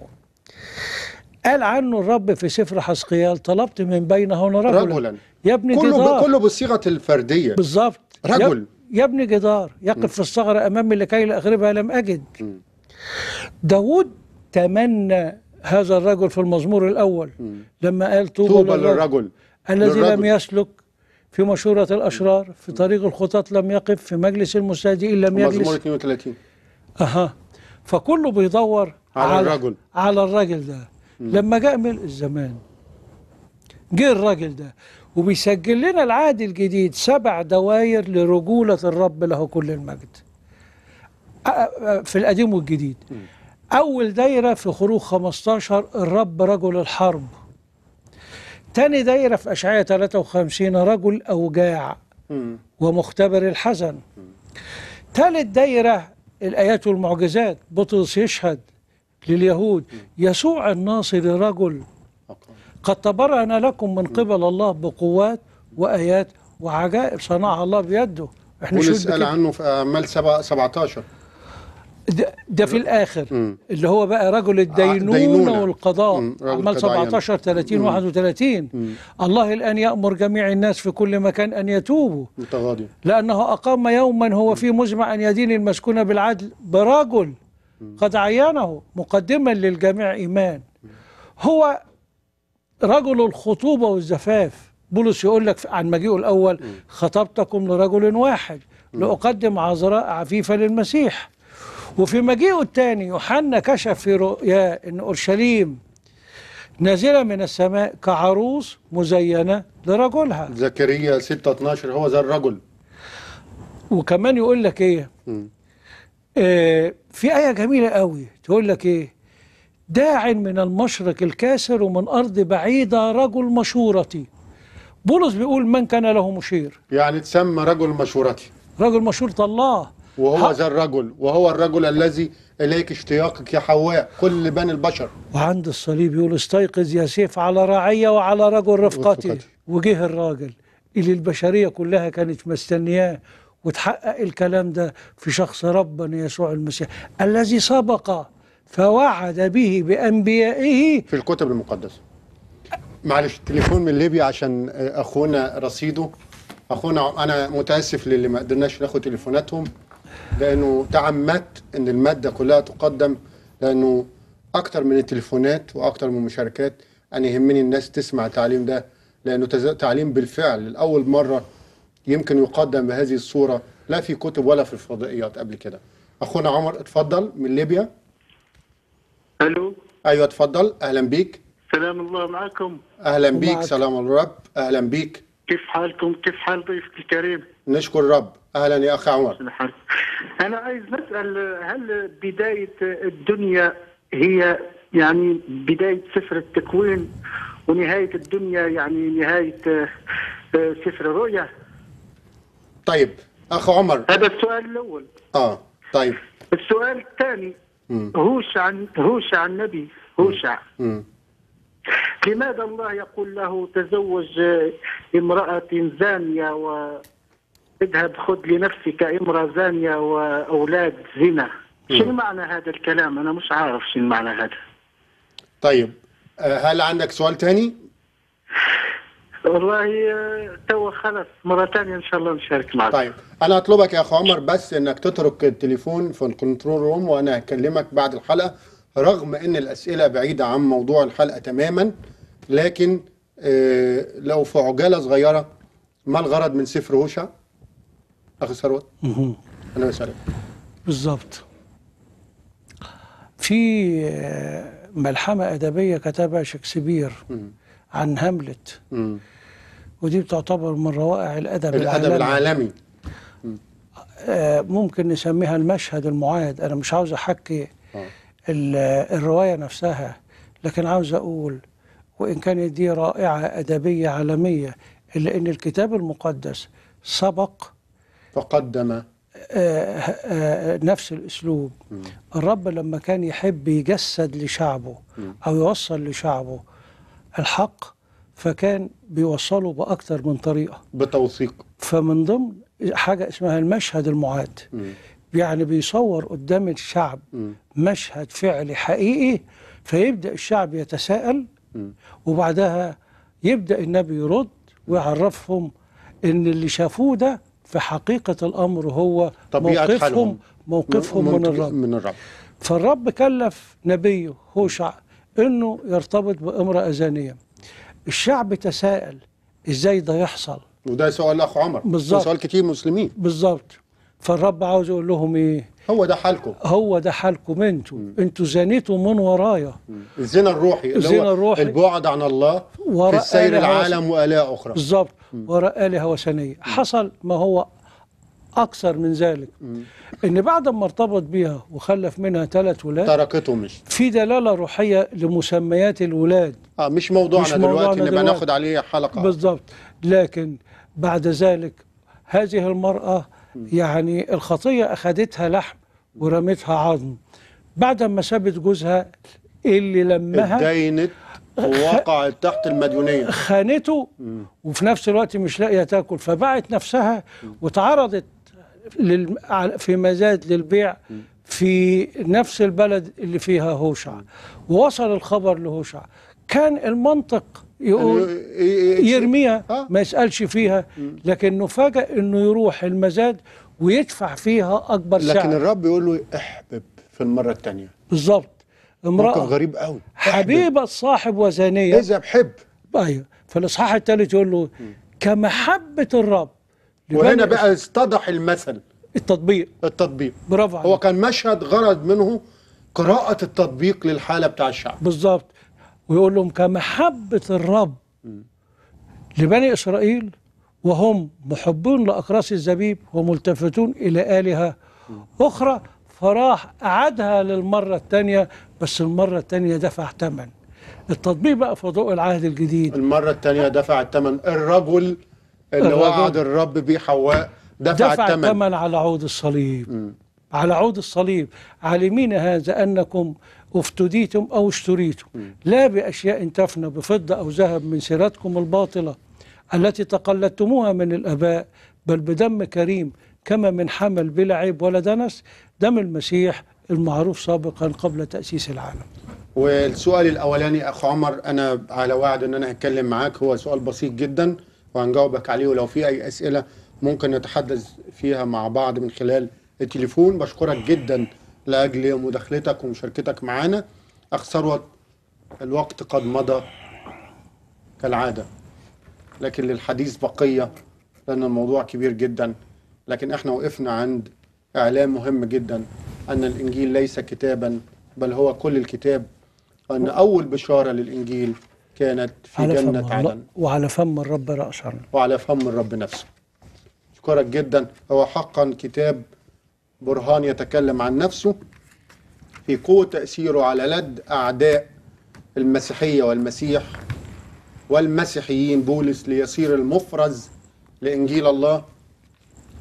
C: قال عنه الرب في سفر حزقيال طلبت من بينهن رجلا رجلا يا ابن كله جدار كله
B: بالصيغه الفرديه بالظبط رجل
C: يا ابن جدار يقف م. في الصغر امامي لكي لا اغربها لم اجد م. داود تمنى هذا الرجل في المزمور الأول لما قال طوبى للرجل الذي لم يسلك في مشورة الأشرار في طريق الخطاة لم يقف في مجلس المساجدين لم يجلس مزمور 32 أها فكله بيدور على, على الرجل على الرجل ده مم. لما جاء ملء الزمان جه الراجل ده وبيسجل لنا العهد الجديد سبع دواير لرجولة الرب له كل المجد في القديم والجديد أول دايرة في خروج 15 الرب رجل الحرب تاني دايرة في أشعية 53 رجل أوجاع ومختبر الحزن تالت دايرة الآيات والمعجزات بطرس يشهد لليهود يسوع الناصري رجل قد تبرهن لكم من قبل الله بقوات وآيات وعجائب صنعها الله بيده احنا ونسأل عنه
B: في أعمال 17
C: ده, ده في الاخر مم. اللي هو بقى رجل آه، الدينونه دينونة. والقضاء عمال 17 30 يعني. مم. 31 مم. الله الان يامر جميع الناس في كل مكان ان يتوبوا متغادي. لانه اقام يوما هو فيه مجمع ان يدين المسكون بالعدل برجل قد عينه مقدما للجميع ايمان هو رجل الخطوبه والزفاف بولس يقول لك عن مجيئه الاول خطبتكم لرجل واحد لاقدم عذراء عفيفه للمسيح وفي مجيئه الثاني يوحنا كشف في رؤياه أن أورشليم نازلة من السماء كعروس مزينة لرجلها زكريا 6 12 هو ذا الرجل وكمان يقول لك ايه آه في آية جميلة قوي تقول لك ايه داع من المشرق الكاسر ومن أرض بعيدة رجل مشورتي بولس بيقول من كان له مشير يعني تسمى رجل مشورتي
B: رجل مشورة الله وهو ذا الرجل وهو الرجل الذي إليك اشتياقك يا حواء كل بني البشر
C: وعند الصليب يقول استيقظ يا سيف على رعية وعلى رجل رفقتي وجه الراجل اللي البشرية كلها كانت مستنياه وتحقق الكلام ده في شخص ربنا يسوع المسيح الذي سبق فوعد به بأنبيائه في الكتب المقدسة
B: معلش تليفون من ليبيا عشان أخونا رصيده أخونا أنا متأسف للي ما قدرناش ناخد تليفوناتهم لانه تعمدت ان الماده كلها تقدم لانه اكثر من التليفونات واكثر من المشاركات انا يهمني الناس تسمع التعليم ده لانه تعليم بالفعل لاول مره يمكن يقدم بهذه الصوره لا في كتب ولا في الفضائيات قبل كده اخونا عمر اتفضل من ليبيا الو ايوه اتفضل اهلا بيك سلام الله معكم اهلا بيك معك. سلام الرب اهلا بيك كيف حالكم كيف حال ضيفك الكريم نشكر الرب اهلا يا اخ عمر
E: انا عايز نسال هل بدايه الدنيا هي يعني بدايه سفر التكوين ونهايه الدنيا يعني نهايه آه، سفر الرؤيا طيب
B: اخ عمر
C: هذا السؤال الاول
B: اه طيب
C: السؤال الثاني هوشع هوشع النبي هوشع مم. مم. لماذا الله يقول له تزوج امرأة زانية و اذهب خذ لنفسك امرأة زانية وأولاد زنا شنو معنى هذا الكلام أنا
B: مش عارف شنو معنى هذا طيب آه، هل عندك سؤال تاني؟
E: والله آه، تو خلص مرة ثانية إن شاء الله نشارك معك طيب
B: أنا أطلبك يا أخو عمر بس إنك تترك التليفون في الكنترول روم وأنا هكلمك بعد الحلقة رغم إن الأسئلة بعيدة عن موضوع الحلقة تماماً لكن آه، لو في عجاله صغيره ما الغرض من سفر هوشع اخي ثروت انا بسالك
C: بالظبط في آه، ملحمه ادبيه كتبها شكسبير عن هاملت ودي بتعتبر من روائع الادب الادب العالمي, العالمي. آه، ممكن نسميها المشهد المعاد انا مش عاوز احكي الروايه نفسها لكن عاوز اقول وإن كانت دي رائعة أدبية عالمية إلا أن الكتاب المقدس سبق
B: فقدم
C: آه، آه، نفس الاسلوب م. الرب لما كان يحب يجسد لشعبه م. او يوصل لشعبه الحق فكان بيوصله باكثر من طريقه بتوثيق فمن ضمن حاجه اسمها المشهد المعاد م. يعني بيصور قدام الشعب مشهد فعلي حقيقي فيبدا الشعب يتساءل وبعدها يبدأ النبي يرد ويعرفهم ان اللي شافوه ده في حقيقة الأمر هو موقفهم موقفهم من الرب من الرب فالرب كلف نبيه هوشع انه يرتبط بامرأة زانية الشعب تساءل ازاي ده يحصل
B: وده سؤال اخ عمر بالظبط سؤال
C: كتير مسلمين بالظبط فالرب عاوز يقول لهم ايه هو ده حالكم هو ده حالكم انتوا انتوا زنيتوا من ورايا الزنا الروحي الزنا الروحي البعد عن الله في سير العالم
B: والاء اخرى بالظبط
C: وراء الهه وثنيه حصل ما هو اكثر من ذلك ان بعد ما ارتبط بيها وخلف منها ثلاث ولاد تركته مش في دلاله روحيه لمسميات الولاد اه مش موضوعنا, مش دلوقتي, دلوقتي نبقى ناخد عليه حلقه بالظبط لكن بعد ذلك هذه المراه يعني الخطية أخدتها لحم ورمتها عظم بعد ما سابت جوزها اللي لمها اتدينت ووقعت تحت المديونية خانته وفي نفس الوقت مش لاقية تاكل فباعت نفسها وتعرضت في مزاد للبيع في نفس البلد اللي فيها هوشع ووصل الخبر لهوشع كان المنطق يقول إيه- إيه يرميها ما يسألش فيها لكنه فاجئ انه يروح المزاد ويدفع فيها اكبر سعر لكن
B: الرب يقول له احبب في المرة الثانية
C: بالظبط امرأة موقف غريب قوي حبيبة صاحب وزنية إذا بحب ايوه فالاصحاح الثالث يقول له كمحبة الرب وهنا بقى استضح المثل التطبيق التطبيق برافو عليك. هو كان مشهد غرض منه قراءة التطبيق للحالة بتاع الشعب بالظبط ويقول لهم كمحبة الرب لبني إسرائيل وهم محبون لأقراص الزبيب وملتفتون إلى آلهة أخرى فراح أعدها للمرة الثانية بس المرة الثانية دفع ثمن التطبيق بقى في ضوء العهد الجديد المرة الثانية دفع الثمن الرجل اللي وعد الرب بيه حواء دفع, دفع الثمن على عود الصليب م. على عود الصليب علمين هذا أنكم افتديتم أو اشتريتم لا بأشياء تفنى بفضة أو ذهب من سيرتكم الباطلة التي تقلدتموها من الآباء بل بدم كريم كما من حمل بلا عيب ولا دنس دم المسيح المعروف سابقا قبل تأسيس العالم
B: والسؤال الأولاني أخ عمر أنا على وعد أن أنا هتكلم معاك هو سؤال بسيط جدا وهنجاوبك عليه ولو في أي أسئلة ممكن نتحدث فيها مع بعض من خلال التليفون بشكرك جدا لأجل مداخلتك ومشاركتك معانا أخ ثروت الوقت قد مضى كالعادة لكن للحديث بقية لأن الموضوع كبير جدا لكن احنا وقفنا عند إعلام مهم جدا أن الإنجيل ليس كتابا بل هو كل الكتاب وان أول بشارة للإنجيل كانت في على جنة فم عدن
C: وعلى فم الرب رأسا
B: وعلى فم الرب نفسه أشكرك جدا هو حقا كتاب برهان يتكلم عن نفسه في قوة تأثيره على لد أعداء المسيحية والمسيح والمسيحيين بولس ليصير المفرز لإنجيل الله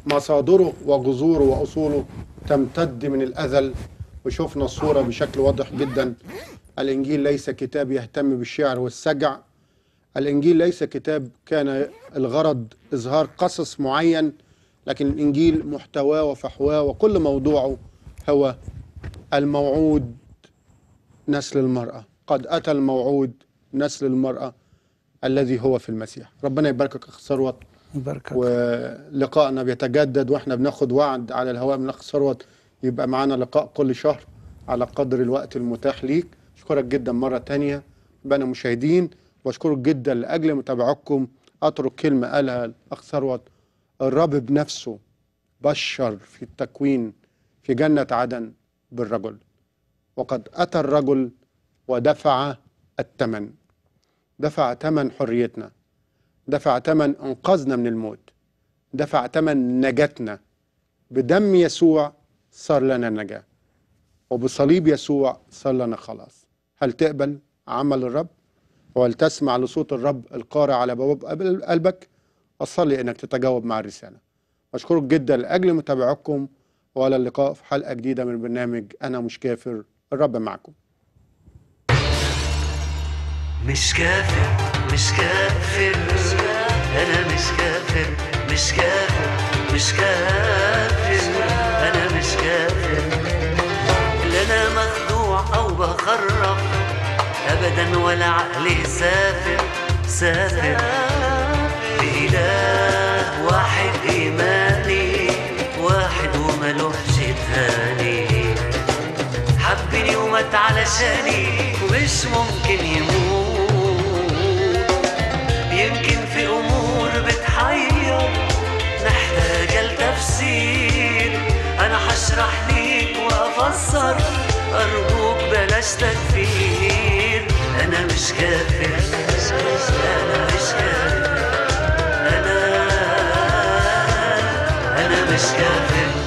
B: مصادره وجذوره وأصوله تمتد من الأزل وشفنا الصورة بشكل واضح جدا الإنجيل ليس كتاب يهتم بالشعر والسجع الإنجيل ليس كتاب كان الغرض إظهار قصص معين لكن الإنجيل محتواه وفحواه وكل موضوعه هو الموعود نسل المرأة قد أتى الموعود نسل المرأة الذي هو في المسيح ربنا يباركك أخ ثروت يباركك ولقائنا بيتجدد وإحنا بناخد وعد على الهواء من أخ ثروت يبقى معانا لقاء كل شهر على قدر الوقت المتاح ليك أشكرك جدا مرة تانية بنا مشاهدين وأشكرك جدا لأجل متابعتكم أترك كلمة قالها الأخ ثروت الرب بنفسه بشر في التكوين في جنة عدن بالرجل وقد أتى الرجل ودفع الثمن دفع ثمن حريتنا دفع ثمن انقذنا من الموت دفع ثمن نجاتنا بدم يسوع صار لنا نجاة وبصليب يسوع صار لنا خلاص هل تقبل عمل الرب وهل تسمع لصوت الرب القارع على بواب قلبك فسر لي انك تتجاوب مع الرساله مشكورك جدا لاجل متابعتكم والى اللقاء في حلقه جديده من برنامج انا مش كافر الرب معكم
A: مش كافر مش كافر انا مش كافر مش كافر مش كافر انا مش كافر لا انا مخدوع او بخرف ابدا ولا عقلي سافر سافر إله واحد إيماني واحد وملوحش تاني حبني ومات علشاني ومش ممكن يموت يمكن في أمور بتحير محتاجة لتفسير أنا هشرح ليك وأفسر أرجوك بلاش تكفير أنا مش كافر أنا مش كافر
D: discovered